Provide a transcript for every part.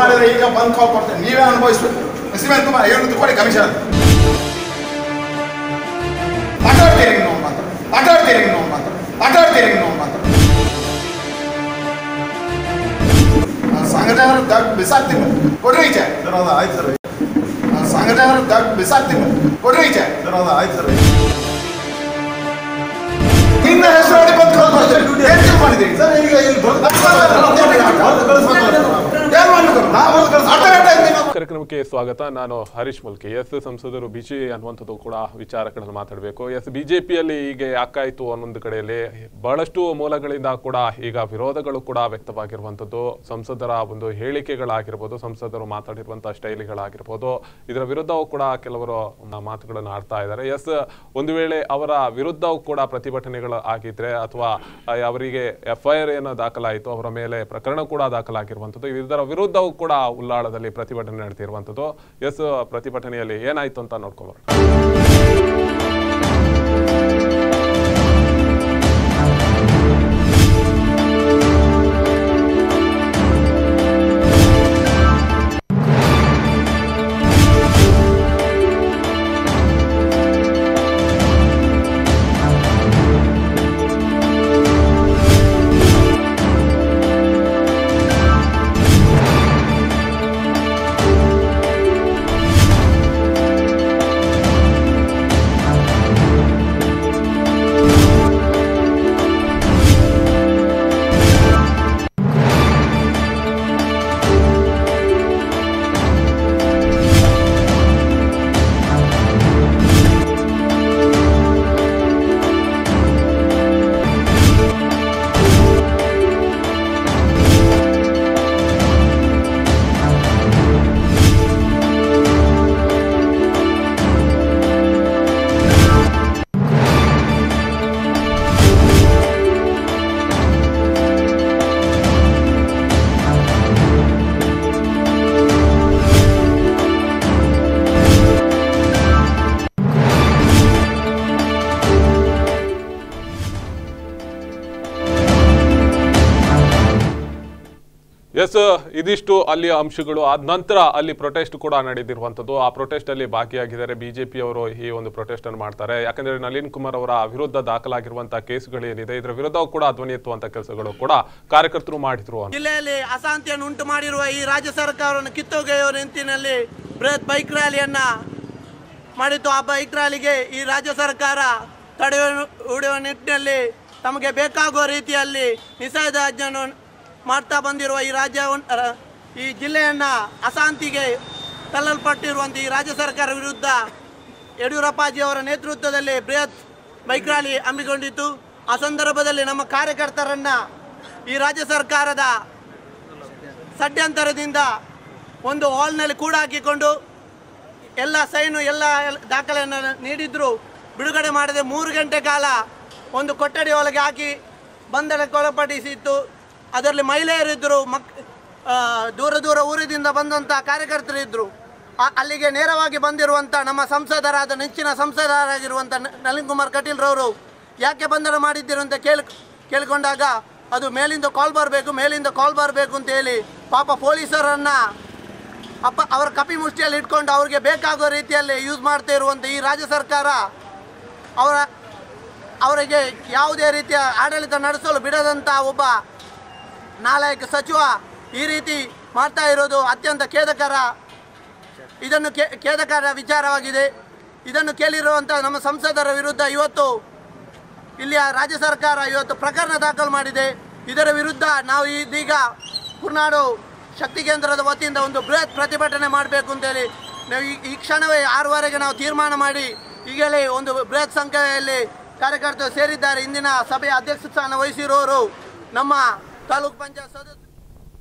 ಮಾಡಿದ್ರೆ ಈಗ ಬಂದ್ ಕಾಲ್ ನೀವೇ ಅನುಭವಿಸ್ಬೇಕು ಸಿಮೆಂಟ್ ಕುಮಾರ್ ಐವತ್ತು ಕೋಟಿ ಕಮಿಷನ್ ಮಾತಾಡ್ತೀರಿ ಮಾತ್ರ ಮಾತಾಡ್ತೀರಿ ಮಾತ್ರ ಮಾತಾಡ್ತೀರಿ ಮಾತ್ರ ಸಂಘಟನೆ ಕೊಡ್ರಿ ಆಯ್ತು ಸರ್ ಸಂಘಟನೆ ಕೊಡ್ರಿ ಸರ್ ಅದು ಆಯ್ತು ಹೆಸರು ಸರ್ ಈಗ ಇಲ್ಲಿ ಕಾರ್ಯಕ್ರಮಕ್ಕೆ ಸ್ವಾಗತ ನಾನು ಹರೀಶ್ ಮುಲ್ಕಿ ಎಸ್ ಸಂಸದರು ಬಿಜಿ ಅನ್ನುವಂಥದ್ದು ಕೂಡ ವಿಚಾರಗಳನ್ನು ಮಾತಾಡಬೇಕು ಎಸ್ ಬಿಜೆಪಿಯಲ್ಲಿ ಹೀಗೆ ಯಾಕಾಯಿತು ಅನ್ನೊಂದು ಕಡೆಯಲ್ಲಿ ಬಹಳಷ್ಟು ಮೂಲಗಳಿಂದ ಕೂಡ ಈಗ ವಿರೋಧಗಳು ಕೂಡ ವ್ಯಕ್ತವಾಗಿರುವಂಥದ್ದು ಸಂಸದರ ಒಂದು ಹೇಳಿಕೆಗಳಾಗಿರ್ಬೋದು ಸಂಸದರು ಮಾತಾಡಿರುವಂತಹ ಶೈಲಿಗಳಾಗಿರ್ಬೋದು ಇದರ ವಿರುದ್ಧವೂ ಕೂಡ ಕೆಲವರು ಮಾತುಗಳನ್ನು ಆಡ್ತಾ ಇದ್ದಾರೆ ಎಸ್ ಒಂದು ವೇಳೆ ಅವರ ವಿರುದ್ಧವೂ ಕೂಡ ಪ್ರತಿಭಟನೆಗಳು ಆಗಿದ್ರೆ ಅಥವಾ ಅವರಿಗೆ ಎಫ್ ಐ ಆರ್ ಏನೋ ದಾಖಲಾಯಿತು ಅವರ ಮೇಲೆ ಪ್ರಕರಣ ಕೂಡ ದಾಖಲಾಗಿರುವಂಥದ್ದು ಇದರ ಸರ್ಕಾರ ವಿರುದ್ಧವೂ ಕೂಡ ಉಲ್ಲಾಳದಲ್ಲಿ ಪ್ರತಿಭಟನೆ ನಡೆದಿರುವಂಥದ್ದು ಎಸ್ ಪ್ರತಿಭಟನೆಯಲ್ಲಿ ಏನಾಯಿತು ಅಂತ ನೋಡ್ಕೊಂಬರೋಣ ಇದಿಷ್ಟು ಅಲ್ಲಿಯ ಅಂಶಗಳು ಆದ ನಂತರ ಅಲ್ಲಿ ಪ್ರೊಟೆಸ್ಟ್ ಕೂಡ ನಡೆದಿರುವಂಥದ್ದು ಆ ಪ್ರೊಟೆಸ್ಟ್ ಅಲ್ಲಿ ಭಾಗಿಯಾಗಿದ್ದಾರೆ ಬಿಜೆಪಿಯವರು ಈ ಒಂದು ಪ್ರೊಟೆಸ್ಟ್ ಅನ್ನು ಮಾಡ್ತಾರೆ ಯಾಕಂದ್ರೆ ನಳಿನ್ ಕುಮಾರ್ ಅವರ ವಿರುದ್ಧ ದಾಖಲಾಗಿರುವಂತಹ ಏನಿದೆ ಇದರ ವಿರುದ್ಧ ಕೂಡ ಧ್ವನಿ ಎತ್ತುವಂತ ಕೆಲಸಗಳು ಕೂಡ ಕಾರ್ಯಕರ್ತರು ಮಾಡಿದ್ರು ಜಿಲ್ಲೆಯಲ್ಲಿ ಅಶಾಂತಿಯನ್ನು ಉಂಟು ಮಾಡಿರುವ ಈ ರಾಜ್ಯ ಸರ್ಕಾರವನ್ನು ಕಿತ್ತೊಗೆಯುವ ನಿಂತಿನಲ್ಲಿ ಬೃಹತ್ ಬೈಕ್ ರ್ಯಾಲಿಯನ್ನ ಮಾಡಿತ್ತು ಆ ಬೈಕ್ ರ್ಯಾಲಿಗೆ ಈ ರಾಜ್ಯ ಸರ್ಕಾರ ತಡೆಯುವ ನಿಟ್ಟಿನಲ್ಲಿ ತಮಗೆ ಬೇಕಾಗುವ ರೀತಿಯಲ್ಲಿ ನಿಷೇಧಾಜ್ಞೆಯನ್ನು ಮಾಡ್ತಾ ಬಂದಿರುವ ಈ ರಾಜ್ಯ ಈ ಜಿಲ್ಲೆಯನ್ನು ಅಶಾಂತಿಗೆ ತಳ್ಳಲ್ಪಟ್ಟಿರುವಂಥ ಈ ರಾಜ್ಯ ಸರ್ಕಾರ ವಿರುದ್ಧ ಅವರ ನೇತೃತ್ವದಲ್ಲಿ ಬೃಹತ್ ಬೈಕ್ ರ್ಯಾಲಿ ಹಮ್ಮಿಕೊಂಡಿತ್ತು ಆ ಸಂದರ್ಭದಲ್ಲಿ ನಮ್ಮ ಕಾರ್ಯಕರ್ತರನ್ನು ಈ ರಾಜ್ಯ ಸರ್ಕಾರದ ಷಡ್ಯಂತರದಿಂದ ಒಂದು ಹಾಲ್ನಲ್ಲಿ ಕೂಡ ಹಾಕಿಕೊಂಡು ಎಲ್ಲ ಸೈನು ಎಲ್ಲ ದಾಖಲೆಯನ್ನು ನೀಡಿದ್ರು ಬಿಡುಗಡೆ ಮಾಡದೆ ಮೂರು ಗಂಟೆ ಕಾಲ ಒಂದು ಕೊಠಡಿ ಒಳಗೆ ಹಾಕಿ ಒಳಪಡಿಸಿತ್ತು ಅದರಲ್ಲಿ ಮಹಿಳೆಯರಿದ್ದರು ಮಕ್ ದೂರ ದೂರ ಊರಿನಿಂದ ಬಂದಂಥ ಕಾರ್ಯಕರ್ತರಿದ್ದರು ಅಲ್ಲಿಗೆ ನೇರವಾಗಿ ಬಂದಿರುವಂಥ ನಮ್ಮ ಸಂಸದರಾದ ನೆಚ್ಚಿನ ಸಂಸದರಾಗಿರುವಂಥ ನಳಿನ್ ಕುಮಾರ್ ಕಟೀಲ್ರವರು ಯಾಕೆ ಬಂಧನ ಮಾಡಿದ್ದೀರು ಅಂತ ಕೇಳಿ ಕೇಳಿಕೊಂಡಾಗ ಅದು ಮೇಲಿಂದ ಕಾಲ್ ಬರಬೇಕು ಮೇಲಿಂದ ಕಾಲ್ ಬರಬೇಕು ಅಂತ ಹೇಳಿ ಪಾಪ ಪೊಲೀಸರನ್ನು ಅಪ್ಪ ಅವರ ಕಪಿ ಮುಷ್ಟಿಯಲ್ಲಿ ಇಟ್ಕೊಂಡು ಅವ್ರಿಗೆ ಬೇಕಾಗುವ ರೀತಿಯಲ್ಲಿ ಯೂಸ್ ಮಾಡ್ತಾ ಇರುವಂಥ ಈ ರಾಜ್ಯ ಸರ್ಕಾರ ಅವರ ಅವರಿಗೆ ಯಾವುದೇ ರೀತಿಯ ಆಡಳಿತ ನಡೆಸಲು ಬಿಡದಂಥ ಒಬ್ಬ ನಾಲಾಯಕ ಸಚಿವ ಈ ರೀತಿ ಮಾಡ್ತಾ ಇರೋದು ಅತ್ಯಂತ ಖೇದಕರ ಇದನ್ನು ಖೇದಕರ ವಿಚಾರವಾಗಿದೆ ಇದನ್ನು ಕೇಳಿರುವಂಥ ನಮ್ಮ ಸಂಸದರ ವಿರುದ್ಧ ಇವತ್ತು ಇಲ್ಲಿಯ ರಾಜ್ಯ ಸರ್ಕಾರ ಇವತ್ತು ಪ್ರಕರಣ ದಾಖಲು ಮಾಡಿದೆ ಇದರ ವಿರುದ್ಧ ನಾವು ಇದೀಗ ಕುರ್ನಾಡು ಶಕ್ತಿ ಕೇಂದ್ರದ ವತಿಯಿಂದ ಒಂದು ಬೃಹತ್ ಪ್ರತಿಭಟನೆ ಮಾಡಬೇಕು ಅಂತೇಳಿ ನಾವು ಈ ಕ್ಷಣವೇ ಆರೂವರೆಗೆ ನಾವು ತೀರ್ಮಾನ ಮಾಡಿ ಈಗಲೇ ಒಂದು ಬೃಹತ್ ಸಂಖ್ಯೆಯಲ್ಲಿ ಕಾರ್ಯಕರ್ತರು ಸೇರಿದ್ದಾರೆ ಇಂದಿನ ಸಭೆಯ ಅಧ್ಯಕ್ಷ ಸ್ಥಾನ ವಹಿಸಿರುವವರು ನಮ್ಮ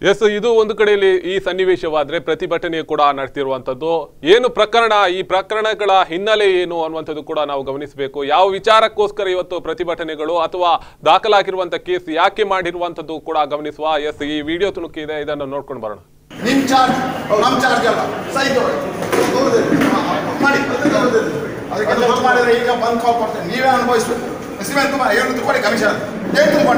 ಎಸ್ ಇದು ಒಂದು ಕಡೆಯಲ್ಲಿ ಈ ಸನ್ನಿವೇಶವಾದ್ರೆ ಪ್ರತಿಭಟನೆ ಕೂಡ ನಡೆಸಿರುವಂತದ್ದು ಏನು ಪ್ರಕರಣ ಈ ಪ್ರಕರಣಗಳ ಹಿನ್ನೆಲೆ ಏನು ಅನ್ನುವಂಥದ್ದು ಕೂಡ ನಾವು ಗಮನಿಸಬೇಕು ಯಾವ ವಿಚಾರಕ್ಕೋಸ್ಕರ ಇವತ್ತು ಪ್ರತಿಭಟನೆಗಳು ಅಥವಾ ದಾಖಲಾಗಿರುವಂತ ಕೇಸ್ ಯಾಕೆ ಮಾಡಿರುವಂತದ್ದು ಕೂಡ ಗಮನಿಸುವ ಎಸ್ ಈ ವಿಡಿಯೋ ತುಣುಕಿದೆ ಇದನ್ನು ನೋಡ್ಕೊಂಡು ಬರೋಣ ಈಗ ಕಮಿಷನ್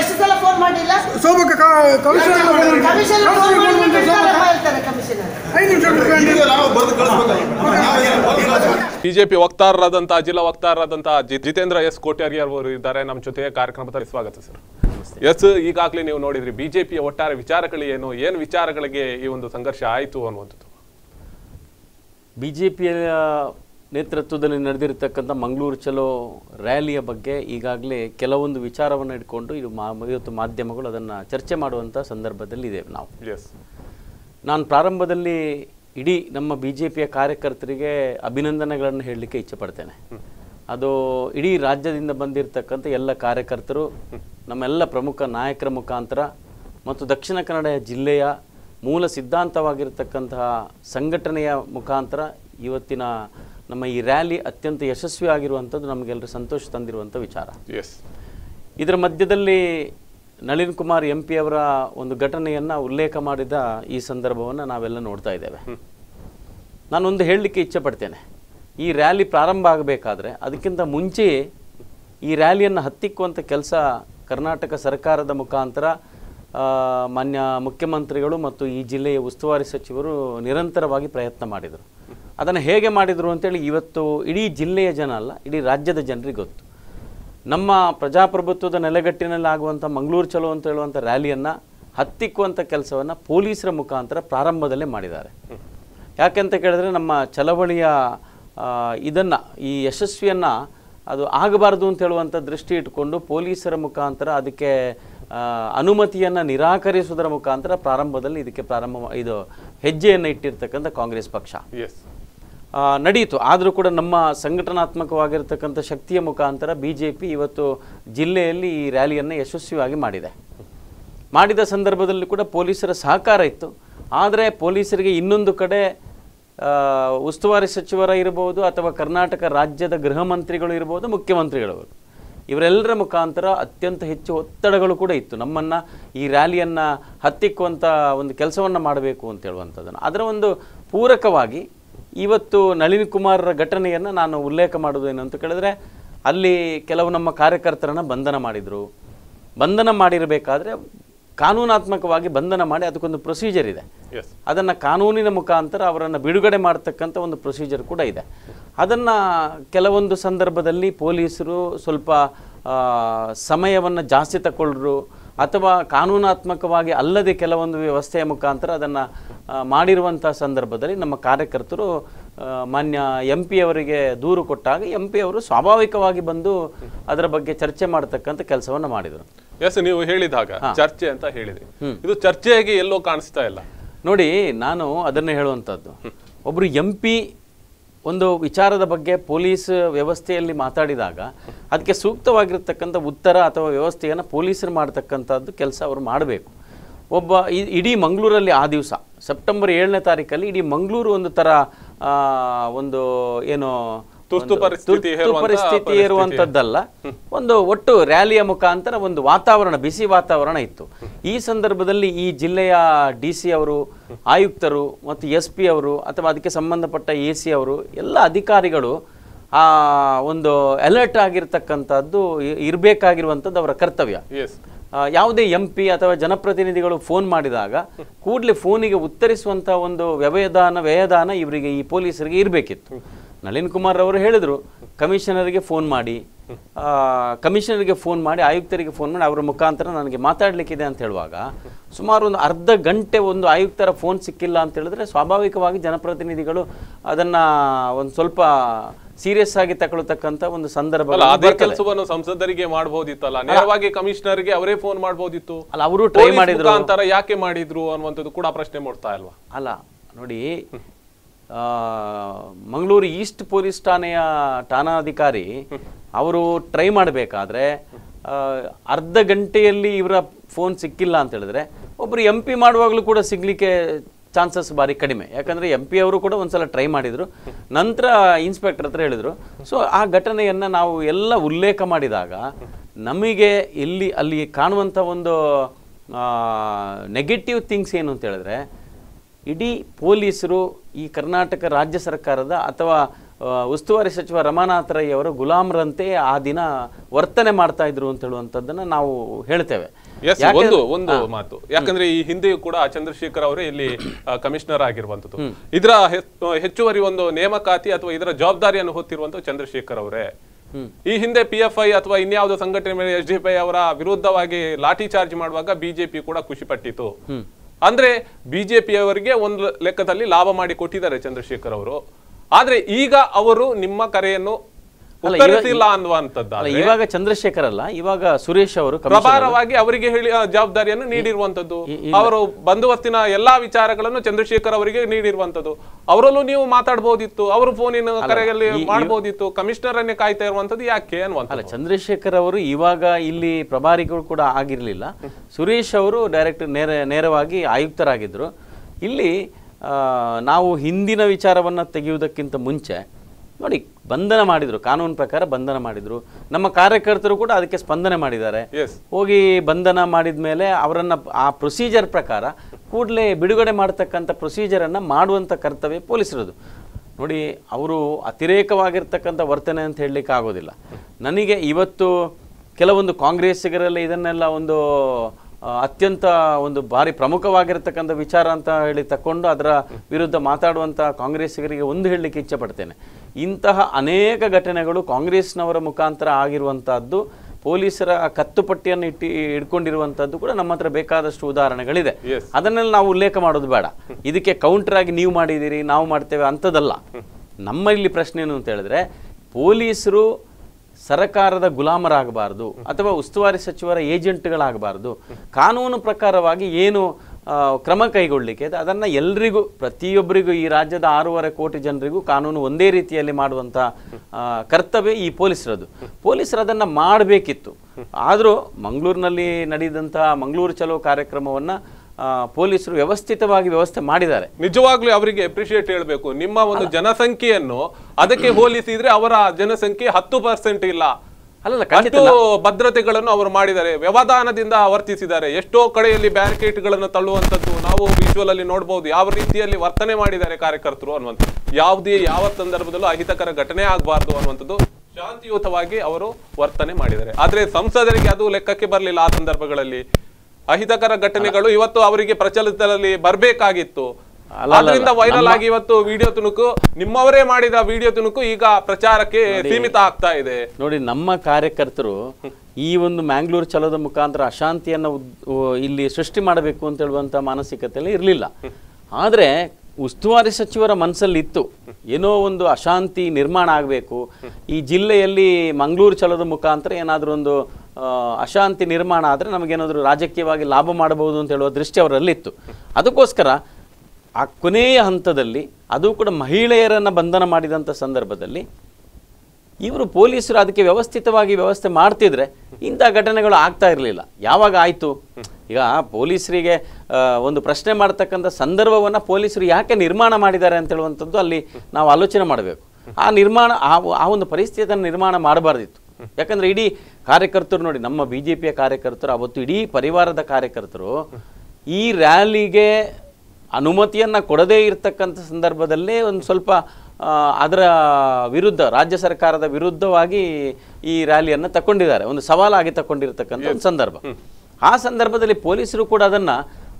ಎಷ್ಟು ಸಲ ಫೋನ್ ಮಾಡಿಲ್ಲ ಬಿಜೆಪಿ ವಕ್ತಾರರಾದಂತಹ ಜಿಲ್ಲಾ ವಕ್ತಾರರಾದಂತಹ ಜಿತೇಂದ್ರ ಎಸ್ ಕೋಟ್ಯಾರಿ ಅವರು ಇದ್ದಾರೆ ನಮ್ಮ ಜೊತೆಗೆ ಕಾರ್ಯಕ್ರಮದಲ್ಲಿ ಸ್ವಾಗತ ಸರ್ ಎಸ್ ಈಗಾಗಲೇ ನೀವು ನೋಡಿದ್ರಿ ಬಿಜೆಪಿಯ ಒಟ್ಟಾರೆ ವಿಚಾರಗಳು ಏನು ಏನು ವಿಚಾರಗಳಿಗೆ ಈ ಒಂದು ಸಂಘರ್ಷ ಆಯಿತು ಅನ್ನುವಂಥದ್ದು ಬಿಜೆಪಿಯ ನೇತೃತ್ವದಲ್ಲಿ ನಡೆದಿರತಕ್ಕಂಥ ಮಂಗಳೂರು ಚಲೋ ರ್ಯಾಲಿಯ ಬಗ್ಗೆ ಈಗಾಗಲೇ ಕೆಲವೊಂದು ವಿಚಾರವನ್ನು ಇಟ್ಕೊಂಡು ಇದು ಇವತ್ತು ಮಾಧ್ಯಮಗಳು ಅದನ್ನು ಚರ್ಚೆ ಮಾಡುವಂಥ ಸಂದರ್ಭದಲ್ಲಿ ಇದೇವೆ ನಾವು ಎಸ್ ನಾನು ಪ್ರಾರಂಭದಲ್ಲಿ ಇಡೀ ನಮ್ಮ ಬಿ ಜೆ ಪಿಯ ಕಾರ್ಯಕರ್ತರಿಗೆ ಅಭಿನಂದನೆಗಳನ್ನು ಹೇಳಲಿಕ್ಕೆ ಇಚ್ಛೆಪಡ್ತೇನೆ ಅದು ಇಡೀ ರಾಜ್ಯದಿಂದ ಬಂದಿರತಕ್ಕಂಥ ಎಲ್ಲ ಕಾರ್ಯಕರ್ತರು ನಮ್ಮೆಲ್ಲ ಪ್ರಮುಖ ನಾಯಕರ ಮುಖಾಂತರ ಮತ್ತು ದಕ್ಷಿಣ ಕನ್ನಡ ಜಿಲ್ಲೆಯ ಮೂಲ ಸಿದ್ಧಾಂತವಾಗಿರತಕ್ಕಂತಹ ಸಂಘಟನೆಯ ಮುಖಾಂತರ ಇವತ್ತಿನ ನಮ್ಮ ಈ ರ್ಯಾಲಿ ಅತ್ಯಂತ ಯಶಸ್ವಿ ಆಗಿರುವಂಥದ್ದು ನಮಗೆಲ್ಲರೂ ಸಂತೋಷ ತಂದಿರುವಂಥ ವಿಚಾರ ಎಸ್ ಇದರ ಮಧ್ಯದಲ್ಲಿ ನಳಿನ್ ಕುಮಾರ್ ಎಂ ಅವರ ಒಂದು ಘಟನೆಯನ್ನು ಉಲ್ಲೇಖ ಮಾಡಿದ ಈ ಸಂದರ್ಭವನ್ನು ನಾವೆಲ್ಲ ನೋಡ್ತಾ ಇದ್ದೇವೆ ನಾನೊಂದು ಹೇಳಲಿಕ್ಕೆ ಇಚ್ಛೆ ಪಡ್ತೇನೆ ಈ ರ್ಯಾಲಿ ಪ್ರಾರಂಭ ಆಗಬೇಕಾದ್ರೆ ಅದಕ್ಕಿಂತ ಮುಂಚೆ ಈ ರ್ಯಾಲಿಯನ್ನು ಹತ್ತಿಕ್ಕುವಂಥ ಕೆಲಸ ಕರ್ನಾಟಕ ಸರ್ಕಾರದ ಮುಖಾಂತರ ಮಾನ್ಯ ಮುಖ್ಯಮಂತ್ರಿಗಳು ಮತ್ತು ಈ ಜಿಲ್ಲೆಯ ಉಸ್ತುವಾರಿ ಸಚಿವರು ನಿರಂತರವಾಗಿ ಪ್ರಯತ್ನ ಮಾಡಿದರು ಅದನ್ನು ಹೇಗೆ ಮಾಡಿದರು ಅಂತೇಳಿ ಇವತ್ತು ಇಡೀ ಜಿಲ್ಲೆಯ ಜನ ಅಲ್ಲ ಇಡೀ ರಾಜ್ಯದ ಜನರಿಗೆ ಗೊತ್ತು ನಮ್ಮ ಪ್ರಜಾಪ್ರಭುತ್ವದ ನೆಲೆಗಟ್ಟಿನಲ್ಲಿ ಆಗುವಂಥ ಮಂಗಳೂರು ಚಲೋ ಅಂತ ಹೇಳುವಂಥ ರ್ಯಾಲಿಯನ್ನು ಹತ್ತಿಕ್ಕುವಂಥ ಕೆಲಸವನ್ನು ಪೊಲೀಸರ ಮುಖಾಂತರ ಪ್ರಾರಂಭದಲ್ಲೇ ಮಾಡಿದ್ದಾರೆ ಯಾಕೆಂತ ಕೇಳಿದ್ರೆ ನಮ್ಮ ಚಳವಳಿಯ ಇದನ್ನು ಈ ಯಶಸ್ವಿಯನ್ನು ಅದು ಆಗಬಾರ್ದು ಅಂತ ಹೇಳುವಂಥ ದೃಷ್ಟಿ ಇಟ್ಕೊಂಡು ಪೊಲೀಸರ ಮುಖಾಂತರ ಅದಕ್ಕೆ ಅನುಮತಿಯನ್ನು ನಿರಾಕರಿಸುವುದರ ಮುಖಾಂತರ ಪ್ರಾರಂಭದಲ್ಲಿ ಇದಕ್ಕೆ ಪ್ರಾರಂಭ ಇದು ಹೆಜ್ಜೆಯನ್ನು ಇಟ್ಟಿರ್ತಕ್ಕಂಥ ಕಾಂಗ್ರೆಸ್ ಪಕ್ಷ ಎಸ್ ನಡೆಯಿತು ಆದರೂ ಕೂಡ ನಮ್ಮ ಸಂಘಟನಾತ್ಮಕವಾಗಿರ್ತಕ್ಕಂಥ ಶಕ್ತಿಯ ಮುಖಾಂತರ ಬಿ ಜೆ ಪಿ ಇವತ್ತು ಜಿಲ್ಲೆಯಲ್ಲಿ ಈ ರ್ಯಾಲಿಯನ್ನು ಯಶಸ್ವಿಯಾಗಿ ಮಾಡಿದೆ ಮಾಡಿದ ಸಂದರ್ಭದಲ್ಲೂ ಕೂಡ ಪೊಲೀಸರ ಸಹಕಾರ ಇತ್ತು ಆದರೆ ಪೊಲೀಸರಿಗೆ ಇನ್ನೊಂದು ಕಡೆ ಉಸ್ತುವಾರಿ ಸಚಿವರ ಇರ್ಬೋದು ಅಥವಾ ಕರ್ನಾಟಕ ರಾಜ್ಯದ ಗೃಹ ಮಂತ್ರಿಗಳು ಇರ್ಬೋದು ಮುಖ್ಯಮಂತ್ರಿಗಳು ಇವರೆಲ್ಲರ ಮುಖಾಂತರ ಅತ್ಯಂತ ಹೆಚ್ಚು ಒತ್ತಡಗಳು ಕೂಡ ಇತ್ತು ನಮ್ಮನ್ನು ಈ ರ್ಯಾಲಿಯನ್ನು ಹತ್ತಿಕ್ಕುವಂಥ ಒಂದು ಕೆಲಸವನ್ನು ಮಾಡಬೇಕು ಅಂತ ಹೇಳುವಂಥದ್ದನ್ನು ಅದರ ಒಂದು ಪೂರಕವಾಗಿ ಇವತ್ತು ನಳಿನ್ ಕುಮಾರರ ಘಟನೆಯನ್ನು ನಾನು ಉಲ್ಲೇಖ ಮಾಡೋದು ಅಂತ ಕೇಳಿದ್ರೆ ಅಲ್ಲಿ ಕೆಲವು ನಮ್ಮ ಕಾರ್ಯಕರ್ತರನ್ನು ಬಂಧನ ಮಾಡಿದರು ಬಂಧನ ಮಾಡಿರಬೇಕಾದ್ರೆ ಕಾನೂನಾತ್ಮಕವಾಗಿ ಬಂಧನ ಮಾಡಿ ಅದಕ್ಕೊಂದು ಪ್ರೊಸೀಜರ್ ಇದೆ ಅದನ್ನು ಕಾನೂನಿನ ಮುಖಾಂತರ ಅವರನ್ನು ಬಿಡುಗಡೆ ಮಾಡ್ತಕ್ಕಂಥ ಒಂದು ಪ್ರೊಸೀಜರ್ ಕೂಡ ಇದೆ ಅದನ್ನು ಕೆಲವೊಂದು ಸಂದರ್ಭದಲ್ಲಿ ಪೊಲೀಸರು ಸ್ವಲ್ಪ ಸಮಯವನ್ನು ಜಾಸ್ತಿ ತಗೊಳ್ಳರು ಅಥವಾ ಕಾನೂನಾತ್ಮಕವಾಗಿ ಅಲ್ಲದೆ ಕೆಲವೊಂದು ವ್ಯವಸ್ಥೆಯ ಮುಖಾಂತರ ಅದನ್ನು ಮಾಡಿರುವಂಥ ಸಂದರ್ಭದಲ್ಲಿ ನಮ್ಮ ಕಾರ್ಯಕರ್ತರು ಮಾನ್ಯ ಎಂ ಪಿ ಅವರಿಗೆ ದೂರು ಕೊಟ್ಟಾಗ ಎಂ ಪಿ ಅವರು ಸ್ವಾಭಾವಿಕವಾಗಿ ಬಂದು ಅದರ ಬಗ್ಗೆ ಚರ್ಚೆ ಮಾಡತಕ್ಕಂಥ ಕೆಲಸವನ್ನು ಮಾಡಿದರು ಎಸ್ ನೀವು ಹೇಳಿದಾಗ ಚರ್ಚೆ ಅಂತ ಹೇಳಿದ್ರಿ ಇದು ಚರ್ಚೆಯಾಗಿ ಎಲ್ಲೋ ಕಾಣಿಸ್ತಾ ಇಲ್ಲ ನೋಡಿ ನಾನು ಅದನ್ನು ಹೇಳುವಂಥದ್ದು ಒಬ್ಬರು ಎಂ ಪಿ ಒಂದು ವಿಚಾರದ ಬಗ್ಗೆ ಪೊಲೀಸ್ ವ್ಯವಸ್ಥೆಯಲ್ಲಿ ಮಾತಾಡಿದಾಗ ಅದಕ್ಕೆ ಸೂಕ್ತವಾಗಿರ್ತಕ್ಕಂಥ ಉತ್ತರ ಅಥವಾ ವ್ಯವಸ್ಥೆಯನ್ನು ಪೊಲೀಸರು ಮಾಡ್ತಕ್ಕಂಥದ್ದು ಕೆಲಸ ಅವರು ಮಾಡಬೇಕು ಒಬ್ಬ ಇಡೀ ಮಂಗಳೂರಲ್ಲಿ ಆ ದಿವಸ ಸೆಪ್ಟೆಂಬರ್ ಏಳನೇ ತಾರೀಕಲ್ಲಿ ಇಡೀ ಮಂಗಳೂರು ಒಂದು ಥರ ಒಂದು ಏನು ತುರ್ತು ಪರಿಸ್ಥಿತಿ ಇರುವಂತದ್ದಲ್ಲ ಒಂದು ಒಟ್ಟು ರ್ಯಾಲಿಯ ಮುಖಾಂತರ ಒಂದು ವಾತಾವರಣ ಬಿಸಿ ವಾತಾವರಣ ಇತ್ತು ಈ ಸಂದರ್ಭದಲ್ಲಿ ಈ ಜಿಲ್ಲೆಯ ಡಿ ಸಿ ಅವರು ಆಯುಕ್ತರು ಮತ್ತು ಎಸ್ ಪಿ ಅವರು ಅಥವಾ ಅದಕ್ಕೆ ಸಂಬಂಧಪಟ್ಟ ಎ ಸಿ ಅವರು ಎಲ್ಲ ಅಧಿಕಾರಿಗಳು ಆ ಒಂದು ಅಲರ್ಟ್ ಆಗಿರ್ತಕ್ಕಂಥದ್ದು ಇರಬೇಕಾಗಿರುವಂಥದ್ದು ಅವರ ಕರ್ತವ್ಯ ಯಾವುದೇ ಎಂ ಪಿ ಅಥವಾ ಜನಪ್ರತಿನಿಧಿಗಳು ಫೋನ್ ಮಾಡಿದಾಗ ಕೂಡಲೇ ಫೋನಿಗೆ ಉತ್ತರಿಸುವಂತಹ ಒಂದು ವ್ಯವಧಾನ ವ್ಯಯದಾನ ಇವರಿಗೆ ಈ ಪೊಲೀಸರಿಗೆ ಇರಬೇಕಿತ್ತು ನಳಿನ್ ಕುಮಾರ್ ಅವರು ಹೇಳಿದರು ಕಮಿಷನರಿಗೆ ಫೋನ್ ಮಾಡಿ ಗೆ ಫೋನ್ ಮಾಡಿ ಆಯುಕ್ತರಿಗೆ ಫೋನ್ ಮಾಡಿ ಅವರ ಮುಖಾಂತರ ನನಗೆ ಮಾತಾಡಲಿಕ್ಕಿದೆ ಅಂತ ಹೇಳುವಾಗ ಸುಮಾರು ಒಂದು ಅರ್ಧ ಗಂಟೆ ಒಂದು ಆಯುಕ್ತರ ಫೋನ್ ಸಿಕ್ಕಿಲ್ಲ ಅಂತ ಹೇಳಿದ್ರೆ ಸ್ವಾಭಾವಿಕವಾಗಿ ಜನಪ್ರತಿನಿಧಿಗಳು ಅದನ್ನ ಒಂದು ಸ್ವಲ್ಪ ಸೀರಿಯಸ್ ಆಗಿ ತಗೊಳ್ತಕ್ಕಂತ ಒಂದು ಸಂದರ್ಭ ಅದೇ ಕೆಲಸವನ್ನು ಸಂಸದರಿಗೆ ಮಾಡಬಹುದಿತ್ತಲ್ಲ ನೇರವಾಗಿ ಕಮಿಷನರ್ಗೆ ಅವರೇ ಫೋನ್ ಮಾಡಬಹುದಿತ್ತು ಅಲ್ಲ ಅವರು ಟ್ರೈ ಮಾಡಿದ್ರು ಯಾಕೆ ಮಾಡಿದ್ರು ಅನ್ನುವಂಥದ್ದು ಕೂಡ ಪ್ರಶ್ನೆ ಮಾಡ್ತಾ ಇಲ್ವಾ ಅಲ್ಲ ನೋಡಿ ಮಂಗಳೂರು ಈಸ್ಟ್ ಪೊಲೀಸ್ ಠಾಣೆಯ ಠಾಣಾಧಿಕಾರಿ ಅವರು ಟ್ರೈ ಮಾಡಬೇಕಾದ್ರೆ ಅರ್ಧ ಗಂಟೆಯಲ್ಲಿ ಇವರ ಫೋನ್ ಸಿಕ್ಕಿಲ್ಲ ಅಂತ ಹೇಳಿದ್ರೆ ಒಬ್ಬರು ಎಂ ಪಿ ಮಾಡುವಾಗಲೂ ಕೂಡ ಸಿಗ್ಲಿಕ್ಕೆ ಚಾನ್ಸಸ್ ಭಾರಿ ಕಡಿಮೆ ಯಾಕಂದರೆ ಎಂ ಪಿ ಅವರು ಕೂಡ ಒಂದ್ಸಲ ಟ್ರೈ ಮಾಡಿದರು ನಂತರ ಇನ್ಸ್ಪೆಕ್ಟರ್ ಹತ್ರ ಹೇಳಿದರು ಸೊ ಆ ಘಟನೆಯನ್ನು ನಾವು ಎಲ್ಲ ಉಲ್ಲೇಖ ಮಾಡಿದಾಗ ನಮಗೆ ಇಲ್ಲಿ ಅಲ್ಲಿ ಕಾಣುವಂಥ ಒಂದು ನೆಗೆಟಿವ್ ಥಿಂಗ್ಸ್ ಏನು ಅಂತ ಹೇಳಿದ್ರೆ ಇಡೀ ಪೊಲೀಸರು ಈ ಕರ್ನಾಟಕ ರಾಜ್ಯ ಸರ್ಕಾರದ ಅಥವಾ ಉಸ್ತುವಾರಿ ಸಚಿವ ರಮಾನಾಥ ರೈ ಅವರು ಗುಲಾಮ್ರಂತೆ ಆ ದಿನ ವರ್ತನೆ ಮಾಡ್ತಾ ಇದ್ರು ಅಂತ ಹೇಳುವಂತದ್ದನ್ನ ನಾವು ಹೇಳ್ತೇವೆ ಒಂದು ಒಂದು ಮಾತು ಯಾಕಂದ್ರೆ ಈ ಹಿಂದೆಯೂ ಕೂಡ ಚಂದ್ರಶೇಖರ್ ಅವರೇ ಇಲ್ಲಿ ಕಮಿಷನರ್ ಆಗಿರುವಂತದ್ದು ಇದರ ಹೆಚ್ಚುವರಿ ಒಂದು ನೇಮಕಾತಿ ಅಥವಾ ಇದರ ಜವಾಬ್ದಾರಿಯನ್ನು ಹೊತ್ತಿರುವಂತ ಚಂದ್ರಶೇಖರ್ ಅವರೇ ಈ ಹಿಂದೆ ಪಿ ಎಫ್ ಐ ಅಥವಾ ಇನ್ಯಾವುದೋ ಸಂಘಟನೆ ಮೇಲೆ ಎಸ್ ಡಿ ಪಿ ಅವರ ವಿರುದ್ಧವಾಗಿ ಲಾಠಿ ಚಾರ್ಜ್ ಮಾಡುವಾಗ ಬಿಜೆಪಿ ಕೂಡ ಖುಷಿ ಪಟ್ಟಿತ್ತು ಅಂದರೆ ಬಿ ಜೆ ಪಿಯವರಿಗೆ ಒಂದು ಲೆಕ್ಕದಲ್ಲಿ ಲಾಭ ಮಾಡಿ ಕೊಟ್ಟಿದ್ದಾರೆ ಚಂದ್ರಶೇಖರ್ ಅವರು ಆದರೆ ಈಗ ಅವರು ನಿಮ್ಮ ಕರೆಯನ್ನು ಉತ್ತರಿಸಿಲ್ಲ ಅನ್ನುವಂಥದ್ದು ಇವಾಗ ಚಂದ್ರಶೇಖರ್ ಅಲ್ಲ ಇವಾಗ ಸುರೇಶ್ ಅವರು ಪ್ರಭಾರವಾಗಿ ಅವರಿಗೆ ಹೇಳಿ ಜವಾಬ್ದಾರಿಯನ್ನು ನೀಡಿರುವಂತದ್ದು ಅವರು ಬಂದುವಸ್ತಿನ ಎಲ್ಲಾ ವಿಚಾರಗಳನ್ನು ಚಂದ್ರಶೇಖರ್ ಅವರಿಗೆ ನೀಡಿರುವಂತದ್ದು ಅವರಲ್ಲೂ ನೀವು ಮಾತಾಡಬಹುದಿತ್ತು ಅವರು ಫೋನಿನ ಕರೆಯಲ್ಲಿ ಮಾಡಬಹುದಿತ್ತು ಕಮಿಷನರ್ ಅನ್ನೇ ಕಾಯ್ತಾ ಇರುವಂತದ್ದು ಯಾಕೆ ಅಲ್ಲ ಚಂದ್ರಶೇಖರ್ ಅವರು ಇವಾಗ ಇಲ್ಲಿ ಪ್ರಭಾರಿಗಳು ಕೂಡ ಆಗಿರಲಿಲ್ಲ ಸುರೇಶ್ ಅವರು ಡೈರೆಕ್ಟ್ ನೇರ ನೇರವಾಗಿ ಆಯುಕ್ತರಾಗಿದ್ರು ಇಲ್ಲಿ ನಾವು ಹಿಂದಿನ ವಿಚಾರವನ್ನು ತೆಗೆಯುವುದಕ್ಕಿಂತ ಮುಂಚೆ ನೋಡಿ ಬಂಧನ ಮಾಡಿದ್ರು ಕಾನೂನು ಪ್ರಕಾರ ಬಂಧನ ಮಾಡಿದ್ರು ನಮ್ಮ ಕಾರ್ಯಕರ್ತರು ಕೂಡ ಅದಕ್ಕೆ ಸ್ಪಂದನೆ ಮಾಡಿದ್ದಾರೆ ಹೋಗಿ ಬಂಧನ ಮಾಡಿದ ಮೇಲೆ ಅವರನ್ನ ಆ ಪ್ರೊಸೀಜರ್ ಪ್ರಕಾರ ಕೂಡಲೇ ಬಿಡುಗಡೆ ಮಾಡತಕ್ಕಂಥ ಪ್ರೊಸೀಜರನ್ನು ಮಾಡುವಂಥ ಕರ್ತವ್ಯ ಪೊಲೀಸರದು ನೋಡಿ ಅವರು ಅತಿರೇಕವಾಗಿರ್ತಕ್ಕಂಥ ವರ್ತನೆ ಅಂತ ಹೇಳಲಿಕ್ಕೆ ಆಗೋದಿಲ್ಲ ನನಗೆ ಇವತ್ತು ಕೆಲವೊಂದು ಕಾಂಗ್ರೆಸ್ಸಿಗರಲ್ಲಿ ಇದನ್ನೆಲ್ಲ ಒಂದು ಅತ್ಯಂತ ಒಂದು ಭಾರಿ ಪ್ರಮುಖವಾಗಿರ್ತಕ್ಕಂಥ ವಿಚಾರ ಅಂತ ಹೇಳಿ ತಕ್ಕೊಂಡು ಅದರ ವಿರುದ್ಧ ಮಾತಾಡುವಂಥ ಕಾಂಗ್ರೆಸ್ಸಿಗರಿಗೆ ಒಂದು ಹೇಳಲಿಕ್ಕೆ ಇಚ್ಛೆ ಪಡ್ತೇನೆ ಇಂತಹ ಅನೇಕ ಘಟನೆಗಳು ಕಾಂಗ್ರೆಸ್ನವರ ಮುಖಾಂತರ ಆಗಿರುವಂಥದ್ದು ಪೊಲೀಸರ ಕತ್ತುಪಟ್ಟಿಯನ್ನು ಇಟ್ಟು ಇಟ್ಕೊಂಡಿರುವಂಥದ್ದು ಕೂಡ ನಮ್ಮ ಹತ್ರ ಬೇಕಾದಷ್ಟು ಉದಾಹರಣೆಗಳಿದೆ ಅದನ್ನೆಲ್ಲ ನಾವು ಉಲ್ಲೇಖ ಮಾಡೋದು ಬೇಡ ಇದಕ್ಕೆ ಕೌಂಟರ್ ಆಗಿ ನೀವು ಮಾಡಿದ್ದೀರಿ ನಾವು ಮಾಡ್ತೇವೆ ಅಂಥದ್ದಲ್ಲ ನಮ್ಮ ಇಲ್ಲಿ ಪ್ರಶ್ನೆ ಏನು ಅಂತ ಹೇಳಿದ್ರೆ ಪೊಲೀಸರು ಸರಕಾರದ ಗುಲಾಮರಾಗಬಾರ್ದು ಅಥವಾ ಉಸ್ತುವಾರಿ ಸಚಿವರ ಏಜೆಂಟ್ಗಳಾಗಬಾರ್ದು ಕಾನೂನು ಪ್ರಕಾರವಾಗಿ ಏನು ಕ್ರಮ ಕೈಗೊಳ್ಳಲಿಕ್ಕೆ ಅದನ್ನು ಎಲ್ರಿಗೂ ಪ್ರತಿಯೊಬ್ಬರಿಗೂ ಈ ರಾಜ್ಯದ ಆರೂವರೆ ಕೋಟಿ ಜನರಿಗೂ ಕಾನೂನು ಒಂದೇ ರೀತಿಯಲ್ಲಿ ಮಾಡುವಂಥ ಕರ್ತವ್ಯ ಈ ಪೊಲೀಸರದು ಪೊಲೀಸರು ಅದನ್ನು ಮಾಡಬೇಕಿತ್ತು ಆದರೂ ಮಂಗಳೂರಿನಲ್ಲಿ ನಡೆದಂತಹ ಮಂಗಳೂರು ಚಲೋ ಕಾರ್ಯಕ್ರಮವನ್ನು ಪೊಲೀಸರು ವ್ಯವಸ್ಥಿತವಾಗಿ ವ್ಯವಸ್ಥೆ ಮಾಡಿದ್ದಾರೆ ನಿಜವಾಗ್ಲೂ ಅವರಿಗೆ ಅಪ್ರಿಷಿಯೇಟ್ ಹೇಳಬೇಕು ನಿಮ್ಮ ಒಂದು ಜನಸಂಖ್ಯೆಯನ್ನು ಅದಕ್ಕೆ ಹೋಲಿಸಿದ್ರೆ ಅವರ ಜನಸಂಖ್ಯೆ ಹತ್ತು ಪರ್ಸೆಂಟ್ ಇಲ್ಲ ಅಲ್ಲ ಭದ್ರತೆಗಳನ್ನು ಅವರು ಮಾಡಿದ್ದಾರೆ ವ್ಯವಧಾನದಿಂದ ಆವರ್ತಿಸಿದ್ದಾರೆ ಎಷ್ಟೋ ಕಡೆಯಲ್ಲಿ ಬ್ಯಾರಿಕೇಡ್ಗಳನ್ನು ತಳ್ಳುವಂಥದ್ದು ನಾವು ವಿಜುವಲ್ ಅಲ್ಲಿ ನೋಡಬಹುದು ಯಾವ ರೀತಿಯಲ್ಲಿ ವರ್ತನೆ ಮಾಡಿದ್ದಾರೆ ಕಾರ್ಯಕರ್ತರು ಅನ್ನುವಂಥದ್ದು ಯಾವುದೇ ಯಾವ ಸಂದರ್ಭದಲ್ಲೂ ಅಹಿತಕರ ಘಟನೆ ಆಗಬಾರ್ದು ಅನ್ನುವಂಥದ್ದು ಶಾಂತಿಯುತವಾಗಿ ಅವರು ವರ್ತನೆ ಮಾಡಿದ್ದಾರೆ ಆದರೆ ಸಂಸದರಿಗೆ ಅದು ಲೆಕ್ಕಕ್ಕೆ ಬರಲಿಲ್ಲ ಆ ಸಂದರ್ಭಗಳಲ್ಲಿ ಅಹಿತಕರ ಘಟನೆಗಳು ಇವತ್ತು ಅವರಿಗೆ ಪ್ರಚಲಿತದಲ್ಲಿ ಬರಬೇಕಾಗಿತ್ತು ಅದರಿಂದ ವೈರಲ್ ಆಗಿ ಇವತ್ತು ವಿಡಿಯೋ ತುಣುಕು ನಿಮ್ಮವರೇ ಮಾಡಿದ ವಿಡಿಯೋ ತುಣುಕು ಈಗ ಪ್ರಚಾರಕ್ಕೆ ಸೀಮಿತ ಆಗ್ತಾ ಇದೆ ನೋಡಿ ನಮ್ಮ ಕಾರ್ಯಕರ್ತರು ಈ ಒಂದು ಮ್ಯಾಂಗ್ಳೂರ್ ಚಲದ ಮುಖಾಂತರ ಅಶಾಂತಿಯನ್ನು ಇಲ್ಲಿ ಸೃಷ್ಟಿ ಮಾಡಬೇಕು ಅಂತ ಹೇಳುವಂತ ಮಾನಸಿಕತೆಯಲ್ಲಿ ಇರಲಿಲ್ಲ ಆದ್ರೆ ಉಸ್ತುವಾರಿ ಸಚಿವರ ಮನಸ್ಸಲ್ಲಿ ಇತ್ತು ಏನೋ ಒಂದು ಅಶಾಂತಿ ನಿರ್ಮಾಣ ಆಗಬೇಕು ಈ ಜಿಲ್ಲೆಯಲ್ಲಿ ಮಂಗಳೂರು ಚಲದ ಮುಖಾಂತರ ಏನಾದರೂ ಒಂದು ಅಶಾಂತಿ ನಿರ್ಮಾಣ ಆದರೆ ನಮಗೇನಾದರೂ ರಾಜಕೀಯವಾಗಿ ಲಾಭ ಮಾಡಬಹುದು ಅಂತ ಹೇಳುವ ದೃಷ್ಟಿ ಅವರಲ್ಲಿತ್ತು ಅದಕ್ಕೋಸ್ಕರ ಆ ಕೊನೆಯ ಹಂತದಲ್ಲಿ ಅದು ಕೂಡ ಮಹಿಳೆಯರನ್ನು ಬಂಧನ ಮಾಡಿದಂಥ ಸಂದರ್ಭದಲ್ಲಿ ಇವರು ಪೊಲೀಸರು ಅದಕ್ಕೆ ವ್ಯವಸ್ಥಿತವಾಗಿ ವ್ಯವಸ್ಥೆ ಮಾಡ್ತಿದ್ರೆ ಇಂಥ ಘಟನೆಗಳು ಆಗ್ತಾ ಇರಲಿಲ್ಲ ಯಾವಾಗ ಆಯಿತು ಈಗ ಪೊಲೀಸರಿಗೆ ಒಂದು ಪ್ರಶ್ನೆ ಮಾಡ್ತಕ್ಕಂಥ ಸಂದರ್ಭವನ್ನು ಪೊಲೀಸರು ಯಾಕೆ ನಿರ್ಮಾಣ ಮಾಡಿದ್ದಾರೆ ಅಂತ ಹೇಳುವಂಥದ್ದು ಅಲ್ಲಿ ನಾವು ಆಲೋಚನೆ ಮಾಡಬೇಕು ಆ ನಿರ್ಮಾಣ ಆ ಒಂದು ಪರಿಸ್ಥಿತಿಯನ್ನು ನಿರ್ಮಾಣ ಮಾಡಬಾರ್ದಿತ್ತು ಯಾಕಂದರೆ ಇಡೀ ಕಾರ್ಯಕರ್ತರು ನೋಡಿ ನಮ್ಮ ಬಿ ಜೆ ಪಿಯ ಕಾರ್ಯಕರ್ತರು ಅವತ್ತು ಇಡೀ ಪರಿವಾರದ ಕಾರ್ಯಕರ್ತರು ಈ ರ್ಯಾಲಿಗೆ ಅನುಮತಿಯನ್ನು ಕೊಡದೇ ಇರತಕ್ಕಂಥ ಸಂದರ್ಭದಲ್ಲೇ ಒಂದು ಸ್ವಲ್ಪ ಅದರ ವಿರುದ್ಧ ರಾಜ್ಯ ಸರ್ಕಾರದ ವಿರುದ್ಧವಾಗಿ ಈ ರ್ಯಾಲಿಯನ್ನು ತಗೊಂಡಿದ್ದಾರೆ ಒಂದು ಸವಾಲಾಗಿ ತಗೊಂಡಿರ್ತಕ್ಕಂಥ ಒಂದು ಸಂದರ್ಭ ಆ ಸಂದರ್ಭದಲ್ಲಿ ಪೊಲೀಸರು ಕೂಡ ಅದನ್ನು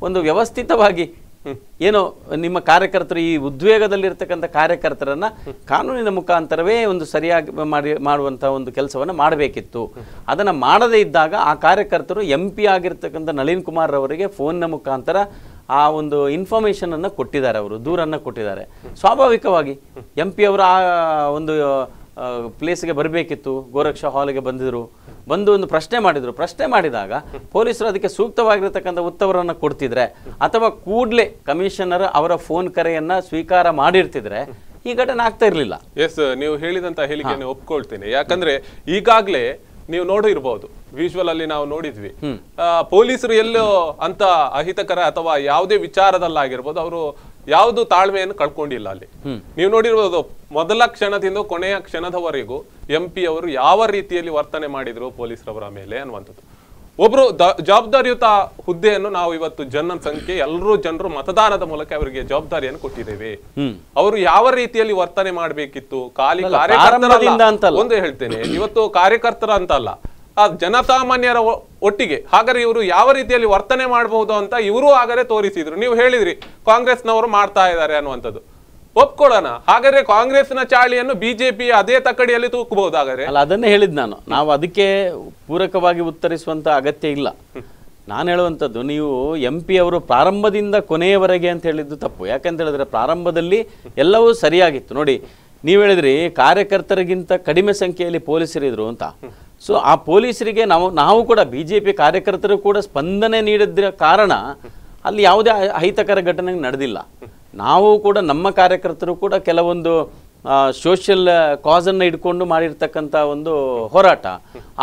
ಒಂದು ವ್ಯವಸ್ಥಿತವಾಗಿ ಏನೋ ನಿಮ್ಮ ಕಾರ್ಯಕರ್ತರು ಈ ಉದ್ವೇಗದಲ್ಲಿರ್ತಕ್ಕಂಥ ಕಾರ್ಯಕರ್ತರನ್ನ ಕಾನೂನಿನ ಮುಖಾಂತರವೇ ಒಂದು ಸರಿಯಾಗಿ ಮಾಡಿ ಮಾಡುವಂಥ ಒಂದು ಕೆಲಸವನ್ನು ಮಾಡಬೇಕಿತ್ತು ಅದನ್ನು ಮಾಡದೇ ಇದ್ದಾಗ ಆ ಕಾರ್ಯಕರ್ತರು ಎಂ ಪಿ ಆಗಿರ್ತಕ್ಕಂಥ ನಳಿನ್ ಕುಮಾರ್ ಅವರಿಗೆ ಫೋನ್ನ ಮುಖಾಂತರ ಆ ಒಂದು ಇನ್ಫಾರ್ಮೇಶನನ್ನು ಕೊಟ್ಟಿದ್ದಾರೆ ಅವರು ದೂರನ್ನು ಕೊಟ್ಟಿದ್ದಾರೆ ಸ್ವಾಭಾವಿಕವಾಗಿ ಎಂ ಪಿ ಅವರು ಆ ಒಂದು ಪ್ಲೇಸ್ಗೆ ಬರಬೇಕಿತ್ತು ಗೋರಕ್ಷಾ ಹಾಲ್ಗೆ ಬಂದಿದ್ರು ಬಂದು ಒಂದು ಪ್ರಶ್ನೆ ಮಾಡಿದರು ಪ್ರಶ್ನೆ ಮಾಡಿದಾಗ ಪೊಲೀಸರು ಅದಕ್ಕೆ ಸೂಕ್ತವಾಗಿರತಕ್ಕಂಥ ಉತ್ತರವನ್ನು ಕೊಡ್ತಿದ್ರೆ ಅಥವಾ ಕೂಡಲೇ ಕಮಿಷನರ್ ಅವರ ಫೋನ್ ಕರೆಯನ್ನು ಸ್ವೀಕಾರ ಮಾಡಿರ್ತಿದ್ರೆ ಈ ಘಟನೆ ಆಗ್ತಾ ಇರಲಿಲ್ಲ ಎಸ್ ನೀವು ಹೇಳಿದಂಥ ಹೇಳಿಕೆಯನ್ನು ಒಪ್ಕೊಳ್ತೇನೆ ಯಾಕಂದರೆ ಈಗಾಗಲೇ ನೀವು ನೋಡಿರ್ಬಹುದು ವಿಜುವಲ್ ಅಲ್ಲಿ ನಾವು ನೋಡಿದ್ವಿ ಪೊಲೀಸರು ಎಲ್ಲೋ ಅಂತ ಅಹಿತಕರ ಅಥವಾ ಯಾವುದೇ ವಿಚಾರದಲ್ಲಾಗಿರ್ಬೋದು ಅವರು ಯಾವುದು ತಾಳ್ಮೆಯನ್ನು ಕಳ್ಕೊಂಡಿಲ್ಲ ಅಲ್ಲಿ ನೀವು ನೋಡಿರ್ಬೋದು ಮೊದಲ ಕ್ಷಣದಿಂದ ಕೊನೆಯ ಕ್ಷಣದವರೆಗೂ ಎಂ ಪಿ ಅವರು ಯಾವ ರೀತಿಯಲ್ಲಿ ವರ್ತನೆ ಮಾಡಿದ್ರು ಪೊಲೀಸರವರ ಮೇಲೆ ಅನ್ನುವಂಥದ್ದು ಒಬ್ಬರು ಜವಾಬ್ದಾರಿಯುತ ಹುದ್ದೆಯನ್ನು ನಾವು ಇವತ್ತು ಜನ ಸಂಖ್ಯೆ ಎಲ್ಲರೂ ಜನರು ಮತದಾನದ ಮೂಲಕ ಅವರಿಗೆ ಜವಾಬ್ದಾರಿಯನ್ನು ಕೊಟ್ಟಿದ್ದೇವೆ ಅವರು ಯಾವ ರೀತಿಯಲ್ಲಿ ವರ್ತನೆ ಮಾಡಬೇಕಿತ್ತು ಖಾಲಿ ಕಾರ್ಯಕರ್ತರ ಒಂದು ಹೇಳ್ತೇನೆ ಇವತ್ತು ಕಾರ್ಯಕರ್ತರ ಅಂತ ಅಲ್ಲ ಆ ಜನಸಾಮಾನ್ಯರ ಒಟ್ಟಿಗೆ ಹಾಗಾದ್ರೆ ಇವರು ಯಾವ ರೀತಿಯಲ್ಲಿ ವರ್ತನೆ ಮಾಡಬಹುದು ಅಂತ ಇವರು ಹಾಗಾದ್ರೆ ತೋರಿಸಿದ್ರು ನೀವು ಹೇಳಿದ್ರಿ ಕಾಂಗ್ರೆಸ್ನವರು ಮಾಡ್ತಾ ಇದ್ದಾರೆ ಅನ್ನುವಂಥದ್ದು ಒಪ್ಕೊಳ್ಳೋಣ ಹಾಗಾದ್ರೆ ಕಾಂಗ್ರೆಸ್ನ ಚಾಳಿಯನ್ನು ಬಿಜೆಪಿ ಅದೇ ತಕ್ಕಡಿಯಲ್ಲಿ ಹಾಗಾದ್ರೆ ಅಲ್ಲ ಅದನ್ನೇ ಹೇಳಿದ್ ನಾನು ನಾವು ಅದಕ್ಕೆ ಪೂರಕವಾಗಿ ಉತ್ತರಿಸುವಂತ ಅಗತ್ಯ ಇಲ್ಲ ನಾನು ಹೇಳುವಂಥದ್ದು ನೀವು ಎಂ ಪಿ ಅವರು ಪ್ರಾರಂಭದಿಂದ ಕೊನೆಯವರೆಗೆ ಅಂತ ಹೇಳಿದ್ದು ತಪ್ಪು ಯಾಕಂತ ಹೇಳಿದ್ರೆ ಪ್ರಾರಂಭದಲ್ಲಿ ಎಲ್ಲವೂ ಸರಿಯಾಗಿತ್ತು ನೋಡಿ ನೀವು ಹೇಳಿದ್ರಿ ಕಾರ್ಯಕರ್ತರಿಗಿಂತ ಕಡಿಮೆ ಸಂಖ್ಯೆಯಲ್ಲಿ ಪೊಲೀಸರಿದ್ರು ಅಂತ ಸೊ ಆ ಪೊಲೀಸರಿಗೆ ನಾವು ನಾವು ಕೂಡ ಬಿ ಜೆ ಪಿ ಕಾರ್ಯಕರ್ತರು ಕೂಡ ಸ್ಪಂದನೆ ನೀಡಿದ್ರ ಕಾರಣ ಅಲ್ಲಿ ಯಾವುದೇ ಅಹಿತಕರ ಘಟನೆ ನಡೆದಿಲ್ಲ ನಾವು ಕೂಡ ನಮ್ಮ ಕಾರ್ಯಕರ್ತರು ಕೂಡ ಕೆಲವೊಂದು ಸೋಷಿಯಲ್ ಕಾಸನ್ನು ಇಟ್ಕೊಂಡು ಮಾಡಿರ್ತಕ್ಕಂಥ ಒಂದು ಹೋರಾಟ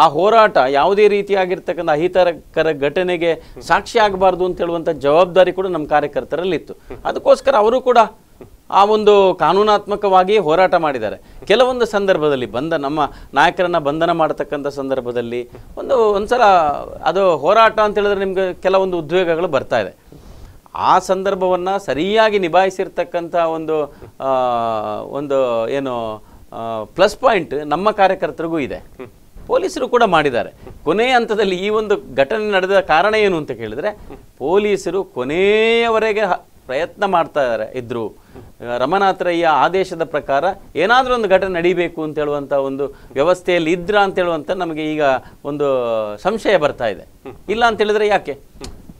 ಆ ಹೋರಾಟ ಯಾವುದೇ ರೀತಿಯಾಗಿರ್ತಕ್ಕಂಥ ಅಹಿತಕರ ಘಟನೆಗೆ ಸಾಕ್ಷಿ ಆಗಬಾರ್ದು ಅಂತ ಹೇಳುವಂಥ ಜವಾಬ್ದಾರಿ ಕೂಡ ನಮ್ಮ ಕಾರ್ಯಕರ್ತರಲ್ಲಿತ್ತು ಅದಕ್ಕೋಸ್ಕರ ಅವರು ಕೂಡ ಆ ಒಂದು ಕಾನೂನಾತ್ಮಕವಾಗಿ ಹೋರಾಟ ಮಾಡಿದ್ದಾರೆ ಕೆಲವೊಂದು ಸಂದರ್ಭದಲ್ಲಿ ಬಂಧ ನಮ್ಮ ನಾಯಕರನ್ನು ಬಂಧನ ಮಾಡತಕ್ಕಂಥ ಸಂದರ್ಭದಲ್ಲಿ ಒಂದು ಒಂದ್ಸಲ ಅದು ಹೋರಾಟ ಅಂತ ಹೇಳಿದ್ರೆ ನಿಮ್ಗೆ ಕೆಲವೊಂದು ಉದ್ವೇಗಗಳು ಬರ್ತಾ ಇದೆ ಆ ಸಂದರ್ಭವನ್ನು ಸರಿಯಾಗಿ ನಿಭಾಯಿಸಿರ್ತಕ್ಕಂಥ ಒಂದು ಒಂದು ಏನು ಪ್ಲಸ್ ಪಾಯಿಂಟ್ ನಮ್ಮ ಕಾರ್ಯಕರ್ತರಿಗೂ ಇದೆ ಪೊಲೀಸರು ಕೂಡ ಮಾಡಿದ್ದಾರೆ ಕೊನೆಯ ಹಂತದಲ್ಲಿ ಈ ಒಂದು ಘಟನೆ ನಡೆದ ಕಾರಣ ಏನು ಅಂತ ಕೇಳಿದರೆ ಪೊಲೀಸರು ಕೊನೆಯವರೆಗೆ ಪ್ರಯತ್ನ ಮಾಡ್ತಾ ಇದ್ದಾರೆ ಇದ್ರು ರಮನಾಥರಯ್ಯ ಆದೇಶದ ಪ್ರಕಾರ ಏನಾದರೂ ಒಂದು ಘಟನೆ ನಡೀಬೇಕು ಅಂತ ಹೇಳುವಂಥ ಒಂದು ವ್ಯವಸ್ಥೆಯಲ್ಲಿ ಇದ್ರ ಅಂತ ಹೇಳುವಂಥ ನಮಗೆ ಈಗ ಒಂದು ಸಂಶಯ ಬರ್ತಾ ಇದೆ ಇಲ್ಲ ಅಂತ ಹೇಳಿದ್ರೆ ಯಾಕೆ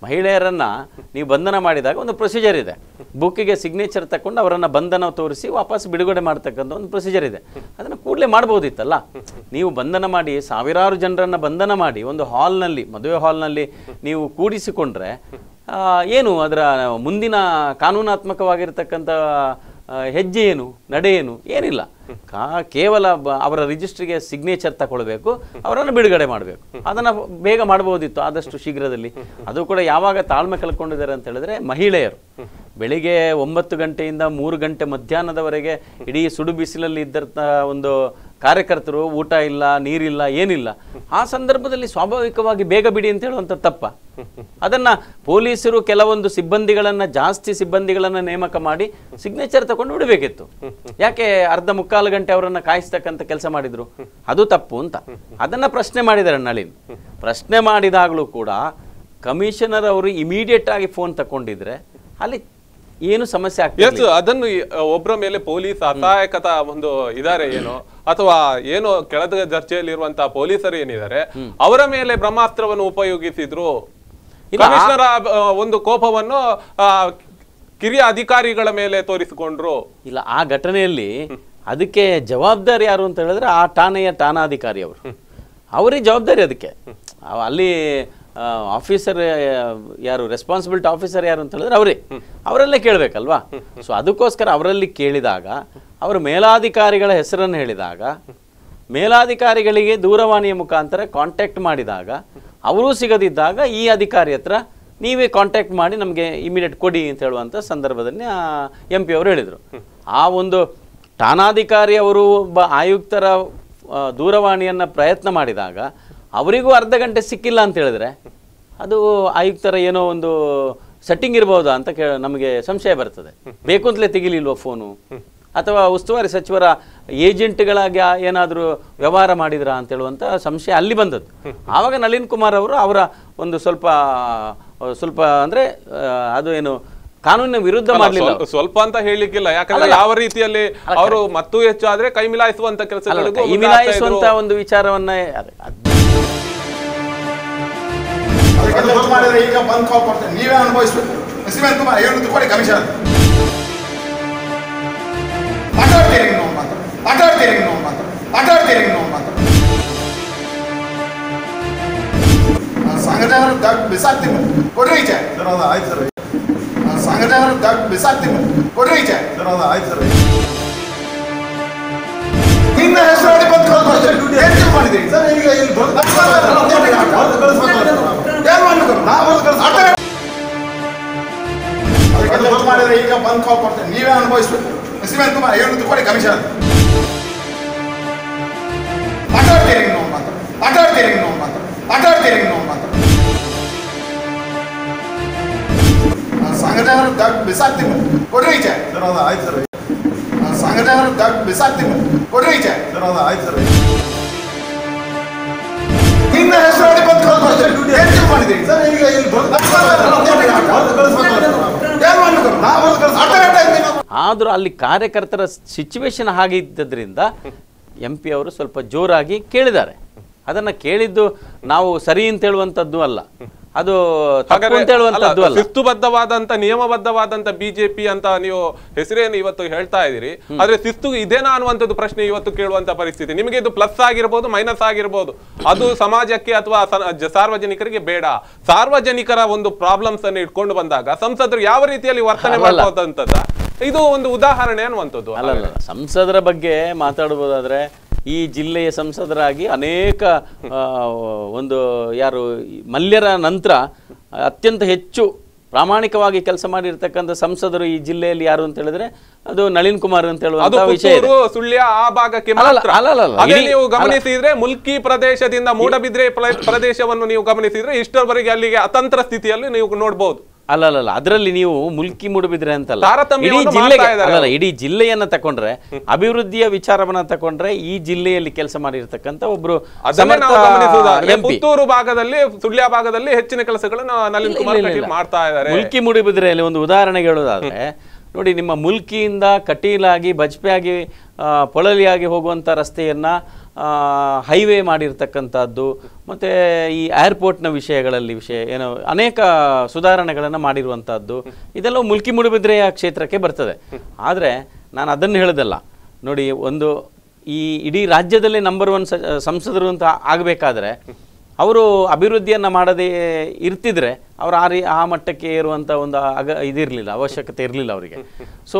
ಮಹಿಳೆಯರನ್ನು ನೀವು ಬಂಧನ ಮಾಡಿದಾಗ ಒಂದು ಪ್ರೊಸೀಜರ್ ಇದೆ ಬುಕ್ಕಿಗೆ ಸಿಗ್ನೇಚರ್ ತಗೊಂಡು ಅವರನ್ನು ಬಂಧನ ತೋರಿಸಿ ವಾಪಸ್ ಬಿಡುಗಡೆ ಮಾಡ್ತಕ್ಕಂಥ ಒಂದು ಪ್ರೊಸೀಜರ್ ಇದೆ ಅದನ್ನು ಕೂಡಲೇ ಮಾಡ್ಬೋದಿತ್ತಲ್ಲ ನೀವು ಬಂಧನ ಮಾಡಿ ಸಾವಿರಾರು ಜನರನ್ನು ಬಂಧನ ಮಾಡಿ ಒಂದು ಹಾಲ್ನಲ್ಲಿ ಮದುವೆ ಹಾಲ್ನಲ್ಲಿ ನೀವು ಕೂಡಿಸಿಕೊಂಡ್ರೆ ಏನು ಅದರ ಮುಂದಿನ ಕಾನೂನಾತ್ಮಕವಾಗಿರ್ತಕ್ಕಂಥ ಹೆಜ್ಜೆ ಏನು ನಡೆ ಏನು ಏನಿಲ್ಲ ಕಾ ಕೇವಲ ಅವರ ರಿಜಿಸ್ಟ್ರಿಗೆ ಸಿಗ್ನೇಚರ್ ತಗೊಳ್ಬೇಕು ಅವರನ್ನು ಬಿಡುಗಡೆ ಮಾಡಬೇಕು ಅದನ್ನು ಬೇಗ ಮಾಡ್ಬೋದಿತ್ತು ಆದಷ್ಟು ಶೀಘ್ರದಲ್ಲಿ ಅದು ಕೂಡ ಯಾವಾಗ ತಾಳ್ಮೆ ಕಳ್ಕೊಂಡಿದ್ದಾರೆ ಅಂತ ಹೇಳಿದ್ರೆ ಮಹಿಳೆಯರು ಬೆಳಿಗ್ಗೆ ಒಂಬತ್ತು ಗಂಟೆಯಿಂದ ಮೂರು ಗಂಟೆ ಮಧ್ಯಾಹ್ನದವರೆಗೆ ಇಡೀ ಸುಡು ಬಿಸಿಲಲ್ಲಿ ಇದ್ದಂಥ ಒಂದು ಕಾರ್ಯಕರ್ತರು ಊಟ ಇಲ್ಲ ನೀರಿಲ್ಲ ಏನಿಲ್ಲ ಆ ಸಂದರ್ಭದಲ್ಲಿ ಸ್ವಾಭಾವಿಕವಾಗಿ ಬೇಗ ಬಿಡಿ ಅಂತ ಹೇಳುವಂಥ ತಪ್ಪ ಅದನ್ನು ಪೊಲೀಸರು ಕೆಲವೊಂದು ಸಿಬ್ಬಂದಿಗಳನ್ನು ಜಾಸ್ತಿ ಸಿಬ್ಬಂದಿಗಳನ್ನು ನೇಮಕ ಮಾಡಿ ಸಿಗ್ನೇಚರ್ ತಗೊಂಡು ಬಿಡಬೇಕಿತ್ತು ಯಾಕೆ ಅರ್ಧ ಮುಕ್ಕಾಲು ಗಂಟೆ ಅವರನ್ನು ಕಾಯಿಸ್ತಕ್ಕಂಥ ಕೆಲಸ ಮಾಡಿದರು ಅದು ತಪ್ಪು ಅಂತ ಅದನ್ನು ಪ್ರಶ್ನೆ ಮಾಡಿದ್ದಾರೆ ನಳಿನ್ ಪ್ರಶ್ನೆ ಮಾಡಿದಾಗಲೂ ಕೂಡ ಕಮಿಷನರ್ ಅವರು ಇಮಿಡಿಯೇಟ್ ಆಗಿ ಫೋನ್ ತಗೊಂಡಿದ್ರೆ ಅಲ್ಲಿ ಏನು ಸಮಸ್ಯೆ ಆಗ್ತದೆ ಅದನ್ನು ಒಬ್ಬರ ಮೇಲೆ ಪೊಲೀಸ್ ಅಸಹಾಯಕತ ಒಂದು ಇದಾರೆ ಏನು ಅಥವಾ ಏನು ಕೆಳದ ಇರುವಂತಹ ಪೊಲೀಸರು ಏನಿದ್ದಾರೆ ಅವರ ಮೇಲೆ ಬ್ರಹ್ಮಾಸ್ತ್ರವನ್ನು ಉಪಯೋಗಿಸಿದ್ರು ಕಮಿಷನರ್ ಒಂದು ಕೋಪವನ್ನು ಕಿರಿಯ ಅಧಿಕಾರಿಗಳ ಮೇಲೆ ತೋರಿಸಿಕೊಂಡ್ರು ಇಲ್ಲ ಆ ಘಟನೆಯಲ್ಲಿ ಅದಕ್ಕೆ ಜವಾಬ್ದಾರಿ ಯಾರು ಅಂತ ಹೇಳಿದ್ರೆ ಆ ಠಾಣೆಯ ಠಾಣಾಧಿಕಾರಿ ಅವರು ಅವರೇ ಜವಾಬ್ದಾರಿ ಅದಕ್ಕೆ ಅಲ್ಲಿ ಆಫೀಸರ್ ಯಾರು ರೆಸ್ಪಾನ್ಸಿಬಿಲಿಟಿ ಆಫೀಸರ್ ಯಾರು ಅಂತ ಹೇಳಿದ್ರೆ ಅವರೇ ಅವರಲ್ಲೇ ಕೇಳಬೇಕಲ್ವಾ ಸೊ ಅದಕ್ಕೋಸ್ಕರ ಅವರಲ್ಲಿ ಕೇಳಿದಾಗ ಅವರು ಮೇಲಾಧಿಕಾರಿಗಳ ಹೆಸರನ್ನು ಹೇಳಿದಾಗ ಮೇಲಾಧಿಕಾರಿಗಳಿಗೆ ದೂರವಾಣಿಯ ಮುಖಾಂತರ ಕಾಂಟ್ಯಾಕ್ಟ್ ಮಾಡಿದಾಗ ಅವರೂ ಸಿಗದಿದ್ದಾಗ ಈ ಅಧಿಕಾರಿ ಹತ್ರ ನೀವೇ ಕಾಂಟ್ಯಾಕ್ಟ್ ಮಾಡಿ ನಮಗೆ ಇಮಿಡಿಯೇಟ್ ಕೊಡಿ ಅಂತ ಹೇಳುವಂಥ ಸಂದರ್ಭದಲ್ಲಿ ಎಂ ಪಿ ಅವರು ಹೇಳಿದರು ಆ ಒಂದು ಠಾಣಾಧಿಕಾರಿ ಅವರು ಒಬ್ಬ ಆಯುಕ್ತರ ದೂರವಾಣಿಯನ್ನು ಪ್ರಯತ್ನ ಮಾಡಿದಾಗ ಅವರಿಗೂ ಅರ್ಧ ಗಂಟೆ ಸಿಕ್ಕಿಲ್ಲ ಅಂತ ಹೇಳಿದ್ರೆ ಅದು ಆಯುಕ್ತರ ಏನೋ ಒಂದು ಸೆಟ್ಟಿಂಗ್ ಇರಬಹುದಾ ಅಂತ ಕೇಳ ನಮಗೆ ಸಂಶಯ ಬರ್ತದೆ ಬೇಕು ಅಂತಲೇ ತೆಗಿಲಿಲ್ವ ಫೋನು ಅಥವಾ ಉಸ್ತುವಾರಿ ಸಚಿವರ ಏಜೆಂಟ್ಗಳಾಗಿ ಏನಾದರೂ ವ್ಯವಹಾರ ಮಾಡಿದ್ರಾ ಅಂತ ಹೇಳುವಂಥ ಸಂಶಯ ಅಲ್ಲಿ ಬಂದದ್ದು ಆವಾಗ ನಳಿನ್ ಕುಮಾರ್ ಅವರು ಅವರ ಒಂದು ಸ್ವಲ್ಪ ಸ್ವಲ್ಪ ಅಂದರೆ ಅದು ಏನು ಕಾನೂನಿನ ವಿರುದ್ಧ ಮಾಡಲಿಲ್ಲ ಸ್ವಲ್ಪ ಅಂತ ಹೇಳಲಿಕ್ಕಿಲ್ಲ ಯಾಕಂದ್ರೆ ಯಾವ ರೀತಿಯಲ್ಲಿ ಅವರು ಮತ್ತೂ ಹೆಚ್ಚು ಆದರೆ ಕೈ ಮಿಲಾಯಿಸುವಂತ ಕೆಲಸ ಒಂದು ವಿಚಾರವನ್ನ ಅದು ಮಾಡಿದ್ರೆ ಈಗ ಬಂದ್ ಕಾಲ್ ಕೊಡ್ತೇನೆ ನೀವೇ ಅನುಭವಿಸ್ಬೇಕು ಸಿಮೆಂಟ್ ತುಂಬ ಐವತ್ತು ರೂಪಾಯಿ ಕಮಿಷನ್ ಮಾತಾಡ್ತೀರಿ ನೀವು ಮಾತ್ರ ಮಾತಾಡ್ತೀರಿ ನೀವು ಮಾತ್ರ ಮಾತಾಡ್ತೀರಿ ನೀವು ಮಾತ್ರ ಸಂಘಟನೆ ದಾಗ್ ಬಿಸಾಕ್ತೀನಿ ಕೊಡ್ರಿ ಈಚೆ ಸರ್ ಆಯ್ತು ಸರ್ ಸಂಘಟನೆ ಬಿಸಾಕ್ತೀನಿ ಕೊಡ್ರಿ ಈಚೆ ಆಯ್ತು ಸರ್ ನಿನ್ನ ಹೆಸರು ಬಂದು ಸರ್ ಈಗ ಇಲ್ಲಿ ಈಗ ಬಂದ್ ಕಾಲ್ ಕೊಡ್ತಾರೆ ನೀವೇ ಅನುಭವಿಸ್ಬೇಕು ಸಿಮೆಂಟ್ ಕುಮಾರ್ ಏನು ತುಕೊಳ್ಳಿ ಕಮಿಷನ್ ಮಾತಾಡ್ತೀರಿ ಮಾತ್ರ ಮಾತಾಡ್ತೀರಿ ನೀವು ಮಾತ್ರ ಮಾತಾಡ್ತೀರಿ ನೀವು ಮಾತ್ರ ಸಂಘಟನೆ ದಾಗ ಬಿಸಾಕ್ತೀನಿ ಕೊಡ್ರಿ ಸರ್ ಅದು ಆಯ್ತು ಸರ್ ಸಂಘಟನೆ ಕೊಡ್ರಿ ಸರ್ ಆಯ್ತು ನಿನ್ನ ಬಂದು ಆದರೂ ಅಲ್ಲಿ ಕಾರ್ಯಕರ್ತರ ಸಿಚುವೇಶನ್ ಹಾಗಿದ್ದರಿಂದ ಎಂ ಪಿ ಅವರು ಸ್ವಲ್ಪ ಜೋರಾಗಿ ಕೇಳಿದ್ದಾರೆ ಅದನ್ನು ಕೇಳಿದ್ದು ನಾವು ಸರಿ ಅಂತ ಹೇಳುವಂತದ್ದು ಅಲ್ಲ ಅದು ಶಿಸ್ತುಬದ್ಧವಾದಂತ ನಿಯಮಬದ್ಧವಾದಂತ ಬಿಜೆಪಿ ಅಂತ ನೀವು ಹೆಸರೇನು ಇವತ್ತು ಹೇಳ್ತಾ ಇದೀರಿ ಆದ್ರೆ ಶಿಸ್ತು ಇದೇನಾ ಅನ್ನುವಂಥದ್ದು ಪ್ರಶ್ನೆ ಇವತ್ತು ಕೇಳುವಂತ ಪರಿಸ್ಥಿತಿ ನಿಮಗೆ ಇದು ಪ್ಲಸ್ ಆಗಿರ್ಬೋದು ಮೈನಸ್ ಆಗಿರ್ಬೋದು ಅದು ಸಮಾಜಕ್ಕೆ ಅಥವಾ ಸಾರ್ವಜನಿಕರಿಗೆ ಬೇಡ ಸಾರ್ವಜನಿಕರ ಒಂದು ಪ್ರಾಬ್ಲಮ್ಸ್ ಅನ್ನು ಇಟ್ಕೊಂಡು ಬಂದಾಗ ಸಂಸದರು ಯಾವ ರೀತಿಯಲ್ಲಿ ವರ್ತನೆ ಮಾಡುವಂತದ್ದ ಇದು ಒಂದು ಉದಾಹರಣೆ ಅನ್ನುವಂಥದ್ದು ಅಲ್ಲ ಸಂಸದರ ಬಗ್ಗೆ ಮಾತಾಡಬಹುದಾದ್ರೆ ಈ ಜಿಲ್ಲೆಯ ಸಂಸದರಾಗಿ ಅನೇಕ ಒಂದು ಯಾರು ಮಲ್ಯರ ನಂತರ ಅತ್ಯಂತ ಹೆಚ್ಚು ಪ್ರಾಮಾಣಿಕವಾಗಿ ಕೆಲಸ ಮಾಡಿರ್ತಕ್ಕಂಥ ಸಂಸದರು ಈ ಜಿಲ್ಲೆಯಲ್ಲಿ ಯಾರು ಅಂತ ಹೇಳಿದ್ರೆ ಅದು ನಳಿನ್ ಕುಮಾರ್ ಅಂತ ಹೇಳುವ ವಿಷಯ ಆ ಭಾಗಕ್ಕೆ ನೀವು ಗಮನಿಸಿದ್ರೆ ಮುಲ್ಕಿ ಪ್ರದೇಶದಿಂದ ಮೂಡಬಿದ್ರೆ ಪ್ರದೇಶವನ್ನು ನೀವು ಗಮನಿಸಿದ್ರೆ ಇಷ್ಟರವರೆಗೆ ಅಲ್ಲಿಗೆ ಅತಂತ್ರ ಸ್ಥಿತಿಯಲ್ಲಿ ನೀವು ನೋಡಬಹುದು ಅಲ್ಲ ಅಲ್ಲಲ್ಲ ಅದರಲ್ಲಿ ನೀವು ಮುಲ್ಕಿ ಮುಡುಬಿದ್ರೆ ಅಂತಲ್ಲ ಇಡೀ ಜಿಲ್ಲೆಗೆ ಇಡೀ ಜಿಲ್ಲೆಯನ್ನ ತಕೊಂಡ್ರೆ ಅಭಿವೃದ್ಧಿಯ ವಿಚಾರವನ್ನ ತಕೊಂಡ್ರೆ ಈ ಜಿಲ್ಲೆಯಲ್ಲಿ ಕೆಲಸ ಮಾಡಿರ್ತಕ್ಕಂಥ ಒಬ್ರು ಪುತ್ತೂರು ಭಾಗದಲ್ಲಿ ಸುಳ್ಯ ಭಾಗದಲ್ಲಿ ಹೆಚ್ಚಿನ ಕೆಲಸಗಳನ್ನು ನಳಿನ್ ಕುಮಾರ್ ಮಾಡ್ತಾ ಇದ್ದಾರೆ ಮುಲ್ಕಿ ಮುಡುಬಿದ್ರೆಯಲ್ಲಿ ಒಂದು ಉದಾಹರಣೆಗೆ ಹೇಳೋದಾದ್ರೆ ನೋಡಿ ನಿಮ್ಮ ಮುಲ್ಕಿಯಿಂದ ಕಟೀಲಾಗಿ ಬಜ್ಪೆಯಾಗಿ ಪೊಳಲಿಯಾಗಿ ಹೋಗುವಂತ ರಸ್ತೆಯನ್ನ ಹೈವೇ ಮಾಡಿರ್ತಕ್ಕಂಥದ್ದು ಮತ್ತು ಈ ಏರ್ಪೋರ್ಟ್ನ ವಿಷಯಗಳಲ್ಲಿ ವಿಷಯ ಏನೋ ಅನೇಕ ಸುಧಾರಣೆಗಳನ್ನು ಮಾಡಿರುವಂಥದ್ದು ಇದೆಲ್ಲ ಮುಲ್ಕಿ ಮುಡುಬಿದ್ರೆಯ ಕ್ಷೇತ್ರಕ್ಕೆ ಬರ್ತದೆ ಆದರೆ ನಾನು ಅದನ್ನು ಹೇಳೋದಲ್ಲ ನೋಡಿ ಒಂದು ಈ ಇಡೀ ರಾಜ್ಯದಲ್ಲಿ ನಂಬರ್ ಒನ್ ಸಂಸದರು ಅಂತ ಆಗಬೇಕಾದ್ರೆ ಅವರು ಅಭಿವೃದ್ಧಿಯನ್ನು ಮಾಡದೇ ಇರ್ತಿದ್ರೆ ಅವರು ಆ ರೀ ಆ ಮಟ್ಟಕ್ಕೆ ಇರುವಂಥ ಒಂದು ಅಗ ಇದಿರಲಿಲ್ಲ ಅವಶ್ಯಕತೆ ಇರಲಿಲ್ಲ ಅವರಿಗೆ ಸೊ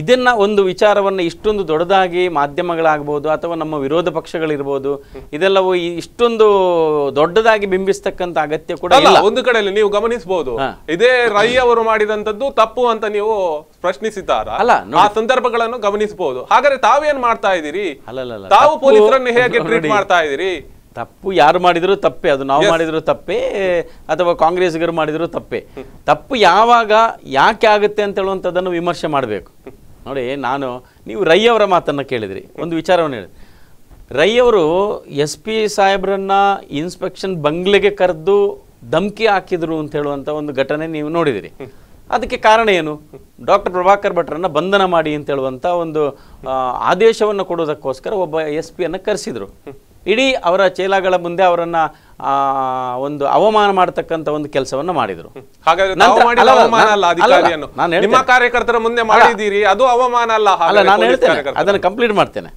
ಇದನ್ನ ಒಂದು ವಿಚಾರವನ್ನ ಇಷ್ಟೊಂದು ದೊಡ್ಡದಾಗಿ ಮಾಧ್ಯಮಗಳಾಗ್ಬೋದು ಅಥವಾ ನಮ್ಮ ವಿರೋಧ ಪಕ್ಷಗಳಿರ್ಬೋದು ಇದೆಲ್ಲವೂ ಇಷ್ಟೊಂದು ದೊಡ್ಡದಾಗಿ ಬಿಂಬಿಸ್ತಕ್ಕಂತ ಅಗತ್ಯ ಕೂಡ ಒಂದು ಕಡೆಯಲ್ಲಿ ನೀವು ಗಮನಿಸಬಹುದು ಇದೇ ರೈ ಅವರು ಮಾಡಿದಂತದ್ದು ತಪ್ಪು ಅಂತ ನೀವು ಪ್ರಶ್ನಿಸಿದ್ದಾರ ಅಲ್ಲ ಆ ಸಂದರ್ಭಗಳನ್ನು ಗಮನಿಸಬಹುದು ಹಾಗಾದ್ರೆ ತಾವೇನ್ ಮಾಡ್ತಾ ಇದ್ದೀರಿ ತಾವು ಪೊಲೀಸರನ್ನು ಹೇಗೆ ಟ್ರೀಟ್ ಮಾಡ್ತಾ ಇದ್ದೀರಿ ತಪ್ಪು ಯಾರು ಮಾಡಿದ್ರು ತಪ್ಪೇ ಅದು ನಾವು ಮಾಡಿದ್ರು ತಪ್ಪೇ ಅಥವಾ ಕಾಂಗ್ರೆಸ್ಗರು ಮಾಡಿದ್ರು ತಪ್ಪೇ ತಪ್ಪು ಯಾವಾಗ ಯಾಕೆ ಆಗುತ್ತೆ ಅಂತ ಹೇಳುವಂಥದ್ದನ್ನು ವಿಮರ್ಶೆ ಮಾಡಬೇಕು ನೋಡಿ ನಾನು ನೀವು ರೈ ಅವರ ಮಾತನ್ನು ಕೇಳಿದ್ರಿ ಒಂದು ವಿಚಾರವನ್ನು ಹೇಳಿದ್ರಿ ರೈ ಅವರು ಎಸ್ ಪಿ ಸಾಹೇಬ್ರನ್ನ ಇನ್ಸ್ಪೆಕ್ಷನ್ ಬಂಗ್ಲೆಗೆ ಕರೆದು ಧಮಕಿ ಹಾಕಿದರು ಅಂತ ಹೇಳುವಂಥ ಒಂದು ಘಟನೆ ನೀವು ನೋಡಿದಿರಿ ಅದಕ್ಕೆ ಕಾರಣ ಏನು ಡಾಕ್ಟರ್ ಪ್ರಭಾಕರ್ ಭಟ್ರನ್ನ ಬಂಧನ ಮಾಡಿ ಅಂತ ಹೇಳುವಂಥ ಒಂದು ಆದೇಶವನ್ನು ಕೊಡೋದಕ್ಕೋಸ್ಕರ ಒಬ್ಬ ಎಸ್ ಪಿಯನ್ನು ಕರೆಸಿದರು ಇಡೀ ಅವರ ಚೇಲಾಗಳ ಮುಂದೆ ಅವರನ್ನ ಒಂದು ಅವಮಾನ ಮಾಡತಕ್ಕಂತ ಒಂದು ಕೆಲಸವನ್ನ ಮಾಡಿದರು ನಿಮ್ಮ ಕಾರ್ಯಕರ್ತರ ಮುಂದೆ ಮಾಡಿದ್ದೀರಿ ಅದು ಅವಮಾನ ಅಲ್ಲ ನಾನು ಹೇಳ್ತೇನೆ ಅದನ್ನ ಕಂಪ್ಲೀಟ್ ಮಾಡ್ತೇನೆ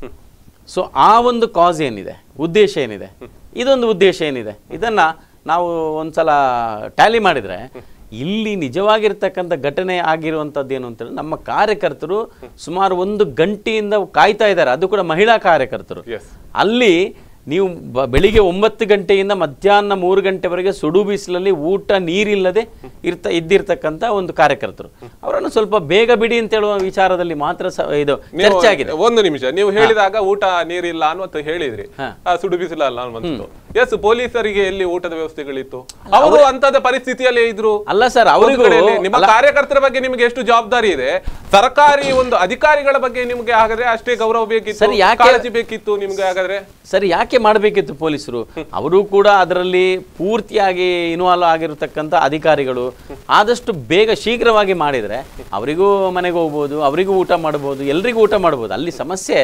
ಸೊ ಆ ಒಂದು ಕಾಸ್ ಏನಿದೆ ಉದ್ದೇಶ ಏನಿದೆ ಇದೊಂದು ಉದ್ದೇಶ ಏನಿದೆ ಇದನ್ನ ನಾವು ಒಂದ್ಸಲ ಟ್ಯಾಲಿ ಮಾಡಿದ್ರೆ ಇಲ್ಲಿ ನಿಜವಾಗಿರ್ತಕ್ಕಂಥ ಘಟನೆ ಆಗಿರುವಂಥದ್ದು ಏನು ಅಂತೇಳಿ ನಮ್ಮ ಕಾರ್ಯಕರ್ತರು ಸುಮಾರು ಒಂದು ಗಂಟೆಯಿಂದ ಕಾಯ್ತಾ ಇದ್ದಾರೆ ಅದು ಕೂಡ ಮಹಿಳಾ ಕಾರ್ಯಕರ್ತರು ಅಲ್ಲಿ ನೀವು ಬೆಳಿಗ್ಗೆ ಒಂಬತ್ತು ಗಂಟೆಯಿಂದ ಮಧ್ಯಾಹ್ನ ಮೂರು ಗಂಟೆವರೆಗೆ ಸುಡು ಬಿಸಿಲಲ್ಲಿ ಊಟ ನೀರಿಲ್ಲದೆ ಇರ್ತ ಇದ್ದಿರ್ತಕ್ಕಂಥ ಒಂದು ಕಾರ್ಯಕರ್ತರು ಅವರನ್ನು ಸ್ವಲ್ಪ ಬೇಗ ಬಿಡಿ ಅಂತ ಹೇಳುವ ವಿಚಾರದಲ್ಲಿ ಮಾತ್ರ ಇದು ಚರ್ಚೆ ಆಗಿದೆ ಒಂದು ನಿಮಿಷ ನೀವು ಹೇಳಿದಾಗ ಊಟ ನೀರಿಲ್ಲ ಅನ್ನುವಂತ ಹೇಳಿದ್ರಿ ಸುಡು ಬಿಸಿಲಲ್ಲ ಎಸ್ ಪೊಲೀಸರಿಗೆ ಎಲ್ಲಿ ಊಟದ ವ್ಯವಸ್ಥೆಗಳಿತ್ತು ಅವರು ಅಂತದ ಪರಿಸ್ಥಿತಿಯಲ್ಲಿ ಇದ್ರು ಅಲ್ಲ ಸರ್ ಅವರಿಗೂ ನಿಮ್ಮ ಕಾರ್ಯಕರ್ತರ ಬಗ್ಗೆ ನಿಮಗೆ ಎಷ್ಟು ಜವಾಬ್ದಾರಿ ಇದೆ ಸರ್ಕಾರಿ ಒಂದು ಅಧಿಕಾರಿಗಳ ಬಗ್ಗೆ ನಿಮಗೆ ಹಾಗಾದ್ರೆ ಅಷ್ಟೇ ಗೌರವ ಬೇಕಿತ್ತು ಯಾಕೆ ಬೇಕಿತ್ತು ನಿಮ್ಗೆ ಹಾಗಾದ್ರೆ ಸರಿ ಯಾಕೆ ಏಕೆ ಮಾಡಬೇಕಿತ್ತು ಪೊಲೀಸರು ಅವರು ಕೂಡ ಅದರಲ್ಲಿ ಪೂರ್ತಿಯಾಗಿ ಇನ್ವಾಲ್ವ್ ಆಗಿರತಕ್ಕಂಥ ಅಧಿಕಾರಿಗಳು ಆದಷ್ಟು ಬೇಗ ಶೀಘ್ರವಾಗಿ ಮಾಡಿದರೆ ಅವರಿಗೂ ಮನೆಗೆ ಹೋಗ್ಬೋದು ಅವರಿಗೂ ಊಟ ಮಾಡ್ಬೋದು ಎಲ್ರಿಗೂ ಊಟ ಮಾಡ್ಬೋದು ಅಲ್ಲಿ ಸಮಸ್ಯೆ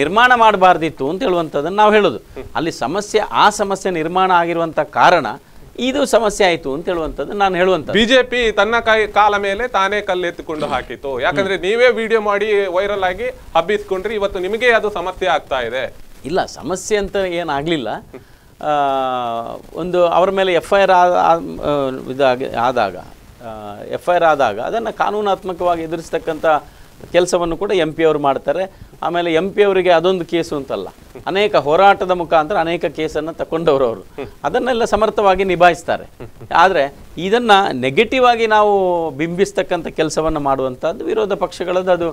ನಿರ್ಮಾಣ ಮಾಡಬಾರ್ದಿತ್ತು ಅಂತ ಹೇಳುವಂಥದ್ದನ್ನು ನಾವು ಹೇಳೋದು ಅಲ್ಲಿ ಸಮಸ್ಯೆ ಆ ಸಮಸ್ಯೆ ನಿರ್ಮಾಣ ಆಗಿರುವಂಥ ಕಾರಣ ಇದು ಸಮಸ್ಯೆ ಆಯಿತು ಅಂತ ಹೇಳುವಂಥದ್ದು ನಾನು ಹೇಳುವಂತ ಬಿಜೆಪಿ ತನ್ನ ಕೈ ಕಾಲ ಮೇಲೆ ತಾನೇ ಕಲ್ಲೆತ್ತುಕೊಂಡು ಹಾಕಿತು ಯಾಕಂದ್ರೆ ನೀವೇ ವಿಡಿಯೋ ಮಾಡಿ ವೈರಲ್ ಆಗಿ ಹಬ್ಬಿಸ್ಕೊಂಡ್ರಿ ಇವತ್ತು ನಿಮಗೆ ಅದು ಸಮಸ್ಯೆ ಆಗ್ತಾ ಇದೆ ಇಲ್ಲ ಸಮಸ್ಯೆ ಅಂತ ಏನಾಗಲಿಲ್ಲ ಒಂದು ಅವರ ಮೇಲೆ ಎಫ್ ಐ ಆರ್ ಇದಾಗಿ ಆದಾಗ ಎಫ್ ಐ ಆರ್ ಆದಾಗ ಅದನ್ನು ಕಾನೂನಾತ್ಮಕವಾಗಿ ಎದುರಿಸ್ತಕ್ಕಂಥ ಕೆಲಸವನ್ನು ಕೂಡ ಎಂ ಪಿ ಅವರು ಮಾಡ್ತಾರೆ ಆಮೇಲೆ ಎಂ ಪಿ ಅವರಿಗೆ ಅದೊಂದು ಕೇಸು ಅಂತಲ್ಲ ಅನೇಕ ಹೋರಾಟದ ಮುಖಾಂತರ ಅನೇಕ ಕೇಸನ್ನು ತಗೊಂಡವರು ಅವರು ಅದನ್ನೆಲ್ಲ ಸಮರ್ಥವಾಗಿ ನಿಭಾಯಿಸ್ತಾರೆ ಆದರೆ ಇದನ್ನು ನೆಗೆಟಿವ್ ಆಗಿ ನಾವು ಬಿಂಬಿಸ್ತಕ್ಕಂಥ ಕೆಲಸವನ್ನು ಮಾಡುವಂಥದ್ದು ವಿರೋಧ ಪಕ್ಷಗಳದ್ದು ಅದು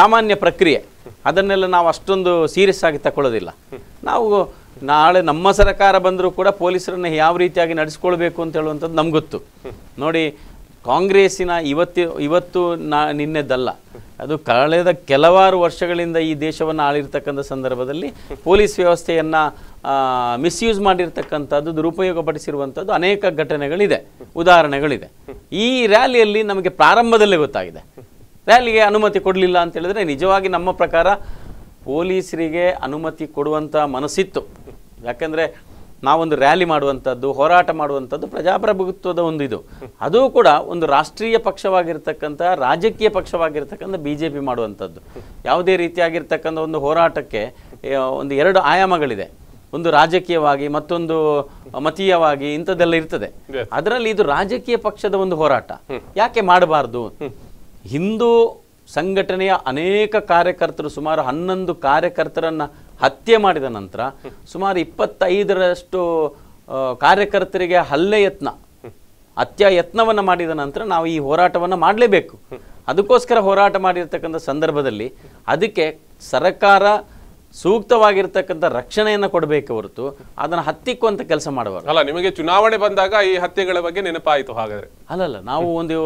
ಸಾಮಾನ್ಯ ಪ್ರಕ್ರಿಯೆ ಅದನ್ನೆಲ್ಲ ನಾವು ಅಷ್ಟೊಂದು ಸೀರಿಯಸ್ ಆಗಿ ತಗೊಳ್ಳೋದಿಲ್ಲ ನಾವು ನಾಳೆ ನಮ್ಮ ಸರ್ಕಾರ ಬಂದರೂ ಕೂಡ ಪೊಲೀಸರನ್ನು ಯಾವ ರೀತಿಯಾಗಿ ನಡೆಸ್ಕೊಳ್ಬೇಕು ಅಂತ ಹೇಳುವಂಥದ್ದು ನಮ್ಗೆ ಗೊತ್ತು ನೋಡಿ ಕಾಂಗ್ರೆಸ್ಸಿನ ಇವತ್ತು ಇವತ್ತು ನಾ ನಿನ್ನೆದ್ದಲ್ಲ ಅದು ಕಳೆದ ಕೆಲವಾರು ವರ್ಷಗಳಿಂದ ಈ ದೇಶವನ್ನು ಆಳಿರ್ತಕ್ಕಂಥ ಸಂದರ್ಭದಲ್ಲಿ ಪೊಲೀಸ್ ವ್ಯವಸ್ಥೆಯನ್ನು ಮಿಸ್ಯೂಸ್ ಮಾಡಿರ್ತಕ್ಕಂಥದ್ದು ಪಡಿಸಿರುವಂಥದ್ದು ಅನೇಕ ಘಟನೆಗಳಿದೆ ಉದಾಹರಣೆಗಳಿದೆ ಈ ರ್ಯಾಲಿಯಲ್ಲಿ ನಮಗೆ ಪ್ರಾರಂಭದಲ್ಲೇ ಗೊತ್ತಾಗಿದೆ ರ್ಯಾಲಿಗೆ ಅನುಮತಿ ಕೊಡಲಿಲ್ಲ ಅಂತ ಹೇಳಿದ್ರೆ ನಿಜವಾಗಿ ನಮ್ಮ ಪ್ರಕಾರ ಪೊಲೀಸರಿಗೆ ಅನುಮತಿ ಕೊಡುವಂಥ ಮನಸ್ಸಿತ್ತು ಯಾಕೆಂದರೆ ನಾವೊಂದು ರ್ಯಾಲಿ ಮಾಡುವಂಥದ್ದು ಹೋರಾಟ ಮಾಡುವಂಥದ್ದು ಪ್ರಜಾಪ್ರಭುತ್ವದ ಒಂದು ಇದು ಅದು ಕೂಡ ಒಂದು ರಾಷ್ಟ್ರೀಯ ಪಕ್ಷವಾಗಿರ್ತಕ್ಕಂಥ ರಾಜಕೀಯ ಪಕ್ಷವಾಗಿರ್ತಕ್ಕಂಥ ಬಿ ಜೆ ಪಿ ಮಾಡುವಂಥದ್ದು ಯಾವುದೇ ರೀತಿಯಾಗಿರ್ತಕ್ಕಂಥ ಒಂದು ಹೋರಾಟಕ್ಕೆ ಒಂದು ಎರಡು ಆಯಾಮಗಳಿದೆ ಒಂದು ರಾಜಕೀಯವಾಗಿ ಮತ್ತೊಂದು ಮತೀಯವಾಗಿ ಇಂಥದ್ದೆಲ್ಲ ಇರ್ತದೆ ಅದರಲ್ಲಿ ಇದು ರಾಜಕೀಯ ಪಕ್ಷದ ಒಂದು ಹೋರಾಟ ಯಾಕೆ ಮಾಡಬಾರ್ದು ಹಿಂದೂ ಸಂಘಟನೆಯ ಅನೇಕ ಕಾರ್ಯಕರ್ತರು ಸುಮಾರು ಹನ್ನೊಂದು ಕಾರ್ಯಕರ್ತರನ್ನು ಹತ್ಯೆ ಮಾಡಿದ ನಂತರ ಸುಮಾರು ಇಪ್ಪತ್ತೈದರಷ್ಟು ಕಾರ್ಯಕರ್ತರಿಗೆ ಹಲ್ಲೆ ಯತ್ನ ಹತ್ಯಾ ಯತ್ನವನ್ನು ಮಾಡಿದ ನಂತರ ನಾವು ಈ ಹೋರಾಟವನ್ನು ಮಾಡಲೇಬೇಕು ಅದಕ್ಕೋಸ್ಕರ ಹೋರಾಟ ಮಾಡಿರ್ತಕ್ಕಂಥ ಸಂದರ್ಭದಲ್ಲಿ ಅದಕ್ಕೆ ಸರ್ಕಾರ ಸೂಕ್ತವಾಗಿರ್ತಕ್ಕಂಥ ರಕ್ಷಣೆಯನ್ನು ಕೊಡಬೇಕು ಹೊರತು ಅದನ್ನು ಹತ್ತಿಕ್ಕುವಂಥ ಕೆಲಸ ಮಾಡಬಾರ್ದು ಅಲ್ಲ ನಿಮಗೆ ಚುನಾವಣೆ ಬಂದಾಗ ಈ ಹತ್ಯೆಗಳ ಬಗ್ಗೆ ನೆನಪಾಯಿತು ಹಾಗಾದರೆ ಅಲ್ಲಲ್ಲ ನಾವು ಒಂದು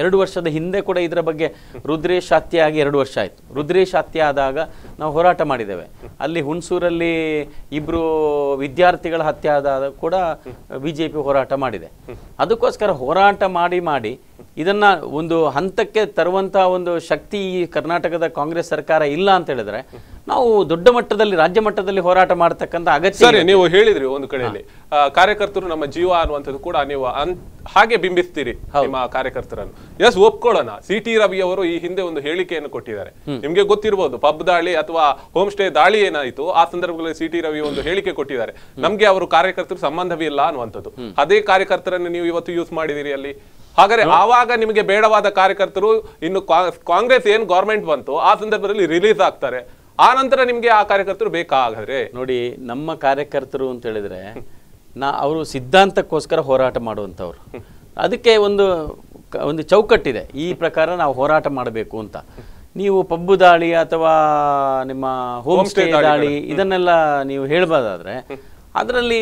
ಎರಡು ವರ್ಷದ ಹಿಂದೆ ಕೂಡ ಇದರ ಬಗ್ಗೆ ರುದ್ರೇಶ್ ಹತ್ಯೆ ಆಗಿ ಎರಡು ವರ್ಷ ಆಯಿತು ರುದ್ರೇಶ್ ಹತ್ಯೆ ಆದಾಗ ನಾವು ಹೋರಾಟ ಮಾಡಿದ್ದೇವೆ ಅಲ್ಲಿ ಹುಣಸೂರಲ್ಲಿ ಇಬ್ರು ವಿದ್ಯಾರ್ಥಿಗಳ ಹತ್ಯೆ ಆದಾಗ ಕೂಡ ಬಿ ಜೆ ಪಿ ಹೋರಾಟ ಮಾಡಿದೆ ಅದಕ್ಕೋಸ್ಕರ ಹೋರಾಟ ಮಾಡಿ ಮಾಡಿ ಇದನ್ನ ಒಂದು ಹಂತಕ್ಕೆ ತರುವಂತ ಒಂದು ಶಕ್ತಿ ಈ ಕರ್ನಾಟಕದ ಕಾಂಗ್ರೆಸ್ ಸರ್ಕಾರ ಇಲ್ಲ ಅಂತ ಹೇಳಿದ್ರೆ ನಾವು ದೊಡ್ಡ ಮಟ್ಟದಲ್ಲಿ ರಾಜ್ಯ ಮಟ್ಟದಲ್ಲಿ ಹೋರಾಟ ಮಾಡತಕ್ಕಂಥ ಅಗತ್ಯ ನೀವು ಹೇಳಿದ್ರಿ ಒಂದು ಕಡೆಯಲ್ಲಿ ಕಾರ್ಯಕರ್ತರು ನಮ್ಮ ಜೀವ ಅನ್ನುವಂಥದ್ದು ಕೂಡ ನೀವು ಹಾಗೆ ಬಿಂಬಿಸ್ತೀರಿ ನಿಮ್ಮ ಕಾರ್ಯಕರ್ತರನ್ನು ಎಸ್ ಒಪ್ಕೊಳ್ಳೋಣ ಸಿ ಟಿ ರವಿ ಅವರು ಈ ಹಿಂದೆ ಒಂದು ಹೇಳಿಕೆಯನ್ನು ಕೊಟ್ಟಿದ್ದಾರೆ ನಿಮ್ಗೆ ಗೊತ್ತಿರಬಹುದು ಪಬ್ ದಾಳಿ ಅಥವಾ ಹೋಮ್ ಸ್ಟೇ ದಾಳಿ ಏನಾಯಿತು ಆ ಸಂದರ್ಭದಲ್ಲಿ ಸಿ ಟಿ ರವಿ ಒಂದು ಹೇಳಿಕೆ ಕೊಟ್ಟಿದ್ದಾರೆ ನಮ್ಗೆ ಅವರು ಕಾರ್ಯಕರ್ತರು ಸಂಬಂಧವೇ ಇಲ್ಲ ಅನ್ನುವಂಥದ್ದು ಅದೇ ಕಾರ್ಯಕರ್ತರನ್ನು ನೀವು ಇವತ್ತು ಯೂಸ್ ಮಾಡಿದಿರಿ ಅಲ್ಲಿ ಹಾಗಾದ್ರೆ ಆವಾಗ ನಿಮಗೆ ಬೇಡವಾದ ಕಾರ್ಯಕರ್ತರು ಇನ್ನು ಕಾಂಗ್ರೆಸ್ ಏನ್ ಗೌರ್ಮೆಂಟ್ ಬಂತು ಆ ಸಂದರ್ಭದಲ್ಲಿ ರಿಲೀಸ್ ಆಗ್ತಾರೆ ಆ ನಂತರ ನಿಮ್ಗೆ ಆ ಕಾರ್ಯಕರ್ತರು ಬೇಕಾಗ್ರೆ ನೋಡಿ ನಮ್ಮ ಕಾರ್ಯಕರ್ತರು ಅಂತ ಹೇಳಿದ್ರೆ ನಾ ಅವರು ಸಿದ್ಧಾಂತಕ್ಕೋಸ್ಕರ ಹೋರಾಟ ಮಾಡುವಂಥವ್ರು ಅದಕ್ಕೆ ಒಂದು ಒಂದು ಚೌಕಟ್ಟಿದೆ ಈ ಪ್ರಕಾರ ನಾವು ಹೋರಾಟ ಮಾಡಬೇಕು ಅಂತ ನೀವು ಪಬ್ಬು ದಾಳಿ ಅಥವಾ ನಿಮ್ಮ ಹೋಮ್ ಸ್ಟೇ ದಾಳಿ ಇದನ್ನೆಲ್ಲ ನೀವು ಹೇಳ್ಬೋದಾದ್ರೆ ಅದರಲ್ಲಿ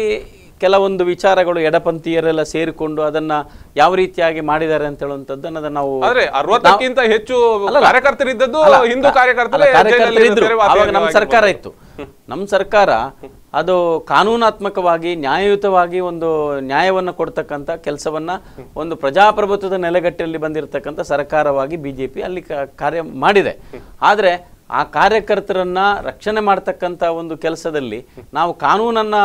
ಕೆಲವೊಂದು ವಿಚಾರಗಳು ಎಡಪಂಥೀಯರೆಲ್ಲ ಸೇರಿಕೊಂಡು ಅದನ್ನ ಯಾವ ರೀತಿಯಾಗಿ ಮಾಡಿದ್ದಾರೆ ಅಂತ ಹೇಳುವಂತದ್ದನ್ನ ನಾವು ಅರವತ್ತಕ್ಕಿಂತ ಹೆಚ್ಚು ಕಾರ್ಯಕರ್ತರಿದ್ದದ್ದು ಹಿಂದೂ ಕಾರ್ಯಕರ್ತರು ನಮ್ಮ ಸರ್ಕಾರ ಇತ್ತು ನಮ್ಮ ಸರ್ಕಾರ ಅದು ಕಾನೂನಾತ್ಮಕವಾಗಿ ನ್ಯಾಯಯುತವಾಗಿ ಒಂದು ನ್ಯಾಯವನ್ನು ಕೊಡ್ತಕ್ಕಂಥ ಕೆಲಸವನ್ನು ಒಂದು ಪ್ರಜಾಪ್ರಭುತ್ವದ ನೆಲೆಗಟ್ಟಲ್ಲಿ ಬಂದಿರತಕ್ಕಂಥ ಸರ್ಕಾರವಾಗಿ ಬಿ ಜೆ ಪಿ ಅಲ್ಲಿ ಕಾರ್ಯ ಮಾಡಿದೆ ಆದರೆ ಆ ಕಾರ್ಯಕರ್ತರನ್ನು ರಕ್ಷಣೆ ಮಾಡ್ತಕ್ಕಂಥ ಒಂದು ಕೆಲಸದಲ್ಲಿ ನಾವು ಕಾನೂನನ್ನು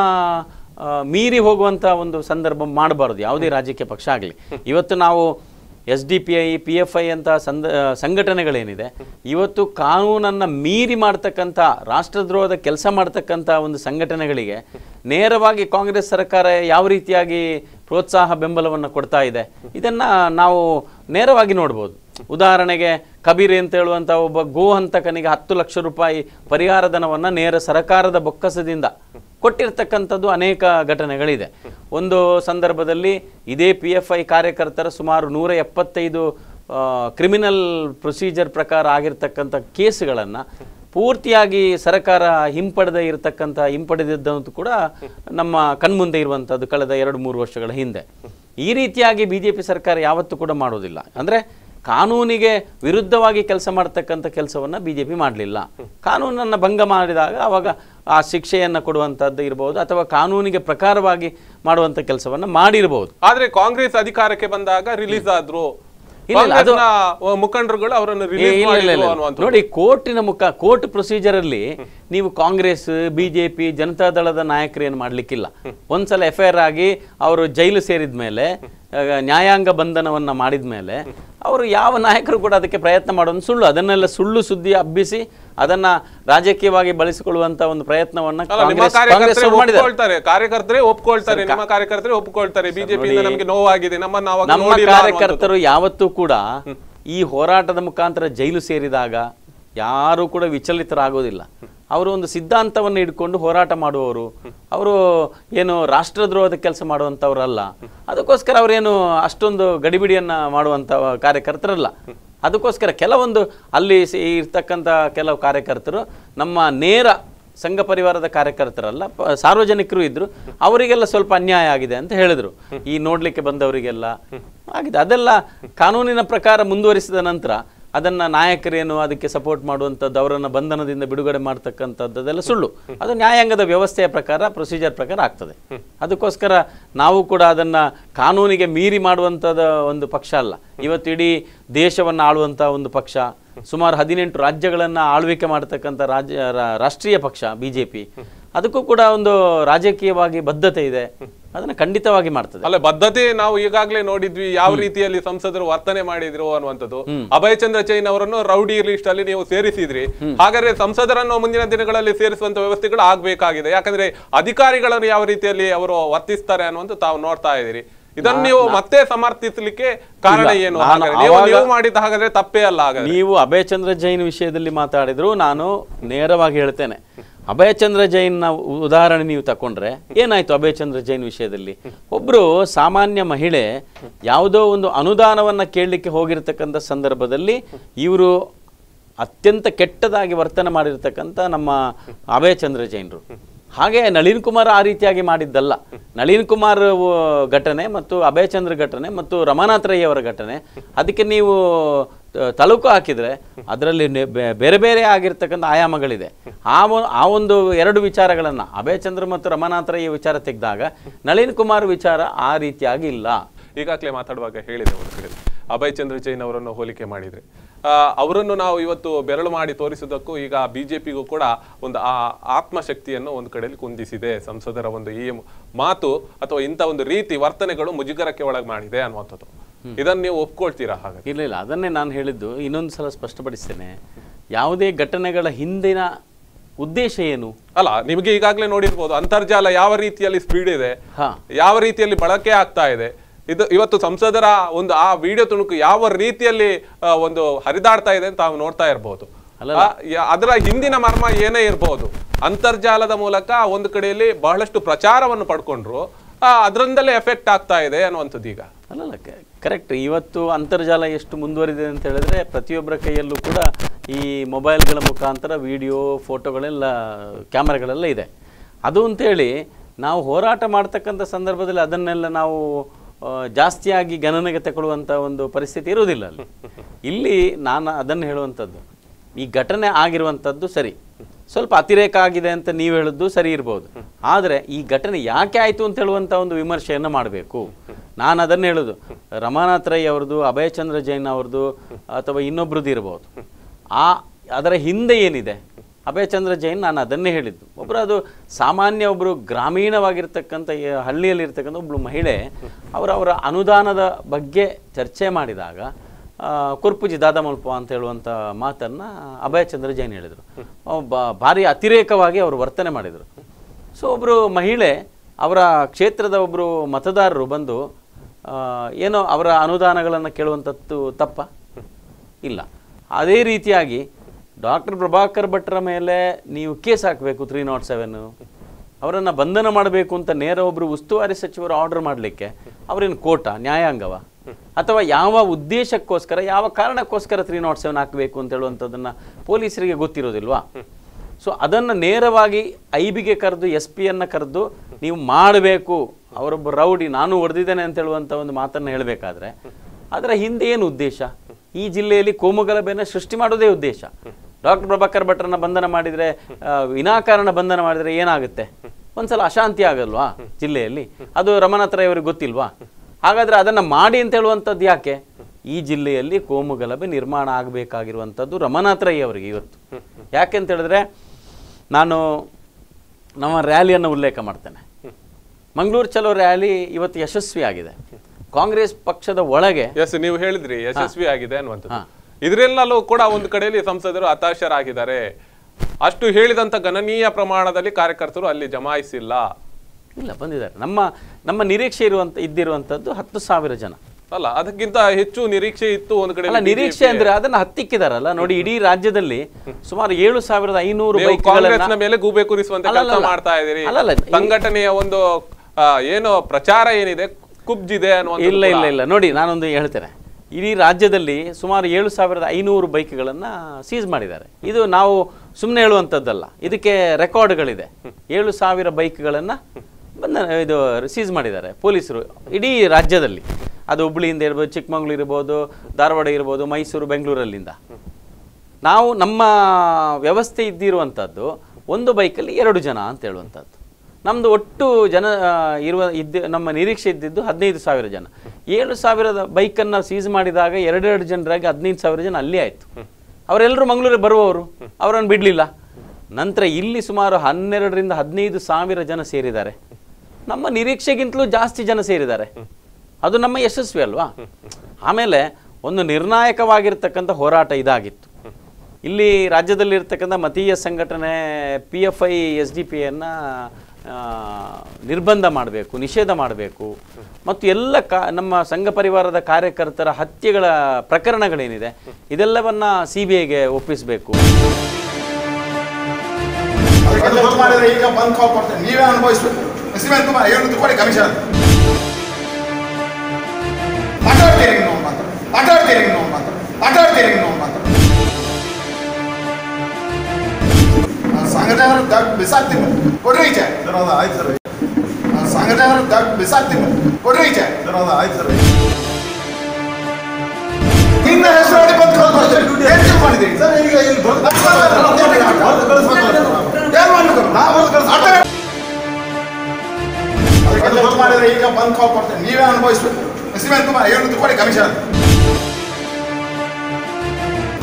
ಮೀರಿ ಹೋಗುವಂಥ ಒಂದು ಸಂದರ್ಭ ಮಾಡಬಾರ್ದು ಯಾವುದೇ ರಾಜಕೀಯ ಪಕ್ಷ ಆಗಲಿ ಇವತ್ತು ನಾವು S D P I P F I ಅಂತ ಸಂದ ಸಂಘಟನೆಗಳೇನಿದೆ ಇವತ್ತು ಕಾನೂನನ್ನು ಮೀರಿ ಮಾಡ್ತಕ್ಕಂಥ ರಾಷ್ಟ್ರದ್ರೋಹದ ಕೆಲಸ ಮಾಡ್ತಕ್ಕಂಥ ಒಂದು ಸಂಘಟನೆಗಳಿಗೆ ನೇರವಾಗಿ ಕಾಂಗ್ರೆಸ್ ಸರ್ಕಾರ ಯಾವ ರೀತಿಯಾಗಿ ಪ್ರೋತ್ಸಾಹ ಬೆಂಬಲವನ್ನು ಕೊಡ್ತಾ ಇದೆ ಇದನ್ನು ನಾವು ನೇರವಾಗಿ ನೋಡ್ಬೋದು ಉದಾಹರಣೆಗೆ ಕಬೀರ್ ಅಂತ ಹೇಳುವಂಥ ಒಬ್ಬ ಗೋ ಹಂತಕನಿಗೆ ಹತ್ತು ಲಕ್ಷ ರೂಪಾಯಿ ಪರಿಹಾರ ಧನವನ್ನು ನೇರ ಸರ್ಕಾರದ ಬೊಕ್ಕಸದಿಂದ ಕೊಟ್ಟಿರ್ತಕ್ಕಂಥದ್ದು ಅನೇಕ ಘಟನೆಗಳಿದೆ ಒಂದು ಸಂದರ್ಭದಲ್ಲಿ ಇದೇ ಪಿ ಎಫ್ ಐ ಕಾರ್ಯಕರ್ತರ ಸುಮಾರು ನೂರ ಎಪ್ಪತ್ತೈದು ಕ್ರಿಮಿನಲ್ ಪ್ರೊಸೀಜರ್ ಪ್ರಕಾರ ಆಗಿರ್ತಕ್ಕಂಥ ಕೇಸ್ಗಳನ್ನು ಪೂರ್ತಿಯಾಗಿ ಸರ್ಕಾರ ಹಿಂಪಡೆದೇ ಇರತಕ್ಕಂಥ ಹಿಂಪಡೆದಿದ್ದಂತೂ ಕೂಡ ನಮ್ಮ ಕಣ್ಮುಂದೆ ಇರುವಂಥದ್ದು ಕಳೆದ ಎರಡು ಮೂರು ವರ್ಷಗಳ ಹಿಂದೆ ಈ ರೀತಿಯಾಗಿ ಬಿ ಜೆ ಪಿ ಸರ್ಕಾರ ಯಾವತ್ತೂ ಕೂಡ ಮಾಡೋದಿಲ್ಲ ಅಂದರೆ ಕಾನೂನಿಗೆ ವಿರುದ್ಧವಾಗಿ ಕೆಲಸ ಮಾಡ್ತಕ್ಕಂಥ ಕೆಲಸವನ್ನು ಬಿ ಜೆ ಪಿ ಮಾಡಲಿಲ್ಲ ಕಾನೂನನ್ನು ಭಂಗ ಮಾಡಿದಾಗ ಆವಾಗ ಆ ಶಿಕ್ಷೆಯನ್ನು ಕೊಡುವಂಥದ್ದು ಇರಬಹುದು ಅಥವಾ ಕಾನೂನಿಗೆ ಪ್ರಕಾರವಾಗಿ ಮಾಡುವಂಥ ಕೆಲಸವನ್ನು ಮಾಡಿರಬಹುದು ಆದರೆ ಕಾಂಗ್ರೆಸ್ ಅಧಿಕಾರಕ್ಕೆ ಬಂದಾಗ ರಿಲೀಸ್ ಆದ್ರು ಮುಖಂಡರುಗಳು ಅವರನ್ನು ನೋಡಿ ಕೋರ್ಟಿನ ಮುಖ ಕೋರ್ಟ್ ಪ್ರೊಸೀಜರ್ ಅಲ್ಲಿ ನೀವು ಕಾಂಗ್ರೆಸ್ ಬಿಜೆಪಿ ಜನತಾದಳದ ನಾಯಕರು ಏನು ಮಾಡ್ಲಿಕ್ಕಿಲ್ಲ ಒಂದ್ಸಲ ಎಫ್ ಐ ಆಗಿ ಅವರು ಜೈಲು ಸೇರಿದ ಮೇಲೆ ನ್ಯಾಯಾಂಗ ಬಂಧನವನ್ನು ಮಾಡಿದ ಮೇಲೆ ಅವರು ಯಾವ ನಾಯಕರು ಕೂಡ ಅದಕ್ಕೆ ಪ್ರಯತ್ನ ಮಾಡೋದು ಸುಳ್ಳು ಅದನ್ನೆಲ್ಲ ಸುಳ್ಳು ಸುದ್ದಿ ಹಬ್ಬಿಸಿ ಅದನ್ನ ರಾಜಕೀಯವಾಗಿ ಬಳಸಿಕೊಳ್ಳುವಂತ ಒಂದು ಪ್ರಯತ್ನವನ್ನ ಕಾರ್ಯಕರ್ತರೇ ಒಪ್ಕೊಳ್ತಾರೆ ಕಾರ್ಯಕರ್ತರೇ ಒಪ್ಕೊಳ್ತಾರೆ ಬಿಜೆಪಿ ನೋವಾಗಿದೆ ನಮ್ಮ ಕಾರ್ಯಕರ್ತರು ಯಾವತ್ತೂ ಕೂಡ ಈ ಹೋರಾಟದ ಮುಖಾಂತರ ಜೈಲು ಸೇರಿದಾಗ ಯಾರು ಕೂಡ ವಿಚಲಿತರಾಗೋದಿಲ್ಲ ಅವರು ಒಂದು ಸಿದ್ಧಾಂತವನ್ನು ಇಟ್ಕೊಂಡು ಹೋರಾಟ ಮಾಡುವವರು ಅವರು ಏನು ರಾಷ್ಟ್ರದ್ರೋಹದ ಕೆಲಸ ಮಾಡುವಂಥವ್ರಲ್ಲ ಅದಕ್ಕೋಸ್ಕರ ಅವರೇನು ಅಷ್ಟೊಂದು ಗಡಿಬಿಡಿಯನ್ನು ಮಾಡುವಂಥ ಕಾರ್ಯಕರ್ತರಲ್ಲ ಅದಕ್ಕೋಸ್ಕರ ಕೆಲವೊಂದು ಅಲ್ಲಿ ಇರ್ತಕ್ಕಂಥ ಕೆಲವು ಕಾರ್ಯಕರ್ತರು ನಮ್ಮ ನೇರ ಸಂಘ ಪರಿವಾರದ ಕಾರ್ಯಕರ್ತರಲ್ಲ ಸಾರ್ವಜನಿಕರು ಇದ್ದರು ಅವರಿಗೆಲ್ಲ ಸ್ವಲ್ಪ ಅನ್ಯಾಯ ಆಗಿದೆ ಅಂತ ಹೇಳಿದರು ಈ ನೋಡಲಿಕ್ಕೆ ಬಂದವರಿಗೆಲ್ಲ ಆಗಿದೆ ಅದೆಲ್ಲ ಕಾನೂನಿನ ಪ್ರಕಾರ ಮುಂದುವರಿಸಿದ ನಂತರ ಅದನ್ನು ನಾಯಕರೇನು ಅದಕ್ಕೆ ಸಪೋರ್ಟ್ ಮಾಡುವಂಥದ್ದು ಅವರನ್ನು ಬಂಧನದಿಂದ ಬಿಡುಗಡೆ ಮಾಡ್ತಕ್ಕಂಥದ್ದೆಲ್ಲ ಸುಳ್ಳು ಅದು ನ್ಯಾಯಾಂಗದ ವ್ಯವಸ್ಥೆಯ ಪ್ರಕಾರ ಪ್ರೊಸೀಜರ್ ಪ್ರಕಾರ ಆಗ್ತದೆ ಅದಕ್ಕೋಸ್ಕರ ನಾವು ಕೂಡ ಅದನ್ನು ಕಾನೂನಿಗೆ ಮೀರಿ ಮಾಡುವಂಥದ್ದು ಒಂದು ಪಕ್ಷ ಅಲ್ಲ ಇವತ್ತು ಇಡೀ ದೇಶವನ್ನು ಆಳುವಂಥ ಒಂದು ಪಕ್ಷ ಸುಮಾರು ಹದಿನೆಂಟು ರಾಜ್ಯಗಳನ್ನು ಆಳ್ವಿಕೆ ಮಾಡ್ತಕ್ಕಂಥ ರಾಜ್ಯ ರಾಷ್ಟ್ರೀಯ ಪಕ್ಷ ಬಿ ಜೆ ಪಿ ಅದಕ್ಕೂ ಕೂಡ ಒಂದು ರಾಜಕೀಯವಾಗಿ ಬದ್ಧತೆ ಇದೆ ಅದನ್ನ ಖಂಡಿತವಾಗಿ ಮಾಡ್ತದೆ ಅಲ್ಲ ಬದ್ಧತೆ ನಾವು ಈಗಾಗಲೇ ನೋಡಿದ್ವಿ ಯಾವ ರೀತಿಯಲ್ಲಿ ಸಂಸದರು ವರ್ತನೆ ಮಾಡಿದ್ರು ಅನ್ನುವಂಥದ್ದು ಅಭಯ ಚಂದ್ರ ಚೈನ್ ಅವರನ್ನು ರೌಡಿ ಲಿಸ್ಟ್ ಅಲ್ಲಿ ನೀವು ಸೇರಿಸಿದ್ರಿ ಹಾಗಾದ್ರೆ ಸಂಸದರನ್ನು ಮುಂದಿನ ದಿನಗಳಲ್ಲಿ ಸೇರಿಸುವಂತ ವ್ಯವಸ್ಥೆಗಳು ಆಗ್ಬೇಕಾಗಿದೆ ಯಾಕಂದ್ರೆ ಅಧಿಕಾರಿಗಳನ್ನು ಯಾವ ರೀತಿಯಲ್ಲಿ ಅವರು ವರ್ತಿಸ್ತಾರೆ ಅನ್ನುವಂಥ ತಾವು ನೋಡ್ತಾ ಇದ್ದೀರಿ ಇದನ್ನು ನೀವು ಮತ್ತೆ ಸಮರ್ಥಿಸಲಿಕ್ಕೆ ಕಾರಣ ಏನು ನೀವು ಮಾಡಿದ ಹಾಗಾದ್ರೆ ತಪ್ಪೇ ಅಲ್ಲ ನೀವು ಅಭಯಚಂದ್ರ ಜೈನ್ ವಿಷಯದಲ್ಲಿ ಮಾತಾಡಿದ್ರು ನಾನು ನೇರವಾಗಿ ಹೇಳ್ತೇನೆ ಅಭಯಚಂದ್ರ ನ ಉದಾಹರಣೆ ನೀವು ತಕೊಂಡ್ರೆ ಏನಾಯ್ತು ಚಂದ್ರ ಜೈನ್ ವಿಷಯದಲ್ಲಿ ಒಬ್ರು ಸಾಮಾನ್ಯ ಮಹಿಳೆ ಯಾವುದೋ ಒಂದು ಅನುದಾನವನ್ನ ಕೇಳಲಿಕ್ಕೆ ಹೋಗಿರ್ತಕ್ಕಂಥ ಸಂದರ್ಭದಲ್ಲಿ ಇವರು ಅತ್ಯಂತ ಕೆಟ್ಟದಾಗಿ ವರ್ತನೆ ಮಾಡಿರ್ತಕ್ಕಂಥ ನಮ್ಮ ಅಭಯಚಂದ್ರ ಜೈನ್ರು ಹಾಗೆ ನಳಿನ್ ಕುಮಾರ್ ಆ ರೀತಿಯಾಗಿ ಮಾಡಿದ್ದಲ್ಲ ನಳಿನ್ ಕುಮಾರ್ ಘಟನೆ ಮತ್ತು ಚಂದ್ರ ಘಟನೆ ಮತ್ತು ರಮಾನಾಥ್ ರೈ ಅವರ ಘಟನೆ ಅದಕ್ಕೆ ನೀವು ತಳುಕು ಹಾಕಿದರೆ ಅದರಲ್ಲಿ ಬೇರೆ ಬೇರೆ ಆಗಿರ್ತಕ್ಕಂಥ ಆಯಾಮಗಳಿದೆ ಆ ಆ ಒಂದು ಎರಡು ವಿಚಾರಗಳನ್ನು ಚಂದ್ರ ಮತ್ತು ರಮಾನಾಥ ರೈ ವಿಚಾರ ತೆಗೆದಾಗ ನಳಿನ್ ಕುಮಾರ್ ವಿಚಾರ ಆ ರೀತಿಯಾಗಿ ಇಲ್ಲ ಈಗಾಗಲೇ ಮಾತಾಡುವಾಗ ಹೇಳಿದೆ ಒಂದು ಕಡೆ ಅಭಯ್ ಚಂದ್ರ ಜೈನ್ ಅವರನ್ನು ಹೋಲಿಕೆ ಮಾಡಿದರೆ ಅವರನ್ನು ನಾವು ಇವತ್ತು ಬೆರಳು ಮಾಡಿ ತೋರಿಸುವುದಕ್ಕೂ ಈಗ ಬಿ ಜೆ ಪಿಗೂ ಕೂಡ ಒಂದು ಆ ಆತ್ಮಶಕ್ತಿಯನ್ನು ಒಂದು ಕಡೆಯಲ್ಲಿ ಕುಂದಿಸಿದೆ ಸಂಸದರ ಒಂದು ಈ ಮಾತು ಅಥವಾ ಇಂಥ ಒಂದು ರೀತಿ ವರ್ತನೆಗಳು ಮುಜುಗರಕ್ಕೆ ಒಳಗೆ ಮಾಡಿದೆ ಅನ್ನುವಂಥದ್ದು ಇದನ್ನು ನೀವು ಒಪ್ಕೊಳ್ತೀರಾ ಹಾಗೆ ಇಲ್ಲ ಇಲ್ಲ ಅದನ್ನೇ ನಾನು ಹೇಳಿದ್ದು ಇನ್ನೊಂದು ಸಲ ಸ್ಪಷ್ಟಪಡಿಸ್ತೇನೆ ಯಾವುದೇ ಘಟನೆಗಳ ಹಿಂದಿನ ಉದ್ದೇಶ ಏನು ಅಲ್ಲ ನಿಮಗೆ ಈಗಾಗಲೇ ನೋಡಿರ್ಬೋದು ಅಂತರ್ಜಾಲ ಯಾವ ರೀತಿಯಲ್ಲಿ ಸ್ಪೀಡ್ ಇದೆ ಯಾವ ರೀತಿಯಲ್ಲಿ ಬಳಕೆ ಆಗ್ತಾ ಇದೆ ಇದು ಇವತ್ತು ಸಂಸದರ ಒಂದು ಆ ವಿಡಿಯೋ ತುಣುಕು ಯಾವ ರೀತಿಯಲ್ಲಿ ಒಂದು ಹರಿದಾಡ್ತಾ ಇದೆ ಅಂತ ನಾವು ನೋಡ್ತಾ ಇರಬಹುದು ಅದರ ಹಿಂದಿನ ಮರ್ಮ ಏನೇ ಇರಬಹುದು ಅಂತರ್ಜಾಲದ ಮೂಲಕ ಒಂದು ಕಡೆಯಲ್ಲಿ ಬಹಳಷ್ಟು ಪ್ರಚಾರವನ್ನು ಪಡ್ಕೊಂಡ್ರು ಅದರಿಂದಲೇ ಎಫೆಕ್ಟ್ ಆಗ್ತಾ ಇದೆ ಅನ್ನುವಂಥದ್ದು ಈಗ ಅಲ್ಲ ಕರೆಕ್ಟ್ ಇವತ್ತು ಅಂತರ್ಜಾಲ ಎಷ್ಟು ಮುಂದುವರಿದೆ ಅಂತ ಹೇಳಿದ್ರೆ ಪ್ರತಿಯೊಬ್ಬರ ಕೈಯಲ್ಲೂ ಕೂಡ ಈ ಮೊಬೈಲ್ಗಳ ಮುಖಾಂತರ ವಿಡಿಯೋ ಫೋಟೋಗಳೆಲ್ಲ ಕ್ಯಾಮ್ರಾಗಳೆಲ್ಲ ಇದೆ ಅದು ಅಂತೇಳಿ ನಾವು ಹೋರಾಟ ಮಾಡ್ತಕ್ಕಂಥ ಸಂದರ್ಭದಲ್ಲಿ ಅದನ್ನೆಲ್ಲ ನಾವು ಜಾಸ್ತಿಯಾಗಿ ಗಣನೆಗೆ ತಗೊಳ್ಳುವಂಥ ಒಂದು ಪರಿಸ್ಥಿತಿ ಇರುವುದಿಲ್ಲ ಅಲ್ಲಿ ಇಲ್ಲಿ ನಾನು ಅದನ್ನು ಹೇಳುವಂಥದ್ದು ಈ ಘಟನೆ ಆಗಿರುವಂಥದ್ದು ಸರಿ ಸ್ವಲ್ಪ ಅತಿರೇಕ ಆಗಿದೆ ಅಂತ ನೀವು ಹೇಳಿದ್ದು ಸರಿ ಇರ್ಬೋದು ಆದರೆ ಈ ಘಟನೆ ಯಾಕೆ ಆಯಿತು ಅಂತ ಹೇಳುವಂಥ ಒಂದು ವಿಮರ್ಶೆಯನ್ನು ಮಾಡಬೇಕು ನಾನು ಅದನ್ನು ಹೇಳೋದು ರಮಾನಾಥ್ ರೈ ಅವ್ರದ್ದು ಅಭಯಚಂದ್ರ ಜೈನ್ ಅವ್ರದ್ದು ಅಥವಾ ಇನ್ನೊಬ್ರದ್ದು ಇರ್ಬೋದು ಆ ಅದರ ಹಿಂದೆ ಏನಿದೆ ಅಭಯಚಂದ್ರ ಜೈನ್ ನಾನು ಅದನ್ನೇ ಹೇಳಿದ್ದು ಒಬ್ಬರು ಅದು ಸಾಮಾನ್ಯ ಒಬ್ಬರು ಗ್ರಾಮೀಣವಾಗಿರ್ತಕ್ಕಂಥ ಹಳ್ಳಿಯಲ್ಲಿರ್ತಕ್ಕಂಥ ಒಬ್ಬಳು ಮಹಿಳೆ ಅವರವರ ಅವರ ಅನುದಾನದ ಬಗ್ಗೆ ಚರ್ಚೆ ಮಾಡಿದಾಗ ಕುರ್ಪುಜಿ ದಾದಾಮಲ್ಪ ಅಂತ ಹೇಳುವಂಥ ಮಾತನ್ನು ಅಭಯಚಂದ್ರ ಜೈನ್ ಹೇಳಿದರು ಭಾರಿ ಅತಿರೇಕವಾಗಿ ಅವರು ವರ್ತನೆ ಮಾಡಿದರು ಸೊ ಒಬ್ಬರು ಮಹಿಳೆ ಅವರ ಕ್ಷೇತ್ರದ ಒಬ್ಬರು ಮತದಾರರು ಬಂದು ಏನೋ ಅವರ ಅನುದಾನಗಳನ್ನು ಕೇಳುವಂಥದ್ದು ತಪ್ಪ ಇಲ್ಲ ಅದೇ ರೀತಿಯಾಗಿ ಡಾಕ್ಟರ್ ಪ್ರಭಾಕರ್ ಭಟ್ರ ಮೇಲೆ ನೀವು ಕೇಸ್ ಹಾಕಬೇಕು ತ್ರೀ ನಾಟ್ ಸೆವೆನ್ನು ಅವರನ್ನು ಬಂಧನ ಮಾಡಬೇಕು ಅಂತ ನೇರ ಒಬ್ಬರು ಉಸ್ತುವಾರಿ ಸಚಿವರು ಆರ್ಡರ್ ಮಾಡಲಿಕ್ಕೆ ಅವರೇನು ಕೋಟ ನ್ಯಾಯಾಂಗವ ಅಥವಾ ಯಾವ ಉದ್ದೇಶಕ್ಕೋಸ್ಕರ ಯಾವ ಕಾರಣಕ್ಕೋಸ್ಕರ ತ್ರೀ ನಾಟ್ ಸೆವೆನ್ ಹಾಕಬೇಕು ಅಂತ ಹೇಳುವಂಥದ್ದನ್ನು ಪೊಲೀಸರಿಗೆ ಗೊತ್ತಿರೋದಿಲ್ವಾ ಸೊ ಅದನ್ನು ನೇರವಾಗಿ ಐ ಬಿಗೆ ಕರೆದು ಎಸ್ ಪಿಯನ್ನು ಕರೆದು ನೀವು ಮಾಡಬೇಕು ಅವರೊಬ್ಬ ರೌಡಿ ನಾನು ಹೊಡೆದಿದ್ದೇನೆ ಅಂತ ಹೇಳುವಂಥ ಒಂದು ಮಾತನ್ನು ಹೇಳಬೇಕಾದ್ರೆ ಅದರ ಹಿಂದೆ ಏನು ಉದ್ದೇಶ ಈ ಜಿಲ್ಲೆಯಲ್ಲಿ ಕೋಮುಗಲಭೆಯನ್ನು ಸೃಷ್ಟಿ ಮಾಡೋದೇ ಉದ್ದೇಶ ಡಾಕ್ಟರ್ ಪ್ರಭಾಕರ್ ಭಟ್ರನ್ನ ಬಂಧನ ಮಾಡಿದರೆ ವಿನಾಕಾರಣ ಬಂಧನ ಮಾಡಿದರೆ ಏನಾಗುತ್ತೆ ಒಂದ್ಸಲ ಅಶಾಂತಿ ಆಗಲ್ವಾ ಜಿಲ್ಲೆಯಲ್ಲಿ ಅದು ರೈ ಅವರಿಗೆ ಗೊತ್ತಿಲ್ವಾ ಹಾಗಾದರೆ ಅದನ್ನು ಮಾಡಿ ಅಂತ ಹೇಳುವಂಥದ್ದು ಯಾಕೆ ಈ ಜಿಲ್ಲೆಯಲ್ಲಿ ಕೋಮು ಗಲಭೆ ನಿರ್ಮಾಣ ಆಗಬೇಕಾಗಿರುವಂಥದ್ದು ರೈ ಅವರಿಗೆ ಇವತ್ತು ಯಾಕೆ ಅಂತ ಹೇಳಿದ್ರೆ ನಾನು ನಮ್ಮ ರ್ಯಾಲಿಯನ್ನು ಉಲ್ಲೇಖ ಮಾಡ್ತೇನೆ ಮಂಗಳೂರು ಚಲೋ ರ್ಯಾಲಿ ಇವತ್ತು ಯಶಸ್ವಿ ಆಗಿದೆ ಕಾಂಗ್ರೆಸ್ ಪಕ್ಷದ ಒಳಗೆ ನೀವು ಹೇಳಿದ್ರಿ ಯಶಸ್ವಿ ಆಗಿದೆ ಅನ್ನುವಂಥದ್ದು ಇದರಿಂದಲೂ ಕೂಡ ಒಂದು ಕಡೆಯಲ್ಲಿ ಸಂಸದರು ಹತಾಶರಾಗಿದ್ದಾರೆ ಅಷ್ಟು ಹೇಳಿದಂತ ಗಣನೀಯ ಪ್ರಮಾಣದಲ್ಲಿ ಕಾರ್ಯಕರ್ತರು ಅಲ್ಲಿ ಜಮಾಯಿಸಿಲ್ಲ ಇಲ್ಲ ಬಂದಿದ್ದಾರೆ ನಮ್ಮ ನಮ್ಮ ನಿರೀಕ್ಷೆ ಇರುವಂತ ಇದ್ದಿರುವಂತದ್ದು ಹತ್ತು ಸಾವಿರ ಜನ ಅಲ್ಲ ಅದಕ್ಕಿಂತ ಹೆಚ್ಚು ನಿರೀಕ್ಷೆ ಇತ್ತು ಒಂದು ಕಡೆ ನಿರೀಕ್ಷೆ ಅಂದ್ರೆ ಅದನ್ನ ಹತ್ತಿಕ್ಕಿದಾರಲ್ಲ ನೋಡಿ ಇಡೀ ರಾಜ್ಯದಲ್ಲಿ ಸುಮಾರು ಏಳು ಸಾವಿರದ ಐನೂರು ಕಾಂಗ್ರೆಸ್ನ ಮೇಲೆ ಗೂಬೆ ಕೂರಿಸುವಂತ ಮಾಡ್ತಾ ಇದ್ದೀರಿ ಸಂಘಟನೆಯ ಒಂದು ಏನು ಪ್ರಚಾರ ಏನಿದೆ ಕುಬ್ಜಿದೆ ಅನ್ನುವ ಇಲ್ಲ ಇಲ್ಲ ಇಲ್ಲ ನೋಡಿ ನಾನೊಂದು ಹೇಳ್ತೇನೆ ಇಡೀ ರಾಜ್ಯದಲ್ಲಿ ಸುಮಾರು ಏಳು ಸಾವಿರದ ಐನೂರು ಬೈಕ್ಗಳನ್ನು ಸೀಸ್ ಮಾಡಿದ್ದಾರೆ ಇದು ನಾವು ಸುಮ್ಮನೆ ಹೇಳುವಂಥದ್ದಲ್ಲ ಇದಕ್ಕೆ ರೆಕಾರ್ಡ್ಗಳಿದೆ ಏಳು ಸಾವಿರ ಬೈಕ್ಗಳನ್ನು ಬಂದ ಇದು ಸೀಸ್ ಮಾಡಿದ್ದಾರೆ ಪೊಲೀಸರು ಇಡೀ ರಾಜ್ಯದಲ್ಲಿ ಅದು ಹುಬ್ಳಿಯಿಂದ ಇರ್ಬೋದು ಚಿಕ್ಕಮಂಗ್ಳೂರು ಇರ್ಬೋದು ಧಾರವಾಡ ಇರ್ಬೋದು ಮೈಸೂರು ಬೆಂಗಳೂರಲ್ಲಿಂದ ನಾವು ನಮ್ಮ ವ್ಯವಸ್ಥೆ ಇದ್ದಿರುವಂಥದ್ದು ಒಂದು ಬೈಕಲ್ಲಿ ಎರಡು ಜನ ಅಂತ ಹೇಳುವಂಥದ್ದು ನಮ್ಮದು ಒಟ್ಟು ಜನ ಇರುವ ಇದ್ದ ನಮ್ಮ ನಿರೀಕ್ಷೆ ಇದ್ದಿದ್ದು ಹದಿನೈದು ಸಾವಿರ ಜನ ಏಳು ಸಾವಿರದ ಬೈಕನ್ನು ಸೀಸ್ ಮಾಡಿದಾಗ ಎರಡೆರಡು ಜನರಾಗಿ ಹದಿನೈದು ಸಾವಿರ ಜನ ಅಲ್ಲಿ ಆಯಿತು ಅವರೆಲ್ಲರೂ ಮಂಗಳೂರಿಗೆ ಬರುವವರು ಅವರನ್ನು ಬಿಡಲಿಲ್ಲ ನಂತರ ಇಲ್ಲಿ ಸುಮಾರು ಹನ್ನೆರಡರಿಂದ ಹದಿನೈದು ಸಾವಿರ ಜನ ಸೇರಿದ್ದಾರೆ ನಮ್ಮ ನಿರೀಕ್ಷೆಗಿಂತಲೂ ಜಾಸ್ತಿ ಜನ ಸೇರಿದ್ದಾರೆ ಅದು ನಮ್ಮ ಯಶಸ್ವಿ ಅಲ್ವಾ ಆಮೇಲೆ ಒಂದು ನಿರ್ಣಾಯಕವಾಗಿರ್ತಕ್ಕಂಥ ಹೋರಾಟ ಇದಾಗಿತ್ತು ಇಲ್ಲಿ ರಾಜ್ಯದಲ್ಲಿರ್ತಕ್ಕಂಥ ಮತೀಯ ಸಂಘಟನೆ P F I S D ಪಿಯನ್ನು ನಿರ್ಬಂಧ ಮಾಡಬೇಕು ನಿಷೇಧ ಮಾಡಬೇಕು ಮತ್ತು ಎಲ್ಲ ಕಾ ನಮ್ಮ ಸಂಘ ಪರಿವಾರದ ಕಾರ್ಯಕರ್ತರ ಹತ್ಯೆಗಳ ಪ್ರಕರಣಗಳೇನಿದೆ ಇದೆಲ್ಲವನ್ನ ಸಿ ಬಿ ಐಗೆ ಒಪ್ಪಿಸಬೇಕು ಸಂಘಟನೆ ದಾಗ ಬಿಸಾಕ್ತೀವಿ ಕೊಡ್ರಿ ಈಚೆ ಸರ್ ಅದು ಆಯ್ತು ಸರ್ ಸಂಘಟನೆ ದಾಗ ಬಿಸಾಕ್ತೀವಿ ಕೊಡ್ರಿ ಈಚೆ ಸರ್ ಅದು ಆಯ್ತು ಸರ್ ನಿನ್ನ ಹೆಸರು ಹೇಳಿ ಬಂದು ಏನು ಮಾಡಿದ್ರಿ ಸರ್ ಈಗ ಇಲ್ಲಿ ಮಾಡಿದ್ರೆ ಈಗ ಬಂದ್ ಕಾಲ್ ಕೊಡ್ತೇನೆ ನೀವೇ ಅನುಭವಿಸ್ಬೇಕು ಸಿಮೆಂಟ್ ಕುಮಾರ್ ಐವತ್ತು ರೂಪಾಯಿ ಕಮಿಷನ್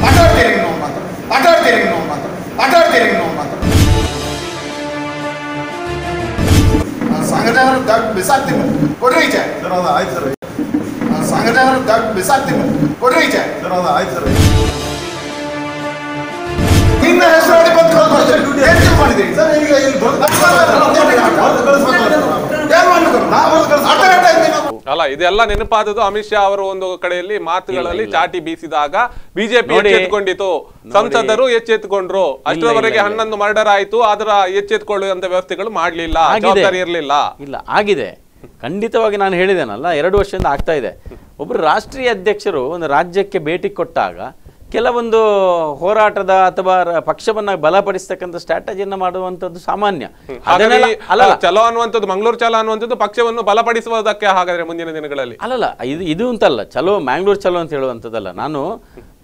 ಮಾತಾಡ್ತೀರಿ ನೀವು ಮಾತಾಡ್ತೀರಿ ನೀವು ಮಾತಾಡ್ತೀರಿ ನೀವು ಸಂಘಟನೆಗಳು ಗಾಗ್ ಬಿಸಾಕ್ತೀವಿ ಕೊಡ್ರಿ ಈಚೆ ಸರ್ ಅದು ಆಯ್ತು ಸರ್ ಸಂಘಟನೆಗಳು ಗಾಗ್ ಬಿಸಾಕ್ತೀವಿ ಕೊಡ್ರಿ ಈಚೆ ಸರ್ ಅದು ಆಯ್ತು ಸರ್ ನಿನ್ನ ಹೆಸರು ಸರ್ ಈಗ ಇಲ್ಲಿ ನಾವು ಅಲ್ಲ ಇದೆಲ್ಲ ನೆನಪಾದದ್ದು ಅಮಿತ್ ಶಾ ಅವರು ಒಂದು ಕಡೆಯಲ್ಲಿ ಮಾತುಗಳಲ್ಲಿ ಚಾಟಿ ಬೀಸಿದಾಗ ಬಿಜೆಪಿ ಎಚ್ಚೆತ್ಕೊಂಡಿತು ಸಂಸದರು ಎಚ್ಚೆತ್ಕೊಂಡ್ರು ಅಷ್ಟರವರೆಗೆ ಹನ್ನೊಂದು ಮರ್ಡರ್ ಆಯ್ತು ಅದರ ಎಚ್ಚೆತ್ಕೊಳ್ಳುವಂತ ವ್ಯವಸ್ಥೆಗಳು ಮಾಡ್ಲಿಲ್ಲ ಜವಾಬ್ದಾರಿ ಇರಲಿಲ್ಲ ಇಲ್ಲ ಆಗಿದೆ ಖಂಡಿತವಾಗಿ ನಾನು ಹೇಳಿದೇನಲ್ಲ ಎರಡು ವರ್ಷದಿಂದ ಆಗ್ತಾ ಇದೆ ಒಬ್ರು ರಾಷ್ಟ್ರೀಯ ಅಧ್ಯಕ್ಷರು ಒಂದು ರಾಜ್ಯಕ್ಕೆ ಭೇಟಿ ಕೊಟ್ಟಾಗ ಕೆಲವೊಂದು ಹೋರಾಟದ ಅಥವಾ ಪಕ್ಷವನ್ನ ಬಲಪಡಿಸತಕ್ಕಂಥ ಸ್ಟ್ರಾಟಜಿಯನ್ನು ಮಾಡುವಂತದ್ದು ಸಾಮಾನ್ಯ ಚಲೋ ಅನ್ನುವಂಥದ್ದು ಮಂಗಳೂರು ಚಲೋ ಅನ್ನುವಂಥದ್ದು ಪಕ್ಷವನ್ನು ಬಲಪಡಿಸುವುದಕ್ಕೆ ಹಾಗಾದ್ರೆ ಮುಂದಿನ ದಿನಗಳಲ್ಲಿ ಅಲ್ಲಲ್ಲ ಇದು ಇದು ಅಂತಲ್ಲ ಚಲೋ ಮ್ಯಾಂಗ್ಳೂರ್ ಚಲೋ ಅಂತ ಹೇಳುವಂಥದ್ದಲ್ಲ ನಾನು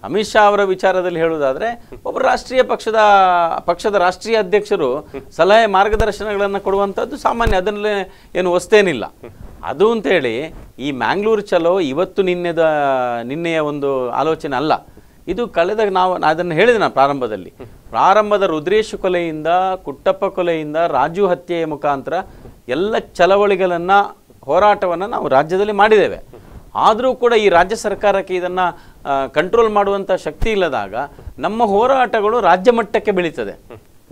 ಅಮಿತ್ ಶಾ ಅವರ ವಿಚಾರದಲ್ಲಿ ಹೇಳುವುದಾದ್ರೆ ಒಬ್ಬ ರಾಷ್ಟ್ರೀಯ ಪಕ್ಷದ ಪಕ್ಷದ ರಾಷ್ಟ್ರೀಯ ಅಧ್ಯಕ್ಷರು ಸಲಹೆ ಮಾರ್ಗದರ್ಶನಗಳನ್ನು ಕೊಡುವಂಥದ್ದು ಸಾಮಾನ್ಯ ಅದರಲ್ಲಿ ಏನು ಹೊಸ್ತೇನಿಲ್ಲ ಅದು ಅಂತ ಹೇಳಿ ಈ ಮ್ಯಾಂಗ್ಳೂರು ಚಲೋ ಇವತ್ತು ನಿನ್ನೆದ ನಿನ್ನೆಯ ಒಂದು ಆಲೋಚನೆ ಅಲ್ಲ ಇದು ಕಳೆದ ನಾವು ಅದನ್ನು ಹೇಳಿದೆ ನಾನು ಪ್ರಾರಂಭದಲ್ಲಿ ಪ್ರಾರಂಭದ ರುದ್ರೇಶ ಕೊಲೆಯಿಂದ ಕುಟ್ಟಪ್ಪ ಕೊಲೆಯಿಂದ ರಾಜು ಹತ್ಯೆಯ ಮುಖಾಂತರ ಎಲ್ಲ ಚಳವಳಿಗಳನ್ನು ಹೋರಾಟವನ್ನು ನಾವು ರಾಜ್ಯದಲ್ಲಿ ಮಾಡಿದ್ದೇವೆ ಆದರೂ ಕೂಡ ಈ ರಾಜ್ಯ ಸರ್ಕಾರಕ್ಕೆ ಇದನ್ನು ಕಂಟ್ರೋಲ್ ಮಾಡುವಂಥ ಶಕ್ತಿ ಇಲ್ಲದಾಗ ನಮ್ಮ ಹೋರಾಟಗಳು ರಾಜ್ಯ ಮಟ್ಟಕ್ಕೆ ಬೆಳೀತದೆ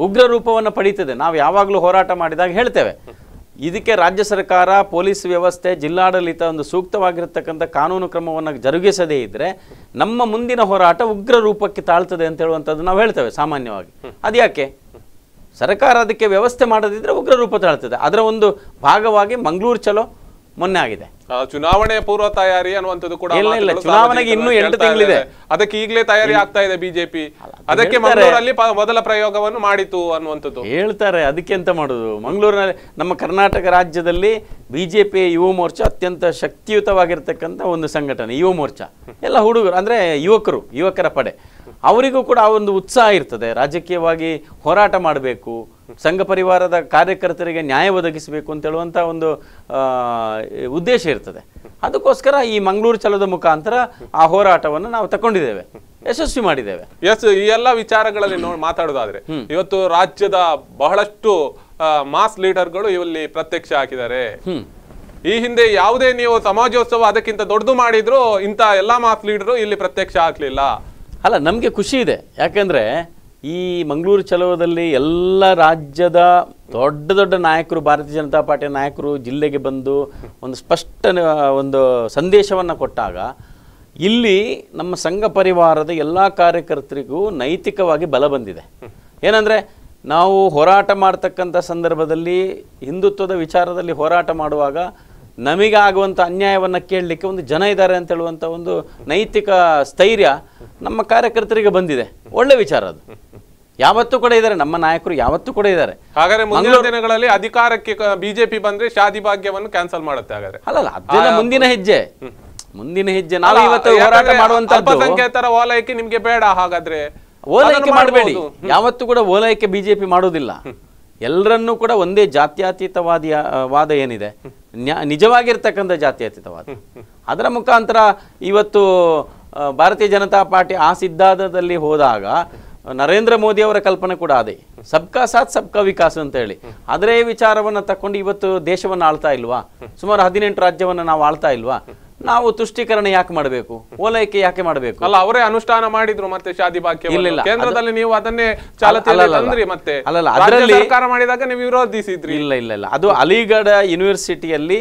ಉಗ್ರ ರೂಪವನ್ನು ಪಡೀತದೆ ನಾವು ಯಾವಾಗಲೂ ಹೋರಾಟ ಮಾಡಿದಾಗ ಹೇಳ್ತೇವೆ ಇದಕ್ಕೆ ರಾಜ್ಯ ಸರ್ಕಾರ ಪೊಲೀಸ್ ವ್ಯವಸ್ಥೆ ಜಿಲ್ಲಾಡಳಿತ ಒಂದು ಸೂಕ್ತವಾಗಿರತಕ್ಕಂಥ ಕಾನೂನು ಕ್ರಮವನ್ನು ಜರುಗಿಸದೇ ಇದ್ದರೆ ನಮ್ಮ ಮುಂದಿನ ಹೋರಾಟ ಉಗ್ರ ರೂಪಕ್ಕೆ ತಾಳ್ತದೆ ಅಂತ ಹೇಳುವಂಥದ್ದು ನಾವು ಹೇಳ್ತೇವೆ ಸಾಮಾನ್ಯವಾಗಿ ಅದು ಯಾಕೆ ಸರ್ಕಾರ ಅದಕ್ಕೆ ವ್ಯವಸ್ಥೆ ಮಾಡದಿದ್ದರೆ ಉಗ್ರ ರೂಪ ತಾಳ್ತದೆ ಅದರ ಒಂದು ಭಾಗವಾಗಿ ಮಂಗಳೂರು ಚಲೋ ಮೊನ್ನೆ ಆಗಿದೆ ಚುನಾವಣೆ ಪೂರ್ವ ತಯಾರಿ ಅನ್ನುವಂಥದ್ದು ಕೂಡ ಇಲ್ಲ ಇಲ್ಲ ಚುನಾವಣೆಗೆ ಇನ್ನೂ ಎಂಟು ತಿಂಗಳಿದೆ ಅದಕ್ಕೆ ಈಗಲೇ ತಯಾರಿ ಆಗ್ತಾ ಇದೆ ಬಿಜೆಪಿ ಅದಕ್ಕೆ ಮಂಗಳೂರಲ್ಲಿ ಮೊದಲ ಪ್ರಯೋಗವನ್ನು ಮಾಡಿತು ಅನ್ನುವಂಥದ್ದು ಹೇಳ್ತಾರೆ ಅದಕ್ಕೆ ಎಂತ ಮಾಡುದು ಮಂಗಳೂರಿನಲ್ಲಿ ನಮ್ಮ ಕರ್ನಾಟಕ ರಾಜ್ಯದಲ್ಲಿ ಬಿಜೆಪಿ ಯುವ ಮೋರ್ಚಾ ಅತ್ಯಂತ ಶಕ್ತಿಯುತವಾಗಿರ್ತಕ್ಕಂಥ ಒಂದು ಸಂಘಟನೆ ಯುವ ಮೋರ್ಚಾ ಎಲ್ಲ ಹುಡುಗರು ಅಂದ್ರೆ ಯುವಕರು ಯುವಕರ ಪಡೆ ಅವರಿಗೂ ಕೂಡ ಆ ಒಂದು ಉತ್ಸಾಹ ಇರ್ತದೆ ರಾಜಕೀಯವಾಗಿ ಹೋರಾಟ ಮಾಡಬೇಕು ಸಂಘ ಪರಿವಾರದ ಕಾರ್ಯಕರ್ತರಿಗೆ ನ್ಯಾಯ ಒದಗಿಸಬೇಕು ಅಂತ ಹೇಳುವಂತ ಒಂದು ಉದ್ದೇಶ ಇರ್ತದೆ ಅದಕ್ಕೋಸ್ಕರ ಈ ಮಂಗಳೂರು ಛಲದ ಮುಖಾಂತರ ಆ ಹೋರಾಟವನ್ನು ನಾವು ತಗೊಂಡಿದ್ದೇವೆ ಯಶಸ್ವಿ ಮಾಡಿದ್ದೇವೆ ಎಸ್ ಈ ಎಲ್ಲ ವಿಚಾರಗಳಲ್ಲಿ ನೋಡಿ ಮಾತಾಡೋದಾದ್ರೆ ಇವತ್ತು ರಾಜ್ಯದ ಬಹಳಷ್ಟು ಮಾಸ್ ಲೀಡರ್ಗಳು ಇಲ್ಲಿ ಪ್ರತ್ಯಕ್ಷ ಹಾಕಿದ್ದಾರೆ ಈ ಹಿಂದೆ ಯಾವುದೇ ನೀವು ಸಮಾಜೋತ್ಸವ ಅದಕ್ಕಿಂತ ದೊಡ್ಡದು ಮಾಡಿದ್ರು ಇಂಥ ಎಲ್ಲಾ ಮಾಸ್ ಲೀಡರು ಇಲ್ಲಿ ಪ್ರತ್ಯಕ್ಷ ಹಾಕ್ಲಿಲ್ಲ ಅಲ್ಲ ನಮಗೆ ಖುಷಿ ಇದೆ ಯಾಕಂದ್ರೆ ಈ ಮಂಗಳೂರು ಚಲೋದಲ್ಲಿ ಎಲ್ಲ ರಾಜ್ಯದ ದೊಡ್ಡ ದೊಡ್ಡ ನಾಯಕರು ಭಾರತೀಯ ಜನತಾ ಪಾರ್ಟಿಯ ನಾಯಕರು ಜಿಲ್ಲೆಗೆ ಬಂದು ಒಂದು ಸ್ಪಷ್ಟ ಒಂದು ಸಂದೇಶವನ್ನು ಕೊಟ್ಟಾಗ ಇಲ್ಲಿ ನಮ್ಮ ಸಂಘ ಪರಿವಾರದ ಎಲ್ಲ ಕಾರ್ಯಕರ್ತರಿಗೂ ನೈತಿಕವಾಗಿ ಬಲ ಬಂದಿದೆ ಏನಂದರೆ ನಾವು ಹೋರಾಟ ಮಾಡ್ತಕ್ಕಂಥ ಸಂದರ್ಭದಲ್ಲಿ ಹಿಂದುತ್ವದ ವಿಚಾರದಲ್ಲಿ ಹೋರಾಟ ಮಾಡುವಾಗ ಆಗುವಂಥ ಅನ್ಯಾಯವನ್ನು ಕೇಳಲಿಕ್ಕೆ ಒಂದು ಜನ ಇದ್ದಾರೆ ಅಂತ ಹೇಳುವಂಥ ಒಂದು ನೈತಿಕ ಸ್ಥೈರ್ಯ ನಮ್ಮ ಕಾರ್ಯಕರ್ತರಿಗೆ ಬಂದಿದೆ ಒಳ್ಳೆ ವಿಚಾರ ಅದು ಯಾವತ್ತೂ ಕೂಡ ಇದ್ದಾರೆ ನಮ್ಮ ನಾಯಕರು ಯಾವತ್ತೂ ಕೂಡ ಇದ್ದಾರೆ ಹಾಗಾದ್ರೆ ಮುಂದಿನ ದಿನಗಳಲ್ಲಿ ಅಧಿಕಾರಕ್ಕೆ ಬಿಜೆಪಿ ಬಂದ್ರೆ ಶಾದಿ ಭಾಗ್ಯವನ್ನು ಕ್ಯಾನ್ಸಲ್ ಮಾಡುತ್ತೆ ಹಾಗಾದ್ರೆ ಅಲ್ಲಲ್ಲ ಅದೆಲ್ಲ ಮುಂದಿನ ಹೆಜ್ಜೆ ಮುಂದಿನ ಹೆಜ್ಜೆ ನಾವು ಇವತ್ತು ಹೋರಾಟ ಮಾಡುವಂತ ಸಂಖ್ಯಾತರ ಓಲೈಕೆ ನಿಮ್ಗೆ ಬೇಡ ಹಾಗಾದ್ರೆ ಓಲೈಕೆ ಮಾಡಬೇಡಿ ಯಾವತ್ತೂ ಕೂಡ ಓಲೈಕೆ ಬಿಜೆಪಿ ಮಾಡೋದಿಲ್ಲ ಎಲ್ಲರನ್ನೂ ಕೂಡ ಒಂದೇ ಜಾತ್ಯತೀತವಾದಿಯ ವಾದ ಏನಿದೆ ನಿಜವಾಗಿರ್ತಕ್ಕಂಥ ಜಾತ್ಯತೀತವಾದ ಅದರ ಮುಖಾಂತರ ಇವತ್ತು ಭಾರತೀಯ ಜನತಾ ಪಾರ್ಟಿ ಆ ಸಿದ್ಧಾಂತದಲ್ಲಿ ಹೋದಾಗ ನರೇಂದ್ರ ಮೋದಿ ಅವರ ಕಲ್ಪನೆ ಕೂಡ ಅದೇ ಸಬ್ಕಾ ಸಾಥ್ ಸಬ್ಕಾ ವಿಕಾಸ್ ಅಂತ ಹೇಳಿ ಅದೇ ವಿಚಾರವನ್ನ ತಕೊಂಡು ಇವತ್ತು ದೇಶವನ್ನ ಆಳ್ತಾ ಇಲ್ವಾ ಸುಮಾರು ಹದಿನೆಂಟು ರಾಜ್ಯವನ್ನು ನಾವು ಆಳ್ತಾ ಇಲ್ವಾ ನಾವು ತುಷ್ಟೀಕರಣ ಯಾಕೆ ಮಾಡಬೇಕು ಓಲೈಕೆ ಯಾಕೆ ಮಾಡಬೇಕು ಅಲ್ಲ ಅವರೇ ಅನುಷ್ಠಾನ ಮಾಡಿದ್ರು ಮತ್ತೆ ಶಾದಿ ಬಾಕ್ಯ ಕೇಂದ್ರದಲ್ಲಿ ನೀವು ಅದನ್ನೇ ಚಾಲತಿ ಮತ್ತೆ ಸರ್ಕಾರ ಮಾಡಿದಾಗ ನೀವು ವಿರೋಧಿಸಿದ್ರಿ ಇಲ್ಲ ಇಲ್ಲ ಇಲ್ಲ ಅದು ಅಲಿಗಢ ಯೂನಿವರ್ಸಿಟಿಯಲ್ಲಿ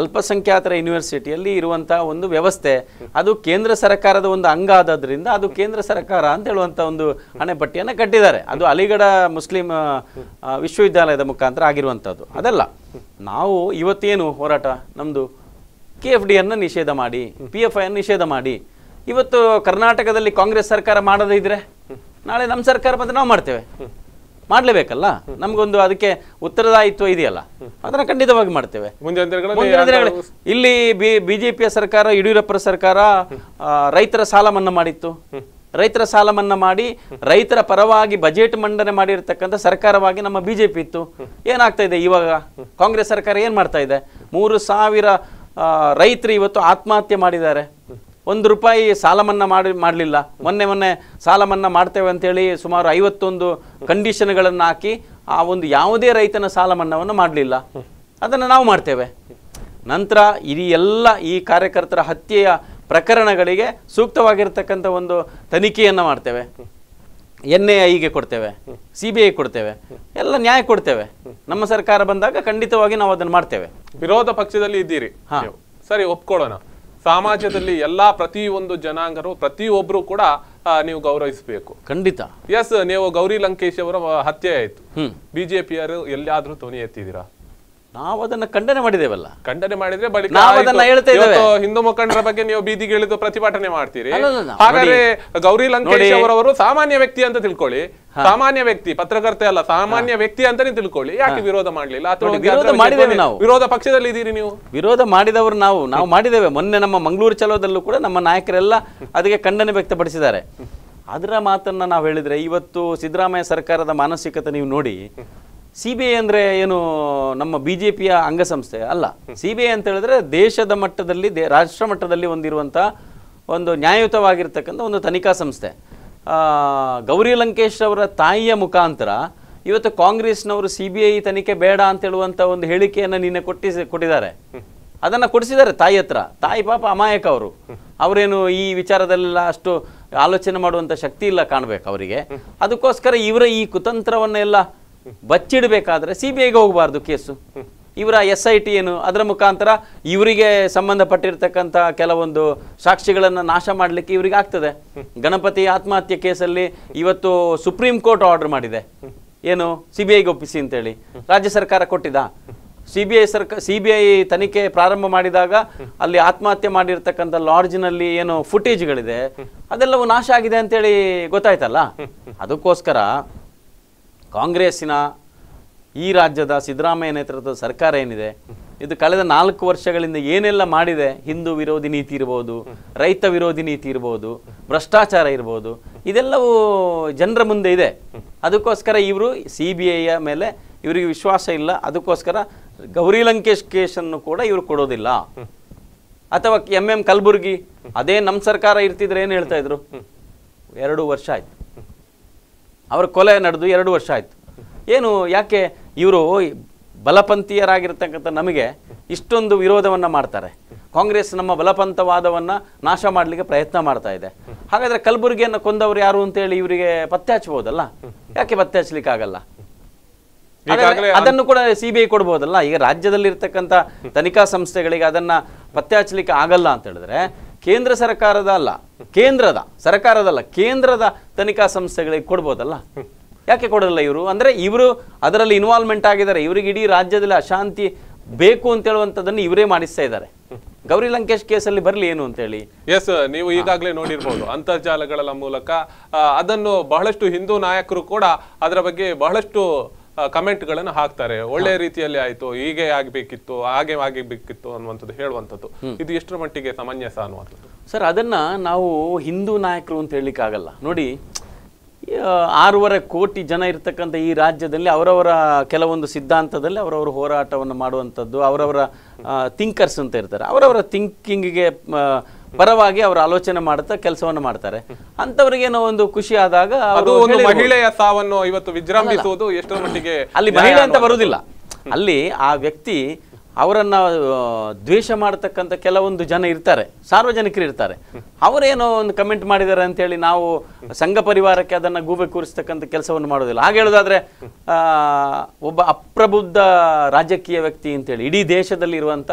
ಅಲ್ಪಸಂಖ್ಯಾತರ ಯೂನಿವರ್ಸಿಟಿಯಲ್ಲಿ ಇರುವಂತಹ ಒಂದು ವ್ಯವಸ್ಥೆ ಅದು ಕೇಂದ್ರ ಸರ್ಕಾರದ ಒಂದು ಅಂಗ ಆದ್ರಿಂದ ಅದು ಕೇಂದ್ರ ಸರ್ಕಾರ ಅಂತ ಹೇಳುವಂತ ಒಂದು ಹಣೆಪಟ್ಟಿಯನ್ನು ಕಟ್ಟಿದ್ದಾರೆ ಅದು ಅಲಿಗಢ ಮುಸ್ಲಿಂ ವಿಶ್ವವಿದ್ಯಾಲಯದ ಮುಖಾಂತರ ಆಗಿರುವಂತದ್ದು ಅದಲ್ಲ ನಾವು ಇವತ್ತೇನು ಹೋರಾಟ ನಮ್ದು ಕೆ ಎಫ್ ಡಿಯನ್ನು ನಿಷೇಧ ಮಾಡಿ ಪಿ ಎಫ್ ಅನ್ನು ನಿಷೇಧ ಮಾಡಿ ಇವತ್ತು ಕರ್ನಾಟಕದಲ್ಲಿ ಕಾಂಗ್ರೆಸ್ ಸರ್ಕಾರ ಮಾಡದೇ ಇದ್ರೆ ನಾಳೆ ನಮ್ಮ ಸರ್ಕಾರ ಬಂದರೆ ನಾವು ಮಾಡ್ತೇವೆ ಮಾಡಲೇಬೇಕಲ್ಲ ನಮಗೊಂದು ಅದಕ್ಕೆ ಉತ್ತರದಾಯಿತ್ವ ಇದೆಯಲ್ಲ ಅದನ್ನ ಖಂಡಿತವಾಗಿ ಮಾಡ್ತೇವೆ ಇಲ್ಲಿ ಬಿ ಬಿಜೆಪಿಯ ಸರ್ಕಾರ ಯಡಿಯೂರಪ್ಪರ ಸರ್ಕಾರ ರೈತರ ಸಾಲ ಮನ್ನಾ ಮಾಡಿತ್ತು ರೈತರ ಸಾಲ ಮನ್ನಾ ಮಾಡಿ ರೈತರ ಪರವಾಗಿ ಬಜೆಟ್ ಮಂಡನೆ ಮಾಡಿರತಕ್ಕಂಥ ಸರ್ಕಾರವಾಗಿ ನಮ್ಮ ಬಿಜೆಪಿ ಇತ್ತು ಏನಾಗ್ತಾ ಇದೆ ಇವಾಗ ಕಾಂಗ್ರೆಸ್ ಸರ್ಕಾರ ಏನು ಮಾಡ್ತಾ ಇದೆ ಮೂರು ಸಾವಿರ ರೈತರು ಇವತ್ತು ಆತ್ಮಹತ್ಯೆ ಮಾಡಿದ್ದಾರೆ ಒಂದು ರೂಪಾಯಿ ಸಾಲ ಮನ್ನಾ ಮಾಡಿ ಮಾಡಲಿಲ್ಲ ಮೊನ್ನೆ ಮೊನ್ನೆ ಸಾಲ ಮನ್ನಾ ಮಾಡ್ತೇವೆ ಅಂತೇಳಿ ಸುಮಾರು ಐವತ್ತೊಂದು ಕಂಡೀಷನ್ಗಳನ್ನು ಹಾಕಿ ಆ ಒಂದು ಯಾವುದೇ ರೈತನ ಸಾಲ ಮನ್ನಾವನ್ನು ಮಾಡಲಿಲ್ಲ ಅದನ್ನು ನಾವು ಮಾಡ್ತೇವೆ ನಂತರ ಇಡೀ ಎಲ್ಲ ಈ ಕಾರ್ಯಕರ್ತರ ಹತ್ಯೆಯ ಪ್ರಕರಣಗಳಿಗೆ ಸೂಕ್ತವಾಗಿರ್ತಕ್ಕಂಥ ಒಂದು ತನಿಖೆಯನ್ನು ಮಾಡ್ತೇವೆ ಎನ್ ಎ ಐಗೆ ಕೊಡ್ತೇವೆ ಸಿ ಬಿ ಐ ಕೊಡ್ತೇವೆ ಎಲ್ಲ ನ್ಯಾಯ ಕೊಡ್ತೇವೆ ನಮ್ಮ ಸರ್ಕಾರ ಬಂದಾಗ ಖಂಡಿತವಾಗಿ ನಾವು ಅದನ್ನು ಮಾಡ್ತೇವೆ ವಿರೋಧ ಪಕ್ಷದಲ್ಲಿ ಇದ್ದೀರಿ ಸರಿ ಒಪ್ಕೊಳ್ಳೋಣ ಸಮಾಜದಲ್ಲಿ ಎಲ್ಲಾ ಪ್ರತಿ ಒಂದು ಜನಾಂಗರು ಪ್ರತಿಯೊಬ್ರು ಕೂಡ ನೀವು ಗೌರವಿಸಬೇಕು ಖಂಡಿತ ಎಸ್ ನೀವು ಗೌರಿ ಲಂಕೇಶ್ ಅವರ ಹತ್ಯೆ ಆಯ್ತು ಬಿಜೆಪಿಯರು ಎಲ್ಲಾದ್ರೂ ಧ್ವನಿ ಎತ್ತಿದ್ದೀರಾ ನಾವು ಅದನ್ನ ಖಂಡನೆ ಮಾಡಿದೇವಲ್ಲ ಖಂಡನೆ ಮಾಡಿದ್ರೆ ಬಳಿಕ ಅದನ್ನ ಹಿಂದೂ ಮುಖಂಡರ ಬಗ್ಗೆ ನೀವು ಬೀದಿಗೆ ಪ್ರತಿಭಟನೆ ಮಾಡ್ತೀರಿ ಹಾಗಾದ್ರೆ ಗೌರಿ ಲಂಕೇಶ್ ಅವರವರು ಸಾಮಾನ್ಯ ವ್ಯಕ್ತಿ ಅಂತ ತಿಳ್ಕೊಳ್ಳಿ ಸಾಮಾನ್ಯ ವ್ಯಕ್ತಿ ಪತ್ರಕರ್ತೆ ಅಲ್ಲ ಸಾಮಾನ್ಯ ವ್ಯಕ್ತಿ ಅಂತಾನೆ ತಿಳ್ಕೊಳ್ಳಿ ಯಾಕೆ ವಿರೋಧ ಮಾಡ್ಲಿಲ್ಲ ಅಥವಾ ವಿರೋಧ ಮಾಡಿದ್ದೇವೆ ನಾವು ವಿರೋಧ ಪಕ್ಷದಲ್ಲಿ ಇದ್ದೀರಿ ನೀವು ವಿರೋಧ ಮಾಡಿದವರು ನಾವು ನಾವು ಮಾಡಿದ್ದೇವೆ ಮೊನ್ನೆ ನಮ್ಮ ಮಂಗಳೂರು ಚಲೋದಲ್ಲೂ ಕೂಡ ನಮ್ಮ ನಾಯಕರೆಲ್ಲ ಅದಕ್ಕೆ ಖಂಡನೆ ವ್ಯಕ್ತಪಡಿಸಿದ್ದಾರೆ ಅದರ ಮಾತನ್ನ ನಾವು ಹೇಳಿದ್ರೆ ಇವತ್ತು ಸಿದ್ದರಾಮಯ್ಯ ಸರ್ಕಾರದ ಮಾನಸಿಕತೆ ನೀವು ನೋಡಿ ಸಿ ಬಿ ಐ ಅಂದರೆ ಏನು ನಮ್ಮ ಬಿ ಜೆ ಪಿಯ ಅಂಗಸಂಸ್ಥೆ ಅಲ್ಲ ಸಿ ಬಿ ಐ ಅಂತ ಹೇಳಿದ್ರೆ ದೇಶದ ಮಟ್ಟದಲ್ಲಿ ದೇ ರಾಷ್ಟ್ರ ಮಟ್ಟದಲ್ಲಿ ಹೊಂದಿರುವಂಥ ಒಂದು ನ್ಯಾಯಯುತವಾಗಿರ್ತಕ್ಕಂಥ ಒಂದು ತನಿಖಾ ಸಂಸ್ಥೆ ಗೌರಿ ಲಂಕೇಶ್ ಅವರ ತಾಯಿಯ ಮುಖಾಂತರ ಇವತ್ತು ಕಾಂಗ್ರೆಸ್ನವರು ಸಿ ಬಿ ಐ ತನಿಖೆ ಬೇಡ ಅಂತ ಹೇಳುವಂಥ ಒಂದು ಹೇಳಿಕೆಯನ್ನು ನಿನ್ನೆ ಕೊಟ್ಟಿಸಿ ಕೊಟ್ಟಿದ್ದಾರೆ ಅದನ್ನು ಕೊಡಿಸಿದ್ದಾರೆ ತಾಯಿ ಹತ್ರ ತಾಯಿ ಪಾಪ ಅಮಾಯಕ ಅವರು ಅವರೇನು ಈ ವಿಚಾರದಲ್ಲೆಲ್ಲ ಅಷ್ಟು ಆಲೋಚನೆ ಮಾಡುವಂಥ ಶಕ್ತಿ ಇಲ್ಲ ಕಾಣಬೇಕು ಅವರಿಗೆ ಅದಕ್ಕೋಸ್ಕರ ಇವರ ಈ ಕುತಂತ್ರವನ್ನೆಲ್ಲ ಬಚ್ಚಿಡಬೇಕಾದ್ರೆ ಸಿ ಬಿ ಐಗೆ ಹೋಗಬಾರ್ದು ಕೇಸು ಇವರ ಎಸ್ ಐ ಟಿ ಏನು ಅದರ ಮುಖಾಂತರ ಇವರಿಗೆ ಸಂಬಂಧಪಟ್ಟಿರ್ತಕ್ಕಂಥ ಕೆಲವೊಂದು ಸಾಕ್ಷಿಗಳನ್ನು ನಾಶ ಮಾಡಲಿಕ್ಕೆ ಇವರಿಗೆ ಆಗ್ತದೆ ಗಣಪತಿ ಆತ್ಮಹತ್ಯೆ ಕೇಸಲ್ಲಿ ಇವತ್ತು ಸುಪ್ರೀಂ ಕೋರ್ಟ್ ಆರ್ಡರ್ ಮಾಡಿದೆ ಏನು ಸಿ ಬಿ ಐಗೆ ಒಪ್ಪಿಸಿ ಅಂತೇಳಿ ರಾಜ್ಯ ಸರ್ಕಾರ ಕೊಟ್ಟಿದ ಸಿ ಬಿ ಐ ಸರ್ಕ ಸಿ ಬಿ ಐ ತನಿಖೆ ಪ್ರಾರಂಭ ಮಾಡಿದಾಗ ಅಲ್ಲಿ ಆತ್ಮಹತ್ಯೆ ಮಾಡಿರ್ತಕ್ಕಂಥ ಲಾಡ್ಜ್ನಲ್ಲಿ ಏನು ಫುಟೇಜ್ಗಳಿದೆ ಅದೆಲ್ಲವೂ ನಾಶ ಆಗಿದೆ ಅಂತೇಳಿ ಗೊತ್ತಾಯ್ತಲ್ಲ ಅದಕ್ಕೋಸ್ಕರ ಕಾಂಗ್ರೆಸ್ಸಿನ ಈ ರಾಜ್ಯದ ಸಿದ್ದರಾಮಯ್ಯ ನೇತೃತ್ವದ ಸರ್ಕಾರ ಏನಿದೆ ಇದು ಕಳೆದ ನಾಲ್ಕು ವರ್ಷಗಳಿಂದ ಏನೆಲ್ಲ ಮಾಡಿದೆ ಹಿಂದೂ ವಿರೋಧಿ ನೀತಿ ಇರ್ಬೋದು ರೈತ ವಿರೋಧಿ ನೀತಿ ಇರ್ಬೋದು ಭ್ರಷ್ಟಾಚಾರ ಇರ್ಬೋದು ಇದೆಲ್ಲವೂ ಜನರ ಮುಂದೆ ಇದೆ ಅದಕ್ಕೋಸ್ಕರ ಇವರು ಸಿ ಬಿ ಐಯ ಮೇಲೆ ಇವರಿಗೆ ವಿಶ್ವಾಸ ಇಲ್ಲ ಅದಕ್ಕೋಸ್ಕರ ಗೌರಿ ಲಂಕೇಶ್ ಕೇಸನ್ನು ಕೂಡ ಇವರು ಕೊಡೋದಿಲ್ಲ ಅಥವಾ ಎಮ್ ಎಮ್ ಕಲಬುರ್ಗಿ ಅದೇ ನಮ್ಮ ಸರ್ಕಾರ ಇರ್ತಿದ್ರೆ ಏನು ಹೇಳ್ತಾ ಇದ್ರು ಎರಡು ವರ್ಷ ಆಯ್ತು ಅವರ ಕೊಲೆ ನಡೆದು ಎರಡು ವರ್ಷ ಆಯಿತು ಏನು ಯಾಕೆ ಇವರು ಬಲಪಂಥೀಯರಾಗಿರ್ತಕ್ಕಂಥ ನಮಗೆ ಇಷ್ಟೊಂದು ವಿರೋಧವನ್ನು ಮಾಡ್ತಾರೆ ಕಾಂಗ್ರೆಸ್ ನಮ್ಮ ಬಲಪಂಥವಾದವನ್ನು ನಾಶ ಮಾಡಲಿಕ್ಕೆ ಪ್ರಯತ್ನ ಮಾಡ್ತಾ ಇದೆ ಹಾಗಾದರೆ ಕಲಬುರಗಿಯನ್ನು ಕೊಂದವರು ಯಾರು ಅಂತೇಳಿ ಇವರಿಗೆ ಪತ್ತೆ ಹಚ್ಬೋದಲ್ಲ ಯಾಕೆ ಪತ್ತೆ ಆಗಲ್ಲ ಅದನ್ನು ಕೂಡ ಸಿ ಬಿ ಐ ಕೊಡ್ಬೋದಲ್ಲ ಈಗ ರಾಜ್ಯದಲ್ಲಿರ್ತಕ್ಕಂಥ ತನಿಖಾ ಸಂಸ್ಥೆಗಳಿಗೆ ಅದನ್ನು ಪತ್ತೆ ಹಚ್ಚಲಿಕ್ಕೆ ಆಗಲ್ಲ ಅಂತ ಹೇಳಿದ್ರೆ ಕೇಂದ್ರ ಸರ್ಕಾರದ ಅಲ್ಲ ಕೇಂದ್ರದ ಸರ್ಕಾರದಲ್ಲ ಕೇಂದ್ರದ ತನಿಖಾ ಸಂಸ್ಥೆಗಳಿಗೆ ಕೊಡ್ಬೋದಲ್ಲ ಯಾಕೆ ಕೊಡೋಲ್ಲ ಇವರು ಅಂದರೆ ಇವರು ಅದರಲ್ಲಿ ಇನ್ವಾಲ್ವ್ಮೆಂಟ್ ಆಗಿದ್ದಾರೆ ಇವರಿಗೆ ಇಡೀ ರಾಜ್ಯದಲ್ಲಿ ಅಶಾಂತಿ ಬೇಕು ಅಂತ ಹೇಳುವಂಥದ್ದನ್ನು ಇವರೇ ಮಾಡಿಸ್ತಾ ಇದ್ದಾರೆ ಗೌರಿ ಲಂಕೇಶ್ ಕೇಸಲ್ಲಿ ಬರಲಿ ಏನು ಅಂತೇಳಿ ಎಸ್ ನೀವು ಈಗಾಗಲೇ ನೋಡಿರ್ಬೋದು ಅಂತರ್ಜಾಲಗಳ ಮೂಲಕ ಅದನ್ನು ಬಹಳಷ್ಟು ಹಿಂದೂ ನಾಯಕರು ಕೂಡ ಅದರ ಬಗ್ಗೆ ಬಹಳಷ್ಟು ಕಮೆಂಟ್ಗಳನ್ನು ಹಾಕ್ತಾರೆ ಒಳ್ಳೆ ರೀತಿಯಲ್ಲಿ ಆಯ್ತು ಹೀಗೆ ಆಗಬೇಕಿತ್ತು ಹಾಗೆ ಆಗಬೇಕಿತ್ತು ಅನ್ನುವಂಥದ್ದು ಹೇಳುವಂಥದ್ದು ಇದು ಎಷ್ಟರ ಮಟ್ಟಿಗೆ ಸಮಂಜಸ ಅನ್ನುವಂಥದ್ದು ಸರ್ ಅದನ್ನ ನಾವು ಹಿಂದೂ ನಾಯಕರು ಅಂತ ಹೇಳಲಿಕ್ಕಾಗಲ್ಲ ನೋಡಿ ಆರೂವರೆ ಕೋಟಿ ಜನ ಇರತಕ್ಕಂಥ ಈ ರಾಜ್ಯದಲ್ಲಿ ಅವರವರ ಕೆಲವೊಂದು ಸಿದ್ಧಾಂತದಲ್ಲಿ ಅವರವರ ಹೋರಾಟವನ್ನು ಮಾಡುವಂಥದ್ದು ಅವರವರ ಥಿಂಕರ್ಸ್ ಅಂತ ಇರ್ತಾರೆ ಅವರವರ ಥಿಂಕಿಂಗ್ಗೆ ಪರವಾಗಿ ಅವರು ಆಲೋಚನೆ ಮಾಡುತ್ತಾ ಕೆಲಸವನ್ನು ಮಾಡ್ತಾರೆ ಅಂತವರಿಗೇನೋ ಒಂದು ಖುಷಿ ಆದಾಗ ಮಹಿಳೆಯ ಸಾವನ್ನು ಇವತ್ತು ವಿಜೃಂಭಿಸುವುದು ಎಷ್ಟೋ ಮಟ್ಟಿಗೆ ಅಲ್ಲಿ ಮಹಿಳೆ ಅಂತ ಬರುವುದಿಲ್ಲ ಅಲ್ಲಿ ಆ ವ್ಯಕ್ತಿ ಅವರನ್ನ ದ್ವೇಷ ಮಾಡತಕ್ಕಂಥ ಕೆಲವೊಂದು ಜನ ಇರ್ತಾರೆ ಸಾರ್ವಜನಿಕರು ಇರ್ತಾರೆ ಅವರೇನೋ ಒಂದು ಕಮೆಂಟ್ ಮಾಡಿದ್ದಾರೆ ಅಂತೇಳಿ ನಾವು ಸಂಘ ಪರಿವಾರಕ್ಕೆ ಅದನ್ನ ಗೂಬೆ ಕೂರಿಸ್ತಕ್ಕಂಥ ಕೆಲಸವನ್ನು ಮಾಡೋದಿಲ್ಲ ಹಾಗೆ ಆ ಒಬ್ಬ ಅಪ್ರಬುದ್ಧ ರಾಜಕೀಯ ವ್ಯಕ್ತಿ ಅಂತೇಳಿ ಇಡೀ ದೇಶದಲ್ಲಿ ಇರುವಂಥ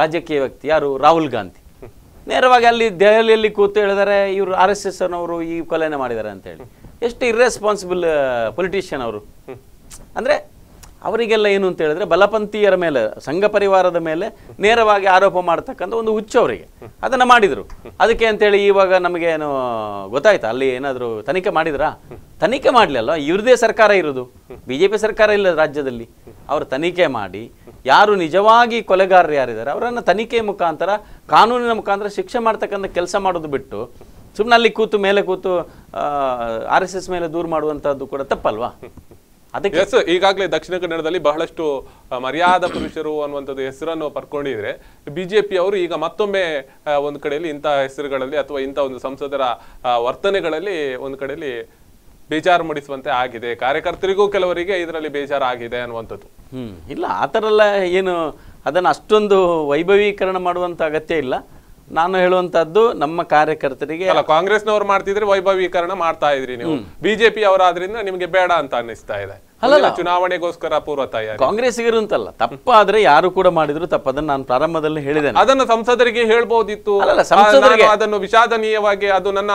ರಾಜಕೀಯ ವ್ಯಕ್ತಿ ಯಾರು ರಾಹುಲ್ ಗಾಂಧಿ ನೇರವಾಗಿ ಅಲ್ಲಿ ದೆಹಲಿಯಲ್ಲಿ ಕೂತು ಹೇಳಿದರೆ ಇವರು ಆರ್ ಎಸ್ ಎಸ್ ಅನ್ನೋರು ಈ ಕೊಲೆನ ಮಾಡಿದ್ದಾರೆ ಅಂತೇಳಿ ಎಷ್ಟು ಇರ್ರೆಸ್ಪಾನ್ಸಿಬಲ್ ಪೊಲಿಟಿಷಿಯನ್ uh, ಅವರು ಅಂದರೆ ಅವರಿಗೆಲ್ಲ ಏನು ಅಂತ ಹೇಳಿದ್ರೆ ಬಲಪಂಥೀಯರ ಮೇಲೆ ಸಂಘ ಪರಿವಾರದ ಮೇಲೆ ನೇರವಾಗಿ ಆರೋಪ ಮಾಡ್ತಕ್ಕಂಥ ಒಂದು ಹುಚ್ಚು ಅವರಿಗೆ ಅದನ್ನು ಮಾಡಿದರು ಅದಕ್ಕೆ ಅಂತೇಳಿ ಇವಾಗ ನಮಗೇನು ಗೊತ್ತಾಯ್ತಾ ಅಲ್ಲಿ ಏನಾದರೂ ತನಿಖೆ ಮಾಡಿದ್ರಾ ತನಿಖೆ ಮಾಡಲಿಲ್ಲ ಇವ್ರದೇ ಸರ್ಕಾರ ಇರೋದು ಬಿ ಜೆ ಪಿ ಸರ್ಕಾರ ಇಲ್ಲ ರಾಜ್ಯದಲ್ಲಿ ಅವರು ತನಿಖೆ ಮಾಡಿ ಯಾರು ನಿಜವಾಗಿ ಕೊಲೆಗಾರರು ಯಾರಿದ್ದಾರೆ ಅವರನ್ನು ತನಿಖೆ ಮುಖಾಂತರ ಕಾನೂನಿನ ಮುಖಾಂತರ ಶಿಕ್ಷೆ ಮಾಡ್ತಕ್ಕಂಥ ಕೆಲಸ ಮಾಡೋದು ಬಿಟ್ಟು ಸುಮ್ಮನೆ ಅಲ್ಲಿ ಕೂತು ಮೇಲೆ ಕೂತು ಆರ್ ಎಸ್ ಎಸ್ ಮೇಲೆ ದೂರು ಮಾಡುವಂಥದ್ದು ಕೂಡ ತಪ್ಪಲ್ವಾ ಎಸ್ ಈಗಾಗಲೇ ದಕ್ಷಿಣ ಕನ್ನಡದಲ್ಲಿ ಬಹಳಷ್ಟು ಮರ್ಯಾದ ಪುರುಷರು ಅನ್ನುವಂಥದ್ದು ಹೆಸರನ್ನು ಪಡ್ಕೊಂಡಿದ್ರೆ ಬಿಜೆಪಿ ಅವರು ಈಗ ಮತ್ತೊಮ್ಮೆ ಒಂದು ಕಡೆಯಲ್ಲಿ ಇಂತಹ ಹೆಸರುಗಳಲ್ಲಿ ಅಥವಾ ಇಂಥ ಒಂದು ಸಂಸದರ ವರ್ತನೆಗಳಲ್ಲಿ ಒಂದು ಕಡೆಯಲ್ಲಿ ಬೇಜಾರು ಮೂಡಿಸುವಂತೆ ಆಗಿದೆ ಕಾರ್ಯಕರ್ತರಿಗೂ ಕೆಲವರಿಗೆ ಇದರಲ್ಲಿ ಬೇಜಾರು ಆಗಿದೆ ಅನ್ನುವಂಥದ್ದು ಇಲ್ಲ ಆ ಥರ ಎಲ್ಲ ಏನು ಅದನ್ನು ಅಷ್ಟೊಂದು ವೈಭವೀಕರಣ ಮಾಡುವಂಥ ಅಗತ್ಯ ಇಲ್ಲ ನಾನು ಹೇಳುವಂತದ್ದು ನಮ್ಮ ಕಾರ್ಯಕರ್ತರಿಗೆ ಅಲ್ಲ ಕಾಂಗ್ರೆಸ್ನವ್ರು ಮಾಡ್ತಿದ್ರೆ ವೈಭವೀಕರಣ ಮಾಡ್ತಾ ಇದ್ರಿ ನೀವು ಬಿಜೆಪಿ ಅವರಾದ್ರಿಂದ ನಿಮಗೆ ಬೇಡ ಅಂತ ಅನ್ನಿಸ್ತಾ ಇದೆ ಅಲ್ಲ ಚುನಾವಣೆಗೋಸ್ಕರ ಪೂರ್ವ ತಯಾರಿ ಇರುವಂತಲ್ಲ ತಪ್ಪಾದ್ರೆ ಯಾರು ಕೂಡ ಮಾಡಿದ್ರು ತಪ್ಪದನ್ನ ನಾನು ಪ್ರಾರಂಭದಲ್ಲಿ ಹೇಳಿದೆ ಅದನ್ನು ಸಂಸದರಿಗೆ ಹೇಳ್ಬಹುದಿತ್ತು ಅದನ್ನು ವಿಷಾದನೀಯವಾಗಿ ಅದು ನನ್ನ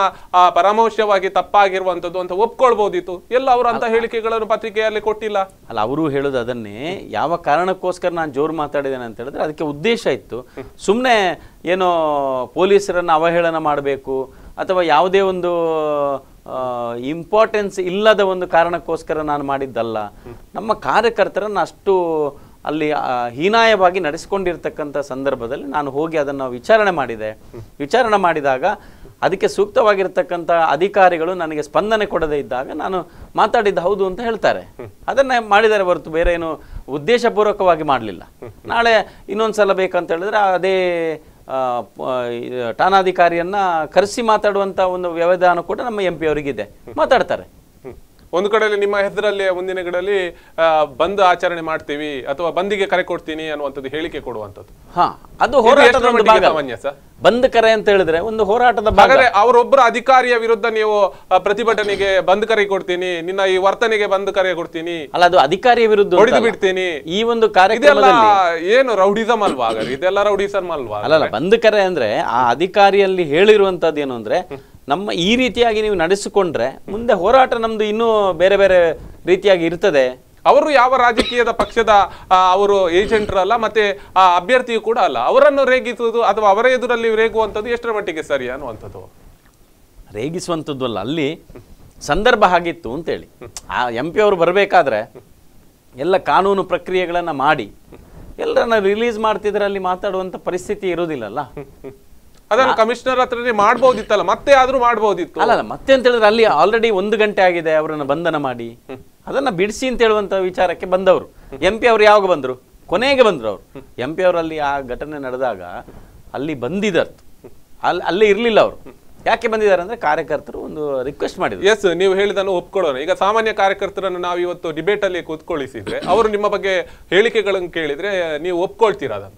ಪರಾಮರ್ಶವಾಗಿ ತಪ್ಪಾಗಿರುವಂತದ್ದು ಅಂತ ಒಪ್ಕೊಳ್ಬಹುದಿತ್ತು ಎಲ್ಲ ಅವರು ಅಂತ ಹೇಳಿಕೆಗಳನ್ನು ಪತ್ರಿಕೆಯಲ್ಲಿ ಕೊಟ್ಟಿಲ್ಲ ಅಲ್ಲ ಅವರು ಹೇಳೋದು ಅದನ್ನೇ ಯಾವ ಕಾರಣಕ್ಕೋಸ್ಕರ ನಾನು ಜೋರು ಮಾತಾಡಿದ್ದೇನೆ ಅಂತ ಹೇಳಿದ್ರೆ ಅದಕ್ಕೆ ಉದ್ದೇಶ ಇತ್ತು ಸುಮ್ಮನೆ ಏನೋ ಪೊಲೀಸರನ್ನ ಅವಹೇಳನ ಮಾಡಬೇಕು ಅಥವಾ ಯಾವುದೇ ಒಂದು ಇಂಪಾರ್ಟೆನ್ಸ್ ಇಲ್ಲದ ಒಂದು ಕಾರಣಕ್ಕೋಸ್ಕರ ನಾನು ಮಾಡಿದ್ದಲ್ಲ ನಮ್ಮ ಕಾರ್ಯಕರ್ತರನ್ನು ಅಷ್ಟು ಅಲ್ಲಿ ಹೀನಾಯವಾಗಿ ನಡೆಸಿಕೊಂಡಿರ್ತಕ್ಕಂಥ ಸಂದರ್ಭದಲ್ಲಿ ನಾನು ಹೋಗಿ ಅದನ್ನು ವಿಚಾರಣೆ ಮಾಡಿದೆ ವಿಚಾರಣೆ ಮಾಡಿದಾಗ ಅದಕ್ಕೆ ಸೂಕ್ತವಾಗಿರ್ತಕ್ಕಂಥ ಅಧಿಕಾರಿಗಳು ನನಗೆ ಸ್ಪಂದನೆ ಕೊಡದೇ ಇದ್ದಾಗ ನಾನು ಮಾತಾಡಿದ್ದು ಹೌದು ಅಂತ ಹೇಳ್ತಾರೆ ಅದನ್ನೇ ಮಾಡಿದ್ದಾರೆ ಹೊರತು ಬೇರೆ ಏನು ಉದ್ದೇಶಪೂರ್ವಕವಾಗಿ ಮಾಡಲಿಲ್ಲ ನಾಳೆ ಇನ್ನೊಂದು ಸಲ ಬೇಕಂತ ಹೇಳಿದ್ರೆ ಅದೇ ಠಾಣಾಧಿಕಾರಿಯನ್ನು ಕರೆಸಿ ಮಾತಾಡುವಂಥ ಒಂದು ವ್ಯವಧಾನ ಕೂಡ ನಮ್ಮ ಎಂ ಪಿ ಅವರಿಗಿದೆ ಮಾತಾಡ್ತಾರೆ ಒಂದು ಕಡೆಯಲ್ಲಿ ನಿಮ್ಮ ಹೆಸರಲ್ಲಿ ಮುಂದಿನ ಕಡೆಯಲ್ಲಿ ಬಂದ್ ಆಚರಣೆ ಮಾಡ್ತೀವಿ ಅಥವಾ ಬಂದಿಗೆ ಕರೆ ಕೊಡ್ತೀನಿ ಅನ್ನುವಂಥದ್ದು ಹೇಳಿಕೆ ಕೊಡುವಂಥದ್ದು ಹಾ ಅದು ಹೋರಾಟದ ಬಂದ್ ಕರೆ ಅಂತ ಹೇಳಿದ್ರೆ ಒಂದು ಹೋರಾಟದ ಭಾಗ ಅವರೊಬ್ಬರ ಅಧಿಕಾರಿಯ ವಿರುದ್ಧ ನೀವು ಪ್ರತಿಭಟನೆಗೆ ಬಂದ್ ಕರೆ ಕೊಡ್ತೀನಿ ನಿನ್ನ ಈ ವರ್ತನೆಗೆ ಬಂದ್ ಕರೆ ಕೊಡ್ತೀನಿ ಅಲ್ಲ ಅದು ಅಧಿಕಾರಿಯ ವಿರುದ್ಧ ಹೊಡೆದು ಬಿಡ್ತೀನಿ ಈ ಒಂದು ಕಾರ್ಯಕ್ರಮದಲ್ಲಿ ಏನು ರೌಡಿಸಮ್ ಅಲ್ವಾ ಇದೆಲ್ಲ ರೌಡಿಸಮ್ ಅಲ್ವಾ ಅಲ್ಲ ಬಂದ್ ಕರೆ ಅಂದ್ರೆ ಆ ಅಧಿಕಾರಿಯಲ್ಲಿ ಹೇಳಿರುವಂತದ್ದು ಏನು ಅಂದ್ರೆ ನಮ್ಮ ಈ ರೀತಿಯಾಗಿ ನೀವು ನಡೆಸಿಕೊಂಡ್ರೆ ಮುಂದೆ ಹೋರಾಟ ನಮ್ಮದು ಇನ್ನೂ ಬೇರೆ ಬೇರೆ ರೀತಿಯಾಗಿ ಇರ್ತದೆ ಅವರು ಯಾವ ರಾಜಕೀಯದ ಪಕ್ಷದ ಅವರು ಅಲ್ಲ ಮತ್ತೆ ಆ ಅಭ್ಯರ್ಥಿಯು ಕೂಡ ಅಲ್ಲ ಅವರನ್ನು ರೇಗಿಸುವುದು ಅಥವಾ ಅವರ ಎದುರಲ್ಲಿ ರೇಗುವಂಥದ್ದು ಎಷ್ಟರ ಮಟ್ಟಿಗೆ ಸರಿ ಅನ್ನುವಂಥದ್ದು ರೇಗಿಸುವಂಥದ್ದು ಅಲ್ಲ ಅಲ್ಲಿ ಸಂದರ್ಭ ಹಾಗಿತ್ತು ಅಂತೇಳಿ ಆ ಎಂ ಪಿ ಅವರು ಬರಬೇಕಾದ್ರೆ ಎಲ್ಲ ಕಾನೂನು ಪ್ರಕ್ರಿಯೆಗಳನ್ನು ಮಾಡಿ ಎಲ್ಲರನ್ನ ರಿಲೀಸ್ ಮಾಡ್ತಿದ್ರೆ ಅಲ್ಲಿ ಮಾತಾಡುವಂಥ ಪರಿಸ್ಥಿತಿ ಇರೋದಿಲ್ಲಲ್ಲ ಅದನ್ನು ಕಮಿಷನರ್ ಹತ್ರನೇ ಮಾಡ್ಬೋದಿತ್ತಲ್ಲ ಮತ್ತೆ ಆದ್ರೂ ಮಾಡಬಹುದಿತ್ತು ಅಲ್ಲ ಮತ್ತೆ ಅಂತ ಹೇಳಿದ್ರೆ ಅಲ್ಲಿ ಆಲ್ರೆಡಿ ಒಂದು ಗಂಟೆ ಆಗಿದೆ ಅವರನ್ನು ಬಂಧನ ಮಾಡಿ ಅದನ್ನ ಬಿಡಿಸಿ ಅಂತ ಹೇಳುವಂತ ವಿಚಾರಕ್ಕೆ ಬಂದವರು ಎಂ ಪಿ ಅವರು ಯಾವಾಗ ಬಂದ್ರು ಕೊನೆಗೆ ಬಂದ್ರು ಅವರು ಎಂ ಪಿ ಅವರಲ್ಲಿ ಆ ಘಟನೆ ನಡೆದಾಗ ಅಲ್ಲಿ ಬಂದಿದ್ದಾರೆ ಅಲ್ಲಿ ಅಲ್ಲೇ ಇರ್ಲಿಲ್ಲ ಅವರು ಯಾಕೆ ಬಂದಿದ್ದಾರೆ ಅಂದ್ರೆ ಕಾರ್ಯಕರ್ತರು ಒಂದು ರಿಕ್ವೆಸ್ಟ್ ಮಾಡಿದ್ರು ಎಸ್ ನೀವು ಹೇಳಿದನ್ನು ಒಪ್ಕೊಳ್ಳೋಣ ಈಗ ಸಾಮಾನ್ಯ ಕಾರ್ಯಕರ್ತರನ್ನು ನಾವು ಇವತ್ತು ಡಿಬೇಟ್ ಅಲ್ಲಿ ಕೂತ್ಕೊಳ್ಳಿಸಿದ್ರೆ ಅವರು ನಿಮ್ಮ ಬಗ್ಗೆ ಹೇಳಿಕೆಗಳನ್ನು ಕೇಳಿದ್ರೆ ನೀವು ಒಪ್ಕೊಳ್ತೀರಾ ಅದನ್ನು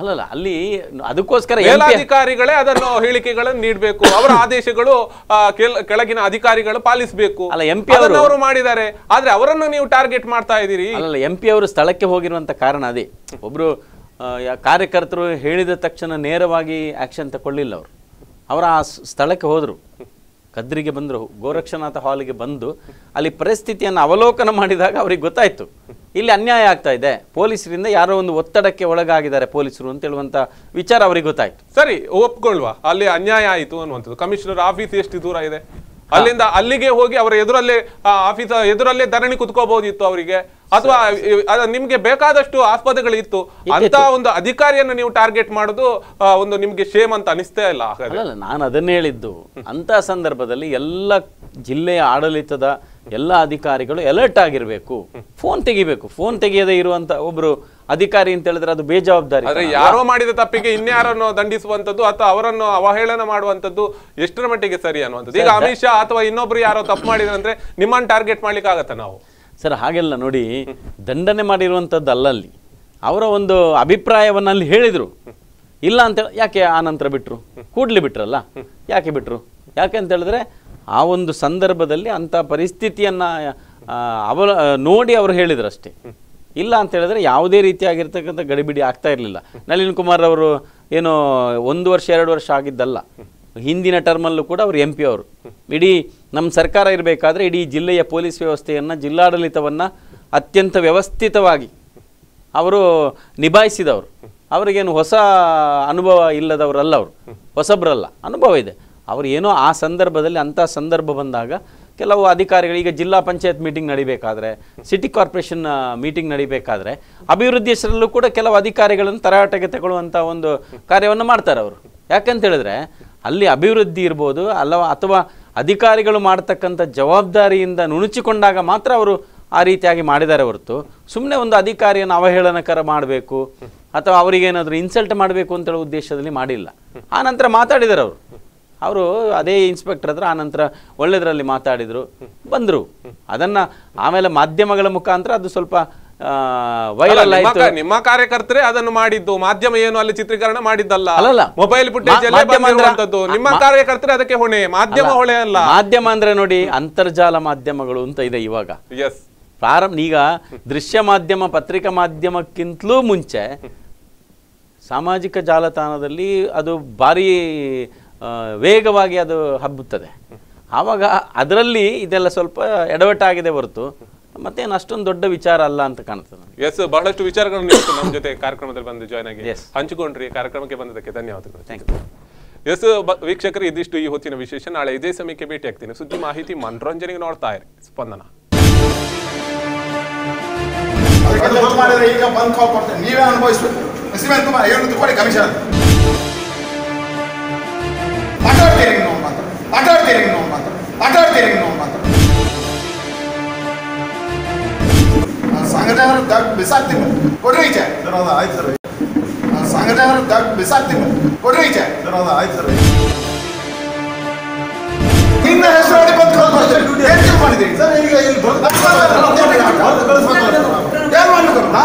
ಅಲ್ಲಲ್ಲ ಅಲ್ಲಿ ಅದಕ್ಕೋಸ್ಕರ ಅಧಿಕಾರಿಗಳೇ ಅದನ್ನು ಹೇಳಿಕೆಗಳನ್ನು ನೀಡಬೇಕು ಅವರ ಆದೇಶಗಳು ಕೆಳಗಿನ ಅಧಿಕಾರಿಗಳು ಪಾಲಿಸಬೇಕು ಅಲ್ಲ ಎಂ ಪಿ ಅವರು ಮಾಡಿದ್ದಾರೆ ಆದ್ರೆ ಅವರನ್ನು ನೀವು ಟಾರ್ಗೆಟ್ ಮಾಡ್ತಾ ಇದ್ದೀರಿ ಅಲ್ಲ ಎಂ ಪಿ ಅವರು ಸ್ಥಳಕ್ಕೆ ಹೋಗಿರುವಂತ ಕಾರಣ ಅದೇ ಒಬ್ರು ಕಾರ್ಯಕರ್ತರು ಹೇಳಿದ ತಕ್ಷಣ ನೇರವಾಗಿ ಆಕ್ಷನ್ ತಗೊಳ್ಳಿಲ್ಲ ಅವರು ಅವರ ಆ ಸ್ಥಳಕ್ಕೆ ಹೋದ್ರು ಕದ್ರಿಗೆ ಬಂದರು ಗೋರಕ್ಷನಾಥ ಹಾಲಿಗೆ ಬಂದು ಅಲ್ಲಿ ಪರಿಸ್ಥಿತಿಯನ್ನು ಅವಲೋಕನ ಮಾಡಿದಾಗ ಅವ್ರಿಗೆ ಗೊತ್ತಾಯ್ತು ಇಲ್ಲಿ ಅನ್ಯಾಯ ಆಗ್ತಾ ಇದೆ ಪೊಲೀಸರಿಂದ ಯಾರೋ ಒಂದು ಒತ್ತಡಕ್ಕೆ ಒಳಗಾಗಿದ್ದಾರೆ ಪೊಲೀಸರು ಅಂತ ಹೇಳುವಂತ ವಿಚಾರ ಅವರಿಗೆ ಗೊತ್ತಾಯ್ತು ಸರಿ ಒಪ್ಕೊಳ್ವಾ ಅಲ್ಲಿ ಅನ್ಯಾಯ ಆಯಿತು ಅನ್ನುವಂಥದ್ದು ಕಮಿಷನರ್ ಆಫೀಸ್ ಎಷ್ಟು ದೂರ ಇದೆ ಅಲ್ಲಿಂದ ಅಲ್ಲಿಗೆ ಹೋಗಿ ಅವರ ಎದುರಲ್ಲೇ ಆಫೀಸ್ ಎದುರಲ್ಲೇ ಧರಣಿ ಕುತ್ಕೋಬಹುದಿತ್ತು ಅವರಿಗೆ ಅಥವಾ ನಿಮ್ಗೆ ಬೇಕಾದಷ್ಟು ಆಸ್ಪತ್ರೆಗಳು ಇತ್ತು ಅಂತ ಒಂದು ಅಧಿಕಾರಿಯನ್ನು ನೀವು ಟಾರ್ಗೆಟ್ ಮಾಡುದು ಒಂದು ನಿಮ್ಗೆ ಶೇಮ್ ಅಂತ ಅನಿಸ್ತೇ ಇಲ್ಲ ನಾನು ಅದನ್ನೇ ಹೇಳಿದ್ದು ಅಂತ ಸಂದರ್ಭದಲ್ಲಿ ಎಲ್ಲ ಜಿಲ್ಲೆಯ ಆಡಳಿತದ ಎಲ್ಲ ಅಧಿಕಾರಿಗಳು ಅಲರ್ಟ್ ಆಗಿರ್ಬೇಕು ಫೋನ್ ತೆಗಿಬೇಕು ಫೋನ್ ತೆಗೆಯದೇ ಇರುವಂತ ಒಬ್ರು ಅಧಿಕಾರಿ ಅಂತ ಹೇಳಿದ್ರೆ ಅದು ಬೇಜವಾಬ್ದಾರಿ ಯಾರೋ ಮಾಡಿದ ತಪ್ಪಿಗೆ ಇನ್ಯಾರನ್ನು ದಂಡಿಸುವಂತದ್ದು ಅಥವಾ ಅವರನ್ನು ಅವಹೇಳನ ಮಾಡುವಂತದ್ದು ಎಷ್ಟರ ಮಟ್ಟಿಗೆ ಸರಿ ಅನ್ನುವಂಥದ್ದು ಈಗ ಅಮಿತ್ ಶಾ ಅಥವಾ ಇನ್ನೊಬ್ರು ಯಾರೋ ತಪ್ಪು ಅಂದ್ರೆ ನಿಮ್ಮನ್ನು ಟಾರ್ಗೆಟ್ ಮಾಡ್ಲಿಕ್ಕೆ ಆಗತ್ತ ನಾವು ಸರ್ ಹಾಗೆಲ್ಲ ನೋಡಿ ದಂಡನೆ ಮಾಡಿರುವಂಥದ್ದು ಅಲ್ಲಲ್ಲಿ ಅವರ ಒಂದು ಅಭಿಪ್ರಾಯವನ್ನ ಅಲ್ಲಿ ಹೇಳಿದ್ರು ಇಲ್ಲ ಅಂತ ಯಾಕೆ ಆ ನಂತರ ಬಿಟ್ರು ಕೂಡ್ಲಿ ಬಿಟ್ರಲ್ಲ ಯಾಕೆ ಬಿಟ್ರು ಯಾಕೆ ಅಂತ ಹೇಳಿದ್ರೆ ಆ ಒಂದು ಸಂದರ್ಭದಲ್ಲಿ ಅಂಥ ಪರಿಸ್ಥಿತಿಯನ್ನು ಅವ ನೋಡಿ ಅವರು ಹೇಳಿದ್ರಷ್ಟೇ ಇಲ್ಲ ಅಂತ ಹೇಳಿದ್ರೆ ಯಾವುದೇ ರೀತಿಯಾಗಿರ್ತಕ್ಕಂಥ ಗಡಿಬಿಡಿ ಆಗ್ತಾ ಇರಲಿಲ್ಲ ನಳಿನ್ ಕುಮಾರ್ ಅವರು ಏನು ಒಂದು ವರ್ಷ ಎರಡು ವರ್ಷ ಆಗಿದ್ದಲ್ಲ ಹಿಂದಿನ ಟರ್ಮಲ್ಲೂ ಕೂಡ ಅವರು ಎಂ ಪಿ ಅವರು ಇಡೀ ನಮ್ಮ ಸರ್ಕಾರ ಇರಬೇಕಾದ್ರೆ ಇಡೀ ಜಿಲ್ಲೆಯ ಪೊಲೀಸ್ ವ್ಯವಸ್ಥೆಯನ್ನು ಜಿಲ್ಲಾಡಳಿತವನ್ನು ಅತ್ಯಂತ ವ್ಯವಸ್ಥಿತವಾಗಿ ಅವರು ನಿಭಾಯಿಸಿದವರು ಅವರಿಗೇನು ಹೊಸ ಅನುಭವ ಇಲ್ಲದವರಲ್ಲ ಅವರು ಹೊಸಬ್ರಲ್ಲ ಅನುಭವ ಇದೆ ಅವರು ಏನೋ ಆ ಸಂದರ್ಭದಲ್ಲಿ ಅಂಥ ಸಂದರ್ಭ ಬಂದಾಗ ಕೆಲವು ಅಧಿಕಾರಿಗಳು ಈಗ ಜಿಲ್ಲಾ ಪಂಚಾಯತ್ ಮೀಟಿಂಗ್ ನಡಿಬೇಕಾದ್ರೆ ಸಿಟಿ ಕಾರ್ಪೊರೇಷನ್ ಮೀಟಿಂಗ್ ನಡಿಬೇಕಾದ್ರೆ ಅಭಿವೃದ್ಧಿ ಹೆಸರಲ್ಲೂ ಕೂಡ ಕೆಲವು ಅಧಿಕಾರಿಗಳನ್ನು ತರಾಟೆಗೆ ತಗೊಳ್ಳುವಂಥ ಒಂದು ಕಾರ್ಯವನ್ನು ಮಾಡ್ತಾರೆ ಅವರು ಯಾಕಂತೇಳಿದ್ರೆ ಹೇಳಿದ್ರೆ ಅಲ್ಲಿ ಅಭಿವೃದ್ಧಿ ಇರ್ಬೋದು ಅಲ್ಲವ ಅಥವಾ ಅಧಿಕಾರಿಗಳು ಮಾಡ್ತಕ್ಕಂಥ ಜವಾಬ್ದಾರಿಯಿಂದ ನುಣುಚಿಕೊಂಡಾಗ ಮಾತ್ರ ಅವರು ಆ ರೀತಿಯಾಗಿ ಮಾಡಿದ್ದಾರೆ ಹೊರತು ಸುಮ್ಮನೆ ಒಂದು ಅಧಿಕಾರಿಯನ್ನು ಅವಹೇಳನಕರ ಮಾಡಬೇಕು ಅಥವಾ ಅವರಿಗೇನಾದರೂ ಇನ್ಸಲ್ಟ್ ಮಾಡಬೇಕು ಅಂತೇಳೋ ಉದ್ದೇಶದಲ್ಲಿ ಮಾಡಿಲ್ಲ ಆ ನಂತರ ಮಾತಾಡಿದ್ದಾರೆ ಅವರು ಅವರು ಅದೇ ಇನ್ಸ್ಪೆಕ್ಟರ್ ಹತ್ರ ಆನಂತರ ಒಳ್ಳೆದರಲ್ಲಿ ಮಾತಾಡಿದರು ಬಂದರು ಅದನ್ನು ಆಮೇಲೆ ಮಾಧ್ಯಮಗಳ ಮುಖಾಂತರ ಅದು ಸ್ವಲ್ಪ ವೈರಲ್ ಆಯ್ತು ನಿಮ್ಮ ಕಾರ್ಯಕರ್ತರೇ ಅದನ್ನು ಮಾಡಿದ್ದು ಮಾಧ್ಯಮ ಏನು ಅಲ್ಲಿ ಚಿತ್ರೀಕರಣ ಮಾಡಿದ್ದಲ್ಲ ಅಲ್ಲ ಮೊಬೈಲ್ ಫುಟೇಜ್ ನಿಮ್ಮ ಕಾರ್ಯಕರ್ತರೇ ಅದಕ್ಕೆ ಹೊಣೆ ಮಾಧ್ಯಮ ಹೊಣೆ ಅಲ್ಲ ಮಾಧ್ಯಮ ಅಂದ್ರೆ ನೋಡಿ ಅಂತರ್ಜಾಲ ಮಾಧ್ಯಮಗಳು ಅಂತ ಇದೆ ಇವಾಗ ಎಸ್ ಪ್ರಾರಂಭ ಈಗ ದೃಶ್ಯ ಮಾಧ್ಯಮ ಪತ್ರಿಕಾ ಮಾಧ್ಯಮಕ್ಕಿಂತಲೂ ಮುಂಚೆ ಸಾಮಾಜಿಕ ಜಾಲತಾಣದಲ್ಲಿ ಅದು ಭಾರಿ ವೇಗವಾಗಿ ಅದು ಹಬ್ಬುತ್ತದೆ ಆವಾಗ ಅದರಲ್ಲಿ ಇದೆಲ್ಲ ಸ್ವಲ್ಪ ಎಡವಟ್ಟಾಗಿದೆ ಹೊರತು ಮತ್ತೇನು ಅಷ್ಟೊಂದು ದೊಡ್ಡ ವಿಚಾರ ಅಲ್ಲ ಅಂತ ಕಾಣ್ತದೆ ಎಸ್ ಬಹಳಷ್ಟು ವಿಚಾರಗಳನ್ನು ನಮ್ಮ ಜೊತೆ ಕಾರ್ಯಕ್ರಮದಲ್ಲಿ ಬಂದು ಜಾಯ್ನ್ ಆಗಿ ಹಂಚಿಕೊಂಡ್ರಿ ಕಾರ್ಯಕ್ರಮಕ್ಕೆ ಬಂದದಕ್ಕೆ ಧನ್ಯವಾದಗಳು ಯು ಎಸ್ ವೀಕ್ಷಕರು ಇದಿಷ್ಟು ಈ ಹೊತ್ತಿನ ವಿಶೇಷ ನಾಳೆ ಇದೇ ಸಮಯಕ್ಕೆ ಭೇಟಿ ಆಗ್ತೀನಿ ಸುದ್ದಿ ಮಾಹಿತಿ ಮನೋರಂಜನೆಗೆ ನೋಡ್ತಾ ಇರಿ ಸ್ಪಂದನ ಈಗ ನೀವೇ ಅನುಭವಿಸ್ಬೇಕು ಆಟ ಆಡ್ತೀರಿ ನಾವು ಮಾತ್ರ ಆಟ ಆಡ್ತೀರಿ ನಾವು ಮಾತ್ರ ನಾನು ಸಂಘಟನೆ ದಗ್ ಬಿಸಾಕ್ತೀನಿ ಕೊಡ್ರಿ ಈಚೆ ಆಯ್ತು ಸರ್ ನಾನು ಸಂಘಟನೆ ದಗ್ ಬಿಸಾಕ್ತೀನಿ ಕೊಡ್ರಿ ಈಚೆ ಆಯ್ತು ಸರ್ ನಿನ್ನ ಹೆಸರು ಹೇಳಿ ಬಂದು ಕಾಲ್ ಮಾಡ್ತೀರಿ ಡ್ಯೂಟಿ ಮಾಡಿದ್ದೀರಿ ಸರ್ ಈಗ ಇಲ್ಲಿ ಬಂದು ಏನ್ ಮಾಡ್ಬೇಕು